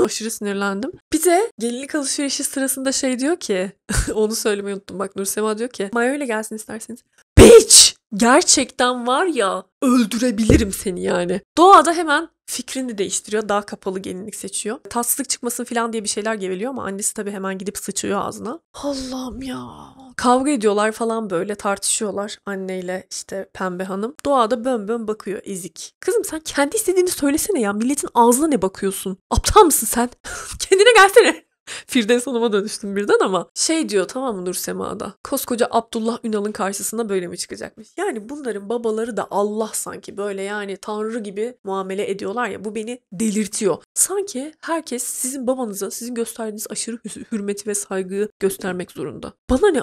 A: aşırı sinirlendim. Bize gelinlik alışverişi sırasında şey diyor ki onu söylemeyi unuttum bak Nursema diyor ki mayo ile gelsin isterseniz gerçekten var ya öldürebilirim seni yani. Doğa da hemen fikrini değiştiriyor. Daha kapalı gelinlik seçiyor. Tatsızlık çıkmasın falan diye bir şeyler geveliyor ama annesi tabii hemen gidip sıçıyor ağzına. Allah'ım ya. Kavga ediyorlar falan böyle tartışıyorlar anneyle işte pembe hanım. Doğa da bön bön bakıyor ezik. Kızım sen kendi istediğini söylesene ya. Milletin ağzına ne bakıyorsun? Aptal mısın sen? Kendine gelsene. Firdevs Hanım'a dönüştüm birden ama şey diyor tamam mı Nur Sema'da koskoca Abdullah Ünal'ın karşısına böyle mi çıkacakmış? Yani bunların babaları da Allah sanki böyle yani tanrı gibi muamele ediyorlar ya bu beni delirtiyor. Sanki herkes sizin babanıza sizin gösterdiğiniz aşırı hürmeti ve saygıyı göstermek zorunda. Bana ne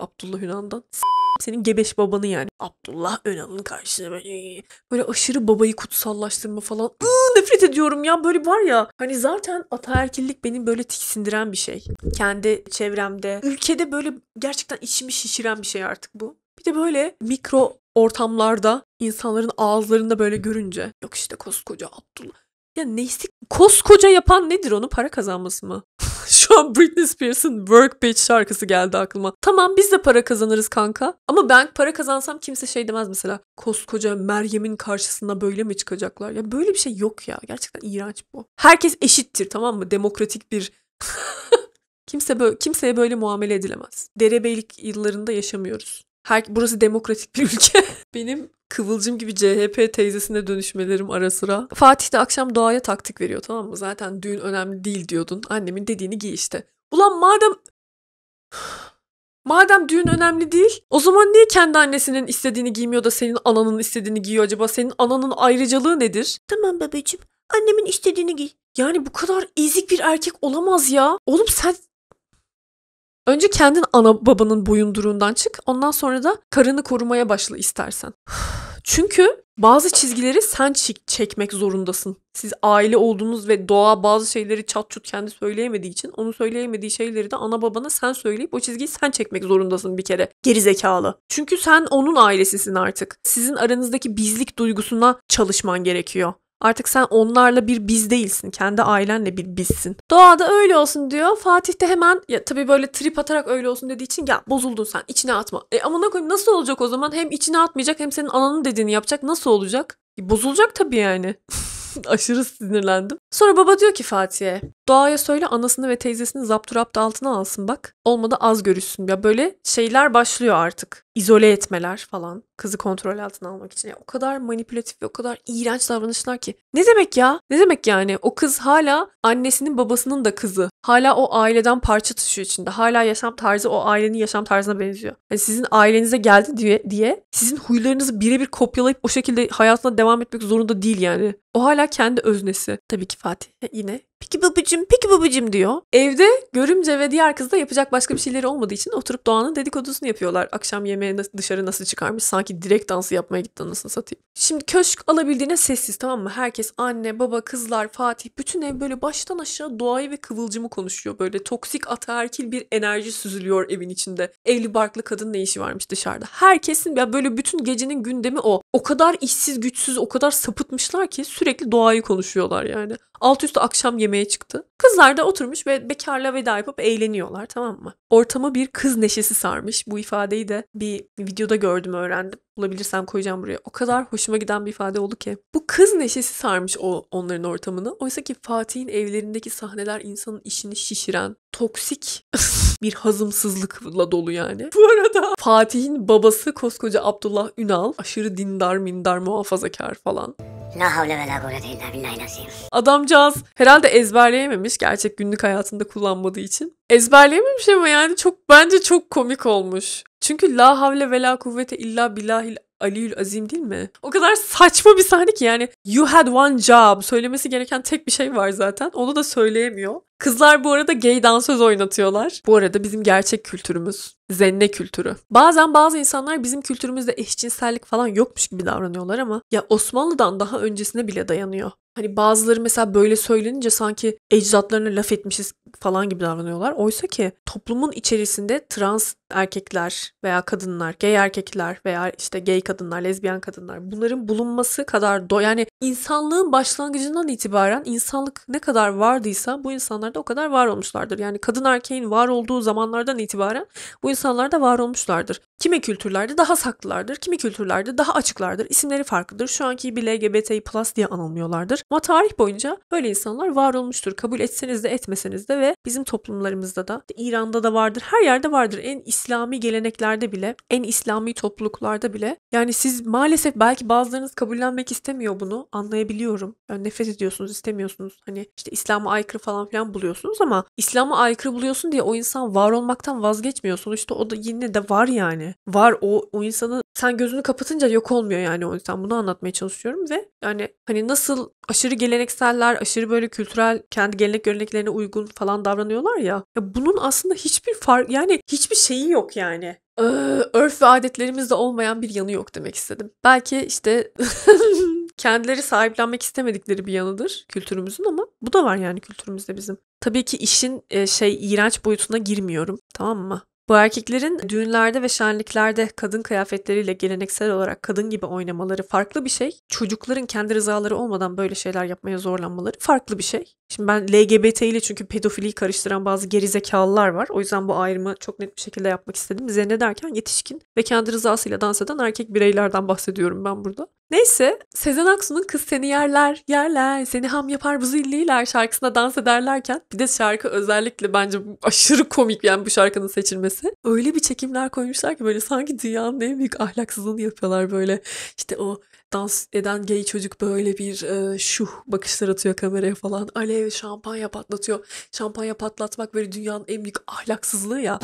A: Abdullah Ünal'dan? S- senin gebeş babanı yani. Abdullah Önal'ın karşısına böyle, böyle aşırı babayı kutsallaştırma falan. Iı, nefret ediyorum ya böyle var ya. Hani zaten ataerkillik benim böyle tiksindiren bir şey. Kendi çevremde. Ülkede böyle gerçekten içimi şişiren bir şey artık bu. Bir de böyle mikro ortamlarda insanların ağızlarında böyle görünce. Yok işte koskoca Abdullah. Ya neyse koskoca yapan nedir onu para kazanması mı? Şu an Britney Spears'ın Work Bitch şarkısı geldi aklıma. Tamam biz de para kazanırız kanka. Ama ben para kazansam kimse şey demez mesela. Koskoca Meryem'in karşısına böyle mi çıkacaklar? Ya böyle bir şey yok ya. Gerçekten iğrenç bu. Herkes eşittir tamam mı? Demokratik bir Kimse böyle, kimseye böyle muamele edilemez. Derebeylik yıllarında yaşamıyoruz. Her, burası demokratik bir ülke. Benim Kıvılcım gibi CHP teyzesine dönüşmelerim ara sıra. Fatih de akşam doğaya taktik veriyor tamam mı? Zaten düğün önemli değil diyordun. Annemin dediğini giy işte. Ulan madem... Madem düğün önemli değil, o zaman niye kendi annesinin istediğini giymiyor da senin ananın istediğini giyiyor acaba? Senin ananın ayrıcalığı nedir? Tamam babacığım, annemin istediğini giy. Yani bu kadar ezik bir erkek olamaz ya. Oğlum sen Önce kendin ana babanın boyunduruğundan çık. Ondan sonra da karını korumaya başla istersen. Çünkü bazı çizgileri sen çekmek zorundasın. Siz aile olduğunuz ve doğa bazı şeyleri çat çut kendi söyleyemediği için onu söyleyemediği şeyleri de ana babana sen söyleyip o çizgiyi sen çekmek zorundasın bir kere. Geri zekalı. Çünkü sen onun ailesisin artık. Sizin aranızdaki bizlik duygusuna çalışman gerekiyor. Artık sen onlarla bir biz değilsin. Kendi ailenle bir bizsin. Doğada öyle olsun diyor. Fatih de hemen ya tabii böyle trip atarak öyle olsun dediği için ya bozuldun sen içine atma. E amına koyayım nasıl olacak o zaman? Hem içine atmayacak hem senin ananın dediğini yapacak. Nasıl olacak? E, bozulacak tabii yani. Aşırı sinirlendim. Sonra baba diyor ki Fatih'e doğaya söyle anasını ve teyzesini zapturapt altına alsın bak. Olmadı az görüşsün. Ya böyle şeyler başlıyor artık. İzole etmeler falan. Kızı kontrol altına almak için. Ya o kadar manipülatif ve o kadar iğrenç davranışlar ki. Ne demek ya? Ne demek yani? O kız hala annesinin babasının da kızı hala o aileden parça taşıyor içinde. Hala yaşam tarzı o ailenin yaşam tarzına benziyor. Yani sizin ailenize geldi diye, diye sizin huylarınızı birebir kopyalayıp o şekilde hayatına devam etmek zorunda değil yani. O hala kendi öznesi. Tabii ki Fatih yine Peki babacım, peki babacım diyor. Evde görümce ve diğer kız da yapacak başka bir şeyleri olmadığı için oturup Doğan'ın dedikodusunu yapıyorlar. Akşam yemeğe dışarı nasıl çıkarmış sanki direkt dansı yapmaya gitti anasını satayım. Şimdi köşk alabildiğine sessiz tamam mı? Herkes anne, baba, kızlar, Fatih bütün ev böyle baştan aşağı doğayı ve kıvılcımı konuşuyor. Böyle toksik ataerkil bir enerji süzülüyor evin içinde. Evli barklı kadın ne işi varmış dışarıda. Herkesin ya böyle bütün gecenin gündemi o. O kadar işsiz güçsüz o kadar sapıtmışlar ki sürekli doğayı konuşuyorlar yani alt üstü akşam yemeğe çıktı. Kızlar da oturmuş ve bekarla veda yapıp eğleniyorlar tamam mı? Ortamı bir kız neşesi sarmış. Bu ifadeyi de bir videoda gördüm öğrendim. Bulabilirsem koyacağım buraya. O kadar hoşuma giden bir ifade oldu ki. Bu kız neşesi sarmış o onların ortamını. Oysa ki Fatih'in evlerindeki sahneler insanın işini şişiren, toksik bir hazımsızlıkla dolu yani. Bu arada Fatih'in babası koskoca Abdullah Ünal aşırı dindar mindar muhafazakar falan. La havle ve la kuvvete illa billahi lazim. Adamcağız herhalde ezberleyememiş gerçek günlük hayatında kullanmadığı için. Ezberleyememiş ama yani çok bence çok komik olmuş. Çünkü la havle ve la kuvvete illa billahil Aliül Azim değil mi? O kadar saçma bir sahne ki yani you had one job söylemesi gereken tek bir şey var zaten. Onu da söyleyemiyor. Kızlar bu arada gay dansöz oynatıyorlar. Bu arada bizim gerçek kültürümüz zenne kültürü. Bazen bazı insanlar bizim kültürümüzde eşcinsellik falan yokmuş gibi davranıyorlar ama ya Osmanlı'dan daha öncesine bile dayanıyor. Hani bazıları mesela böyle söylenince sanki ecdatlarına laf etmişiz falan gibi davranıyorlar. Oysa ki toplumun içerisinde trans erkekler veya kadınlar, gay erkekler veya işte gay kadınlar, lezbiyen kadınlar bunların bulunması kadar do yani insanlığın başlangıcından itibaren insanlık ne kadar vardıysa bu insanlar insanlarda o kadar var olmuşlardır. Yani kadın erkeğin var olduğu zamanlardan itibaren bu insanlar da var olmuşlardır. Kimi kültürlerde daha saklılardır, kimi kültürlerde daha açıklardır. İsimleri farklıdır. Şu anki gibi LGBTİ plus diye anılmıyorlardır. Ama tarih boyunca böyle insanlar var olmuştur. Kabul etseniz de etmeseniz de ve bizim toplumlarımızda da, İran'da da vardır, her yerde vardır. En İslami geleneklerde bile, en İslami topluluklarda bile. Yani siz maalesef belki bazılarınız kabullenmek istemiyor bunu. Anlayabiliyorum. Yani nefret ediyorsunuz, istemiyorsunuz. Hani işte İslam'a aykırı falan filan buluyorsunuz ama İslam'a aykırı buluyorsun diye o insan var olmaktan vazgeçmiyor. Sonuçta o da yine de var yani. Var o, o insanın sen gözünü kapatınca yok olmuyor yani o insan. Bunu anlatmaya çalışıyorum ve yani hani nasıl aşırı gelenekseller, aşırı böyle kültürel kendi gelenek göreneklerine uygun falan davranıyorlar ya. ya bunun aslında hiçbir fark yani hiçbir şeyi yok yani ee, örf ve adetlerimizde olmayan bir yanı yok demek istedim. Belki işte kendileri sahiplenmek istemedikleri bir yanıdır kültürümüzün ama bu da var yani kültürümüzde bizim. Tabii ki işin e, şey iğrenç boyutuna girmiyorum tamam mı? Bu erkeklerin düğünlerde ve şenliklerde kadın kıyafetleriyle geleneksel olarak kadın gibi oynamaları farklı bir şey. Çocukların kendi rızaları olmadan böyle şeyler yapmaya zorlanmaları farklı bir şey. Şimdi ben LGBT ile çünkü pedofiliyi karıştıran bazı gerizekalılar var. O yüzden bu ayrımı çok net bir şekilde yapmak istedim. Zenne derken yetişkin ve kendi rızasıyla dans eden erkek bireylerden bahsediyorum ben burada. Neyse Sezen Aksu'nun Kız Seni Yerler, Yerler, Seni Ham Yapar Bu Zilliler şarkısına dans ederlerken bir de şarkı özellikle bence aşırı komik yani bu şarkının seçilmesi. Öyle bir çekimler koymuşlar ki böyle sanki dünyanın en büyük ahlaksızlığını yapıyorlar böyle. işte o dans eden gay çocuk böyle bir e, şuh bakışlar atıyor kameraya falan. Alev şampanya patlatıyor. Şampanya patlatmak böyle dünyanın en büyük ahlaksızlığı ya.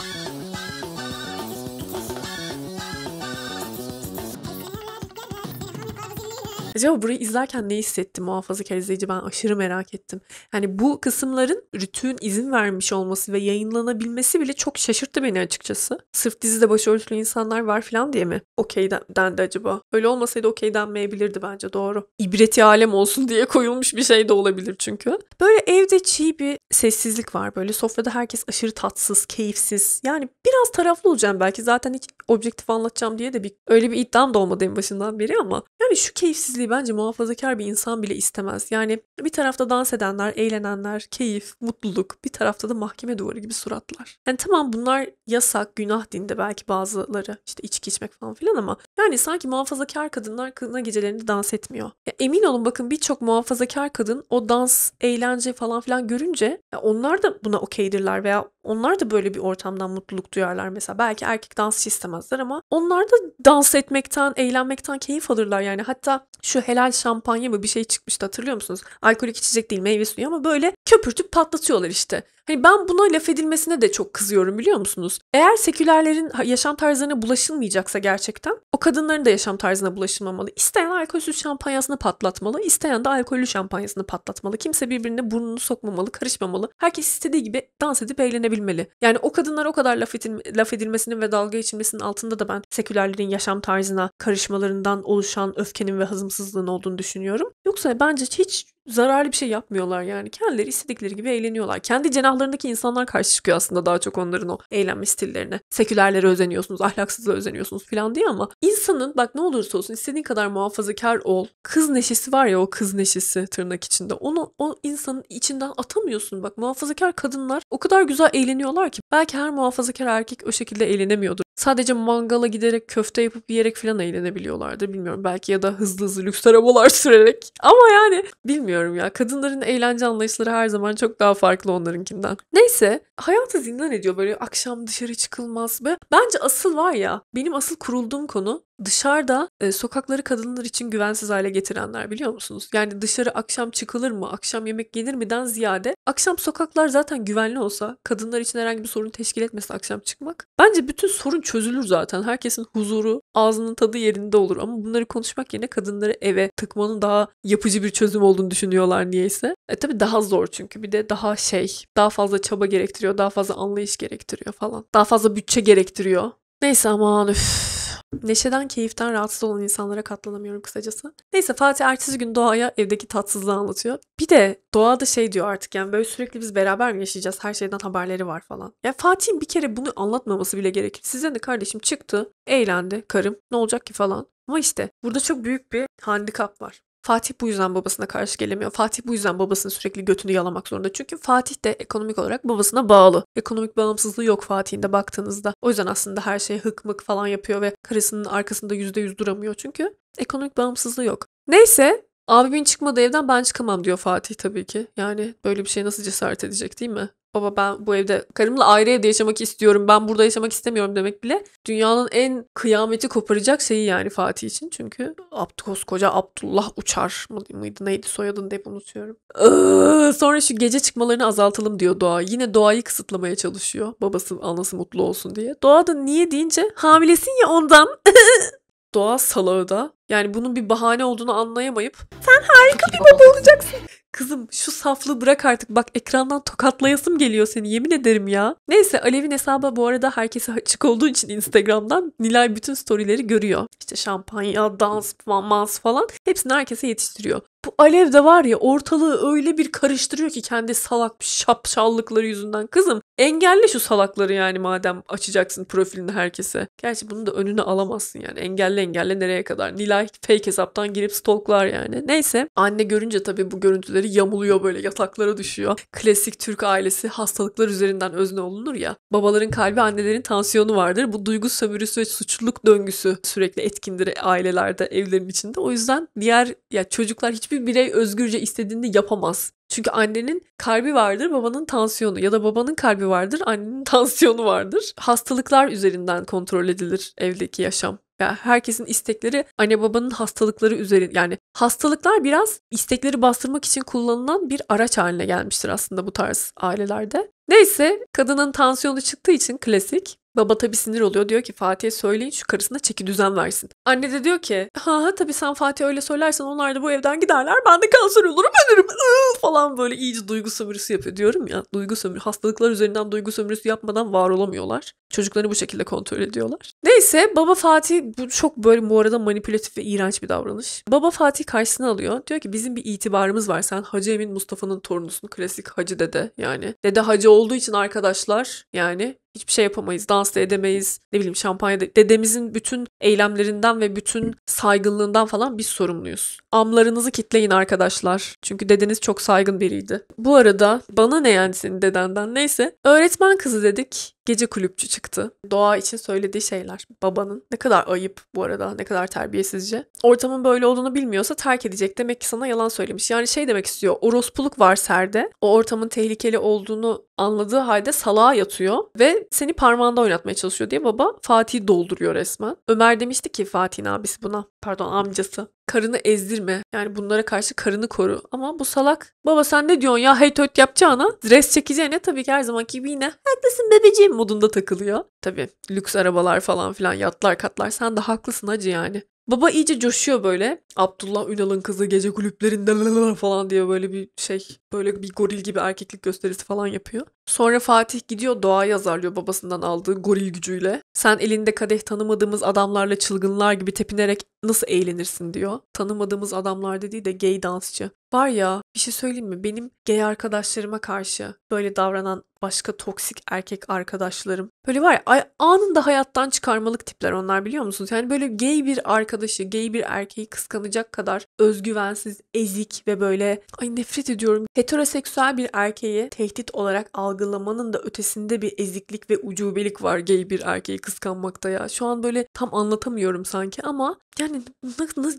A: Acaba burayı izlerken ne hissetti muhafazakar izleyici? Ben aşırı merak ettim. Yani bu kısımların Rütü'nün izin vermiş olması ve yayınlanabilmesi bile çok şaşırttı beni açıkçası. Sırf dizide başörtülü insanlar var falan diye mi? Okey dendi acaba. Öyle olmasaydı okey denmeyebilirdi bence doğru. İbreti alem olsun diye koyulmuş bir şey de olabilir çünkü. Böyle evde çiğ bir sessizlik var. Böyle sofrada herkes aşırı tatsız, keyifsiz. Yani biraz taraflı olacağım belki. Zaten hiç objektif anlatacağım diye de bir öyle bir iddiam da olmadı en başından beri ama yani şu keyifsizliği bence muhafazakar bir insan bile istemez. Yani bir tarafta dans edenler, eğlenenler, keyif, mutluluk. Bir tarafta da mahkeme duvarı gibi suratlar. Yani tamam bunlar yasak, günah dinde belki bazıları. işte içki içmek falan filan ama yani sanki muhafazakar kadınlar kına gecelerinde dans etmiyor. Ya emin olun bakın birçok muhafazakar kadın o dans, eğlence falan filan görünce onlar da buna okeydirler veya onlar da böyle bir ortamdan mutluluk duyarlar mesela. Belki erkek dansçı istemezler ama onlar da dans etmekten, eğlenmekten keyif alırlar yani. Hatta şu helal şampanya mı bir şey çıkmıştı hatırlıyor musunuz? Alkolik içecek değil meyve suyu ama böyle köpürtüp patlatıyorlar işte. Hani ben buna laf edilmesine de çok kızıyorum biliyor musunuz? Eğer sekülerlerin yaşam tarzlarına bulaşılmayacaksa gerçekten o kadınların da yaşam tarzına bulaşılmamalı. İsteyen alkolsüz şampanyasını patlatmalı, isteyen de alkollü şampanyasını patlatmalı. Kimse birbirine burnunu sokmamalı, karışmamalı. Herkes istediği gibi dans edip eğlenebilmeli. Yani o kadınlar o kadar laf, edilme, laf edilmesinin ve dalga geçilmesinin altında da ben sekülerlerin yaşam tarzına karışmalarından oluşan öfkenin ve hazımsızlığın olduğunu düşünüyorum. Yoksa bence hiç zararlı bir şey yapmıyorlar yani. Kendileri istedikleri gibi eğleniyorlar. Kendi cenahlarındaki insanlar karşı çıkıyor aslında daha çok onların o eğlenme stillerine. Sekülerlere özeniyorsunuz, ahlaksızlığa özeniyorsunuz falan diye ama insanın bak ne olursa olsun istediğin kadar muhafazakar ol. Kız neşesi var ya o kız neşesi tırnak içinde. Onu o insanın içinden atamıyorsun. Bak muhafazakar kadınlar o kadar güzel eğleniyorlar ki belki her muhafazakar erkek o şekilde eğlenemiyordur sadece mangala giderek köfte yapıp yiyerek falan eğlenebiliyorlardı. Bilmiyorum belki ya da hızlı hızlı lüks arabalar sürerek. Ama yani bilmiyorum ya. Kadınların eğlence anlayışları her zaman çok daha farklı onlarınkinden. Neyse hayatı zindan ediyor böyle akşam dışarı çıkılmaz be. Bence asıl var ya benim asıl kurulduğum konu Dışarıda e, sokakları kadınlar için güvensiz hale getirenler biliyor musunuz? Yani dışarı akşam çıkılır mı, akşam yemek yenir miden ziyade akşam sokaklar zaten güvenli olsa, kadınlar için herhangi bir sorun teşkil etmese akşam çıkmak. Bence bütün sorun çözülür zaten. Herkesin huzuru, ağzının tadı yerinde olur ama bunları konuşmak yerine kadınları eve tıkmanın daha yapıcı bir çözüm olduğunu düşünüyorlar niyeyse. E tabii daha zor çünkü bir de daha şey, daha fazla çaba gerektiriyor, daha fazla anlayış gerektiriyor falan. Daha fazla bütçe gerektiriyor. Neyse aman üf. Neşeden, keyiften rahatsız olan insanlara katlanamıyorum kısacası. Neyse Fatih ertesi gün Doğa'ya evdeki tatsızlığı anlatıyor. Bir de Doğa da şey diyor artık yani böyle sürekli biz beraber mi yaşayacağız? Her şeyden haberleri var falan. Ya Fatih'in bir kere bunu anlatmaması bile gerekir. Size de kardeşim çıktı, eğlendi, karım ne olacak ki falan. Ama işte burada çok büyük bir handikap var. Fatih bu yüzden babasına karşı gelemiyor. Fatih bu yüzden babasını sürekli götünü yalamak zorunda. Çünkü Fatih de ekonomik olarak babasına bağlı. Ekonomik bağımsızlığı yok Fatih'in de baktığınızda. O yüzden aslında her şey hıkmık falan yapıyor ve karısının arkasında yüzde yüz duramıyor çünkü. Ekonomik bağımsızlığı yok. Neyse abimin çıkmadığı evden ben çıkamam diyor Fatih tabii ki. Yani böyle bir şey nasıl cesaret edecek değil mi? baba ben bu evde karımla ayrı evde yaşamak istiyorum ben burada yaşamak istemiyorum demek bile dünyanın en kıyameti koparacak şeyi yani Fatih için. Çünkü Abdükoz koca Abdullah Uçar mıydı neydi soyadını da hep unutuyorum. Ee, sonra şu gece çıkmalarını azaltalım diyor Doğa. Yine Doğa'yı kısıtlamaya çalışıyor babası anası mutlu olsun diye. Doğa da niye deyince hamilesin ya ondan doğa salağı da. Yani bunun bir bahane olduğunu anlayamayıp sen harika bir baba olacaksın. Kızım şu saflığı bırak artık bak ekrandan tokatlayasım geliyor seni yemin ederim ya. Neyse Alev'in hesabı bu arada herkese açık olduğu için Instagram'dan Nilay bütün storyleri görüyor. İşte şampanya, dans, mans falan hepsini herkese yetiştiriyor. Bu Alev de var ya ortalığı öyle bir karıştırıyor ki kendi salak şapşallıkları yüzünden. Kızım Engelle şu salakları yani madem açacaksın profilini herkese. Gerçi bunu da önüne alamazsın yani. Engelle engelle nereye kadar. Nilay fake hesaptan girip stalklar yani. Neyse anne görünce tabii bu görüntüleri yamuluyor böyle yataklara düşüyor. Klasik Türk ailesi hastalıklar üzerinden özne olunur ya. Babaların kalbi annelerin tansiyonu vardır. Bu duygu sömürüsü ve suçluluk döngüsü sürekli etkindir ailelerde, evlerin içinde. O yüzden diğer ya çocuklar hiçbir birey özgürce istediğini yapamaz. Çünkü annenin kalbi vardır, babanın tansiyonu ya da babanın kalbi vardır, annenin tansiyonu vardır. Hastalıklar üzerinden kontrol edilir evdeki yaşam. Yani herkesin istekleri anne babanın hastalıkları üzerine yani hastalıklar biraz istekleri bastırmak için kullanılan bir araç haline gelmiştir aslında bu tarz ailelerde. Neyse kadının tansiyonu çıktığı için klasik Baba tabii sinir oluyor. Diyor ki Fatih'e söyleyin şu karısına çeki düzen versin. Anne de diyor ki ha ha tabii sen Fatih öyle söylersen onlar da bu evden giderler. Ben de kanser olurum ölürüm Iı, falan böyle iyice duygu sömürüsü yapıyor. Diyorum ya duygu sömürüsü hastalıklar üzerinden duygu sömürüsü yapmadan var olamıyorlar. Çocuklarını bu şekilde kontrol ediyorlar. Neyse baba Fatih bu çok böyle bu arada manipülatif ve iğrenç bir davranış. Baba Fatih karşısına alıyor. Diyor ki bizim bir itibarımız var. Sen Hacı Emin Mustafa'nın torunusun. Klasik Hacı dede yani. Dede Hacı olduğu için arkadaşlar yani hiçbir şey yapamayız. Dans da edemeyiz. Ne bileyim şampanya da. Dedemizin bütün eylemlerinden ve bütün saygınlığından falan biz sorumluyuz. Amlarınızı kitleyin arkadaşlar. Çünkü dedeniz çok saygın biriydi. Bu arada bana ne yani senin dedenden neyse. Öğretmen kızı dedik gece kulüpçü çıktı. Doğa için söylediği şeyler babanın. Ne kadar ayıp bu arada ne kadar terbiyesizce. Ortamın böyle olduğunu bilmiyorsa terk edecek. Demek ki sana yalan söylemiş. Yani şey demek istiyor. Orospuluk var serde. O ortamın tehlikeli olduğunu anladığı halde salağa yatıyor ve seni parmağında oynatmaya çalışıyor diye baba Fatih dolduruyor resmen. Ömer demişti ki Fatih'in abisi buna pardon amcası karını ezdirme. Yani bunlara karşı karını koru. Ama bu salak baba sen ne diyorsun ya hey töt yapacağına res çekeceğine tabii ki her zamanki gibi yine haklısın bebeğim modunda takılıyor. Tabii lüks arabalar falan filan yatlar katlar sen de haklısın acı yani. Baba iyice coşuyor böyle. Abdullah Ünal'ın kızı gece kulüplerinde falan diye böyle bir şey böyle bir goril gibi erkeklik gösterisi falan yapıyor. Sonra Fatih gidiyor doğa yazarlıyor babasından aldığı goril gücüyle. Sen elinde kadeh tanımadığımız adamlarla çılgınlar gibi tepinerek nasıl eğlenirsin diyor. Tanımadığımız adamlar dediği de gay dansçı. Var ya bir şey söyleyeyim mi? Benim gay arkadaşlarıma karşı böyle davranan başka toksik erkek arkadaşlarım. Böyle var ya anında hayattan çıkarmalık tipler onlar biliyor musunuz? Yani böyle gay bir arkadaşı, gay bir erkeği kıskanacak kadar özgüvensiz, ezik ve böyle ay nefret ediyorum. Heteroseksüel bir erkeği tehdit olarak algılayabiliyorlar algılamanın da ötesinde bir eziklik ve ucubelik var gay bir erkeği kıskanmakta ya. Şu an böyle tam anlatamıyorum sanki ama yani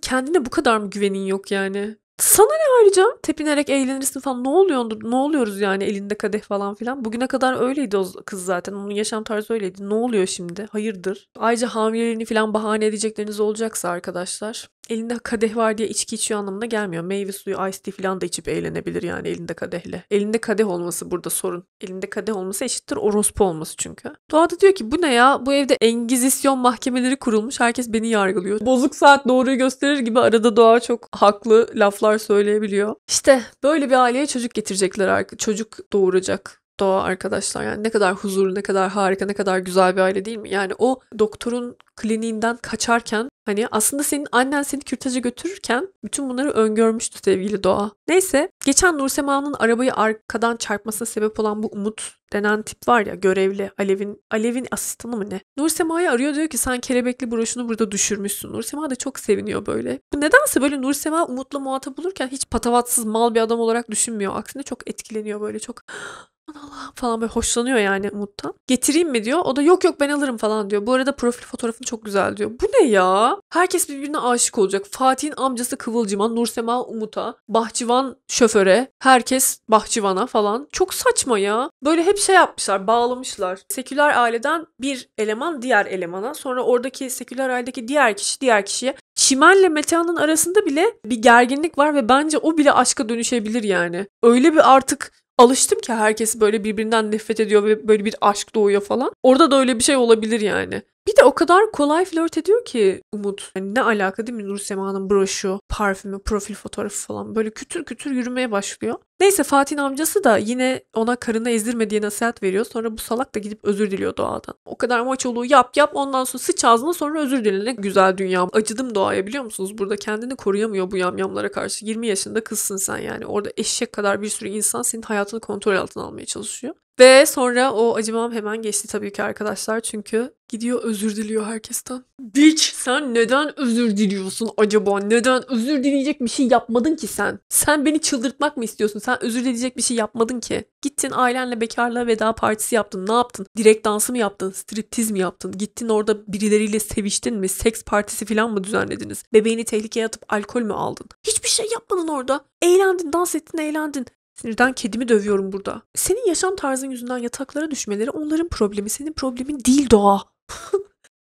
A: kendine bu kadar mı güvenin yok yani? sana ne ayrıca tepinerek eğlenirsin falan ne oluyordur ne oluyoruz yani elinde kadeh falan filan bugüne kadar öyleydi o kız zaten onun yaşam tarzı öyleydi ne oluyor şimdi hayırdır ayrıca hamileliğini falan bahane edecekleriniz olacaksa arkadaşlar elinde kadeh var diye içki içiyor anlamına gelmiyor meyve suyu ice tea falan da içip eğlenebilir yani elinde kadehle elinde kadeh olması burada sorun elinde kadeh olması eşittir orospu olması çünkü doğada diyor ki bu ne ya bu evde engizisyon mahkemeleri kurulmuş herkes beni yargılıyor bozuk saat doğruyu gösterir gibi arada doğa çok haklı laflar laflar söyleyebiliyor. İşte böyle bir aileye çocuk getirecekler, çocuk doğuracak doğa arkadaşlar. Yani ne kadar huzurlu, ne kadar harika, ne kadar güzel bir aile değil mi? Yani o doktorun kliniğinden kaçarken hani aslında senin annen seni kürtaja götürürken bütün bunları öngörmüştü sevgili Doğa. Neyse geçen Nursema'nın arabayı arkadan çarpmasına sebep olan bu Umut denen tip var ya görevli Alev'in Alev'in asistanı mı ne? Nursema'yı arıyor diyor ki sen kelebekli broşunu burada düşürmüşsün. Nursema da çok seviniyor böyle. Bu nedense böyle Nursema Umut'la muhatap olurken hiç patavatsız mal bir adam olarak düşünmüyor. Aksine çok etkileniyor böyle çok Allah falan böyle hoşlanıyor yani Umut'tan. Getireyim mi diyor. O da yok yok ben alırım falan diyor. Bu arada profil fotoğrafın çok güzel diyor. Bu ne ya? Herkes birbirine aşık olacak. Fatih'in amcası Kıvılcım'a, Nursema Umut'a, Bahçıvan şoföre, herkes Bahçıvan'a falan. Çok saçma ya. Böyle hep şey yapmışlar, bağlamışlar. Seküler aileden bir eleman diğer elemana, sonra oradaki seküler ailedeki diğer kişi diğer kişiye Çimen'le Metehan'ın arasında bile bir gerginlik var ve bence o bile aşka dönüşebilir yani. Öyle bir artık alıştım ki herkes böyle birbirinden nefret ediyor ve böyle bir aşk doğuyor falan. Orada da öyle bir şey olabilir yani. Bir de o kadar kolay flört ediyor ki Umut. Yani ne alaka değil mi Nur Sema'nın broşu, parfümü, profil fotoğrafı falan böyle kütür kütür yürümeye başlıyor. Neyse Fatih'in amcası da yine ona karını ezdirme diye nasihat veriyor. Sonra bu salak da gidip özür diliyor doğadan. O kadar maçoluğu yap yap ondan sonra sıç ağzına sonra özür dile. Ne güzel dünya. Acıdım doğaya biliyor musunuz? Burada kendini koruyamıyor bu yamyamlara karşı. 20 yaşında kızsın sen yani. Orada eşek kadar bir sürü insan senin hayatını kontrol altına almaya çalışıyor. Ve sonra o acımam hemen geçti tabii ki arkadaşlar. Çünkü gidiyor özür diliyor herkesten. Bitch sen neden özür diliyorsun acaba? Neden özür dileyecek bir şey yapmadın ki sen? Sen beni çıldırtmak mı istiyorsun? Sen özür dileyecek bir şey yapmadın ki. Gittin ailenle bekarlığa veda partisi yaptın. Ne yaptın? Direkt dansı mı yaptın? Striptiz mi yaptın? Gittin orada birileriyle seviştin mi? Seks partisi falan mı düzenlediniz? Bebeğini tehlikeye atıp alkol mü aldın? Hiçbir şey yapmadın orada. Eğlendin, dans ettin, eğlendin. Sinirden kedimi dövüyorum burada. Senin yaşam tarzın yüzünden yataklara düşmeleri onların problemi. Senin problemin değil doğa.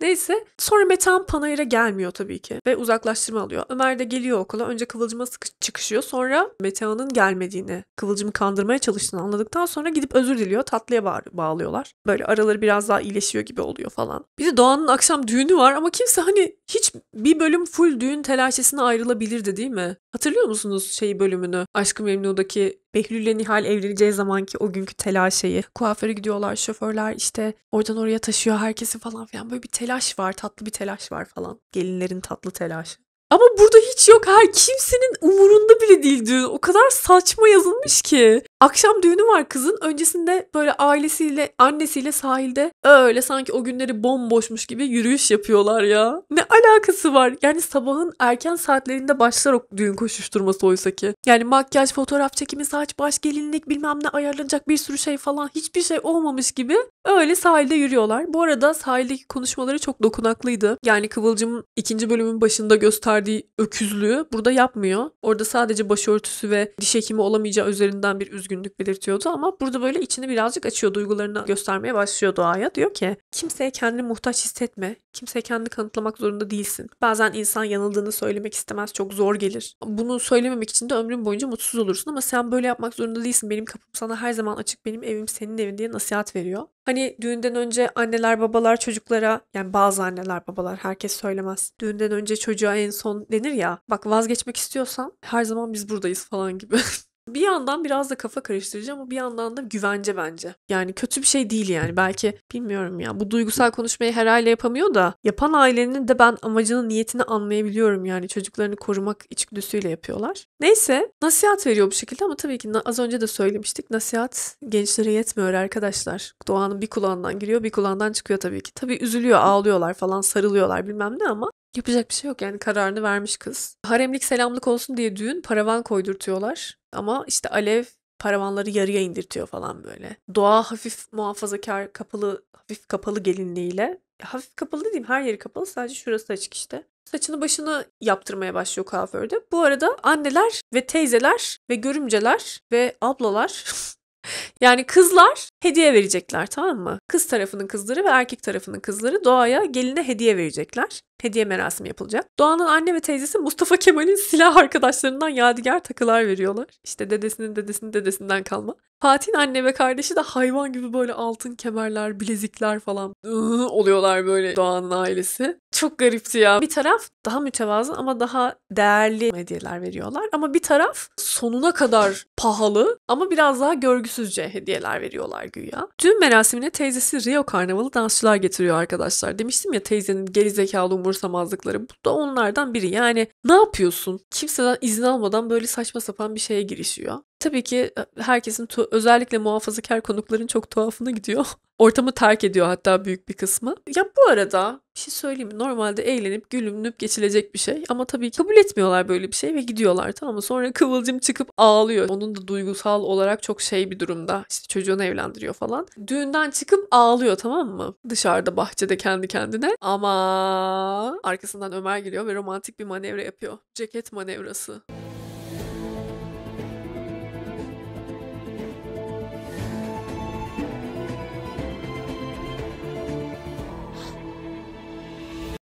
A: Neyse sonra Metan Panayır'a gelmiyor tabii ki ve uzaklaştırma alıyor. Ömer de geliyor okula önce Kıvılcım'a çıkışıyor sonra Metan'ın gelmediğini Kıvılcım'ı kandırmaya çalıştığını anladıktan sonra gidip özür diliyor tatlıya bağ bağlıyorlar. Böyle araları biraz daha iyileşiyor gibi oluyor falan. Bir de Doğan'ın akşam düğünü var ama kimse hani hiç bir bölüm full düğün telaşesine ayrılabilirdi değil mi? Hatırlıyor musunuz şey bölümünü? Aşkı Memnu'daki Behlül'le Nihal evleneceği zamanki o günkü telaşeyi. Kuaföre gidiyorlar şoförler işte oradan oraya taşıyor herkesi falan filan. Böyle bir telaş var tatlı bir telaş var falan. Gelinlerin tatlı telaşı. Ama burada hiç yok. Her kimsenin umurunda bile değil düğün. O kadar saçma yazılmış ki. Akşam düğünü var kızın. Öncesinde böyle ailesiyle, annesiyle sahilde öyle sanki o günleri bomboşmuş gibi yürüyüş yapıyorlar ya. Ne alakası var? Yani sabahın erken saatlerinde başlar o düğün koşuşturması oysa ki. Yani makyaj, fotoğraf çekimi, saç, baş, gelinlik bilmem ne ayarlanacak bir sürü şey falan hiçbir şey olmamış gibi öyle sahilde yürüyorlar. Bu arada sahildeki konuşmaları çok dokunaklıydı. Yani Kıvılcım'ın ikinci bölümün başında gösterdiği öküzlüğü burada yapmıyor. Orada sadece başörtüsü ve diş hekimi olamayacağı üzerinden bir üzgün üzgünlük belirtiyordu ama burada böyle içini birazcık açıyor. Duygularını göstermeye başlıyor doğaya. Diyor ki kimseye kendini muhtaç hissetme. Kimseye kendini kanıtlamak zorunda değilsin. Bazen insan yanıldığını söylemek istemez. Çok zor gelir. Bunu söylememek için de ömrün boyunca mutsuz olursun ama sen böyle yapmak zorunda değilsin. Benim kapım sana her zaman açık. Benim evim senin evin diye nasihat veriyor. Hani düğünden önce anneler babalar çocuklara yani bazı anneler babalar herkes söylemez. Düğünden önce çocuğa en son denir ya bak vazgeçmek istiyorsan her zaman biz buradayız falan gibi. Bir yandan biraz da kafa karıştırıcı ama bir yandan da güvence bence. Yani kötü bir şey değil yani. Belki bilmiyorum ya. Bu duygusal konuşmayı her aile yapamıyor da yapan ailenin de ben amacını, niyetini anlayabiliyorum yani. Çocuklarını korumak içgüdüsüyle yapıyorlar. Neyse nasihat veriyor bu şekilde ama tabii ki az önce de söylemiştik. Nasihat gençlere yetmiyor arkadaşlar. Doğanın bir kulağından giriyor bir kulağından çıkıyor tabii ki. Tabii üzülüyor, ağlıyorlar falan, sarılıyorlar bilmem ne ama Yapacak bir şey yok yani kararını vermiş kız. Haremlik selamlık olsun diye düğün paravan koydurtuyorlar. Ama işte alev paravanları yarıya indirtiyor falan böyle. Doğa hafif muhafazakar kapalı, hafif kapalı gelinliğiyle. Hafif kapalı dediğim her yeri kapalı sadece şurası açık işte. Saçını başını yaptırmaya başlıyor kuaförde. Bu arada anneler ve teyzeler ve görümceler ve ablalar yani kızlar hediye verecekler tamam mı? Kız tarafının kızları ve erkek tarafının kızları doğaya geline hediye verecekler hediye merasimi yapılacak. Doğan'ın anne ve teyzesi Mustafa Kemal'in silah arkadaşlarından yadigar takılar veriyorlar. İşte dedesinin dedesinin dedesinden kalma. Fatih'in anne ve kardeşi de hayvan gibi böyle altın kemerler, bilezikler falan ıı, oluyorlar böyle Doğan'ın ailesi. Çok garipti ya. Bir taraf daha mütevazı ama daha değerli hediyeler veriyorlar. Ama bir taraf sonuna kadar pahalı ama biraz daha görgüsüzce hediyeler veriyorlar güya. Tüm merasimine teyzesi Rio Karnavalı dansçılar getiriyor arkadaşlar. Demiştim ya teyzenin gerizekalı umursamazlıkları. Bu da onlardan biri. Yani ne yapıyorsun? Kimseden izin almadan böyle saçma sapan bir şeye girişiyor. Tabii ki e, herkesin özellikle muhafazakar konukların çok tuhafına gidiyor. Ortamı terk ediyor hatta büyük bir kısmı. Ya bu arada bir şey söyleyeyim mi? Normalde eğlenip gülünüp geçilecek bir şey. Ama tabii ki kabul etmiyorlar böyle bir şey ve gidiyorlar tamam mı? Sonra Kıvılcım çıkıp ağlıyor. Onun da duygusal olarak çok şey bir durumda. İşte çocuğunu evlendiriyor falan. Düğünden çıkıp ağlıyor tamam mı? Dışarıda bahçede kendi kendine. Ama arkasından Ömer geliyor ve romantik bir manevra yapıyor. Ceket manevrası.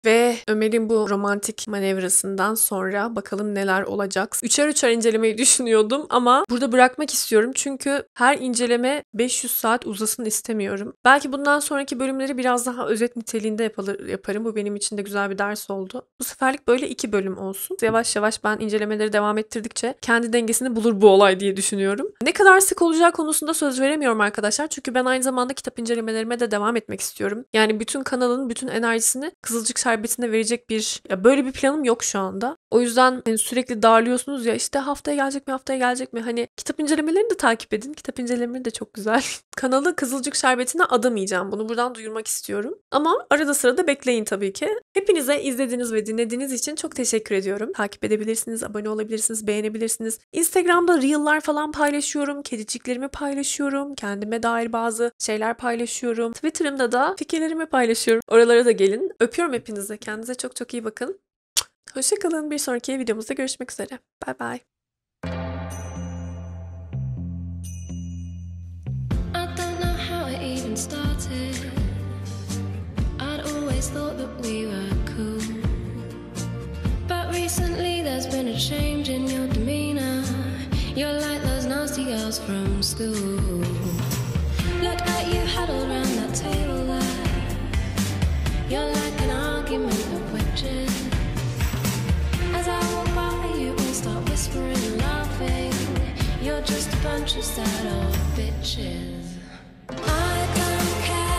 A: Ve Ömer'in bu romantik manevrasından sonra bakalım neler olacak. Üçer üçer incelemeyi düşünüyordum ama burada bırakmak istiyorum. Çünkü her inceleme 500 saat uzasın istemiyorum. Belki bundan sonraki bölümleri biraz daha özet niteliğinde yapılır, yaparım. Bu benim için de güzel bir ders oldu. Bu seferlik böyle iki bölüm olsun. Yavaş yavaş ben incelemeleri devam ettirdikçe kendi dengesini bulur bu olay diye düşünüyorum. Ne kadar sık olacağı konusunda söz veremiyorum arkadaşlar. Çünkü ben aynı zamanda kitap incelemelerime de devam etmek istiyorum. Yani bütün kanalın bütün enerjisini Kızılcık Şarkı şerbetine verecek bir ya böyle bir planım yok şu anda. O yüzden hani sürekli darlıyorsunuz ya işte haftaya gelecek mi haftaya gelecek mi? Hani kitap incelemelerini de takip edin. Kitap incelemeleri de çok güzel. Kanalı Kızılcık Şerbeti'ne adamayacağım. Bunu buradan duyurmak istiyorum. Ama arada sırada bekleyin tabii ki. Hepinize izlediğiniz ve dinlediğiniz için çok teşekkür ediyorum. Takip edebilirsiniz, abone olabilirsiniz, beğenebilirsiniz. Instagram'da reel'lar falan paylaşıyorum. Kediciklerimi paylaşıyorum. Kendime dair bazı şeyler paylaşıyorum. Twitter'ımda da fikirlerimi paylaşıyorum. Oralara da gelin. Öpüyorum hepinizi kendinize. Kendinize çok çok iyi bakın. Hoşçakalın. Bir sonraki videomuzda görüşmek üzere. Bay bay.
B: Recently there's been a change in your demeanor You're like those nasty girls from school whispering, laughing. You're just a bunch of sad old bitches. I don't care.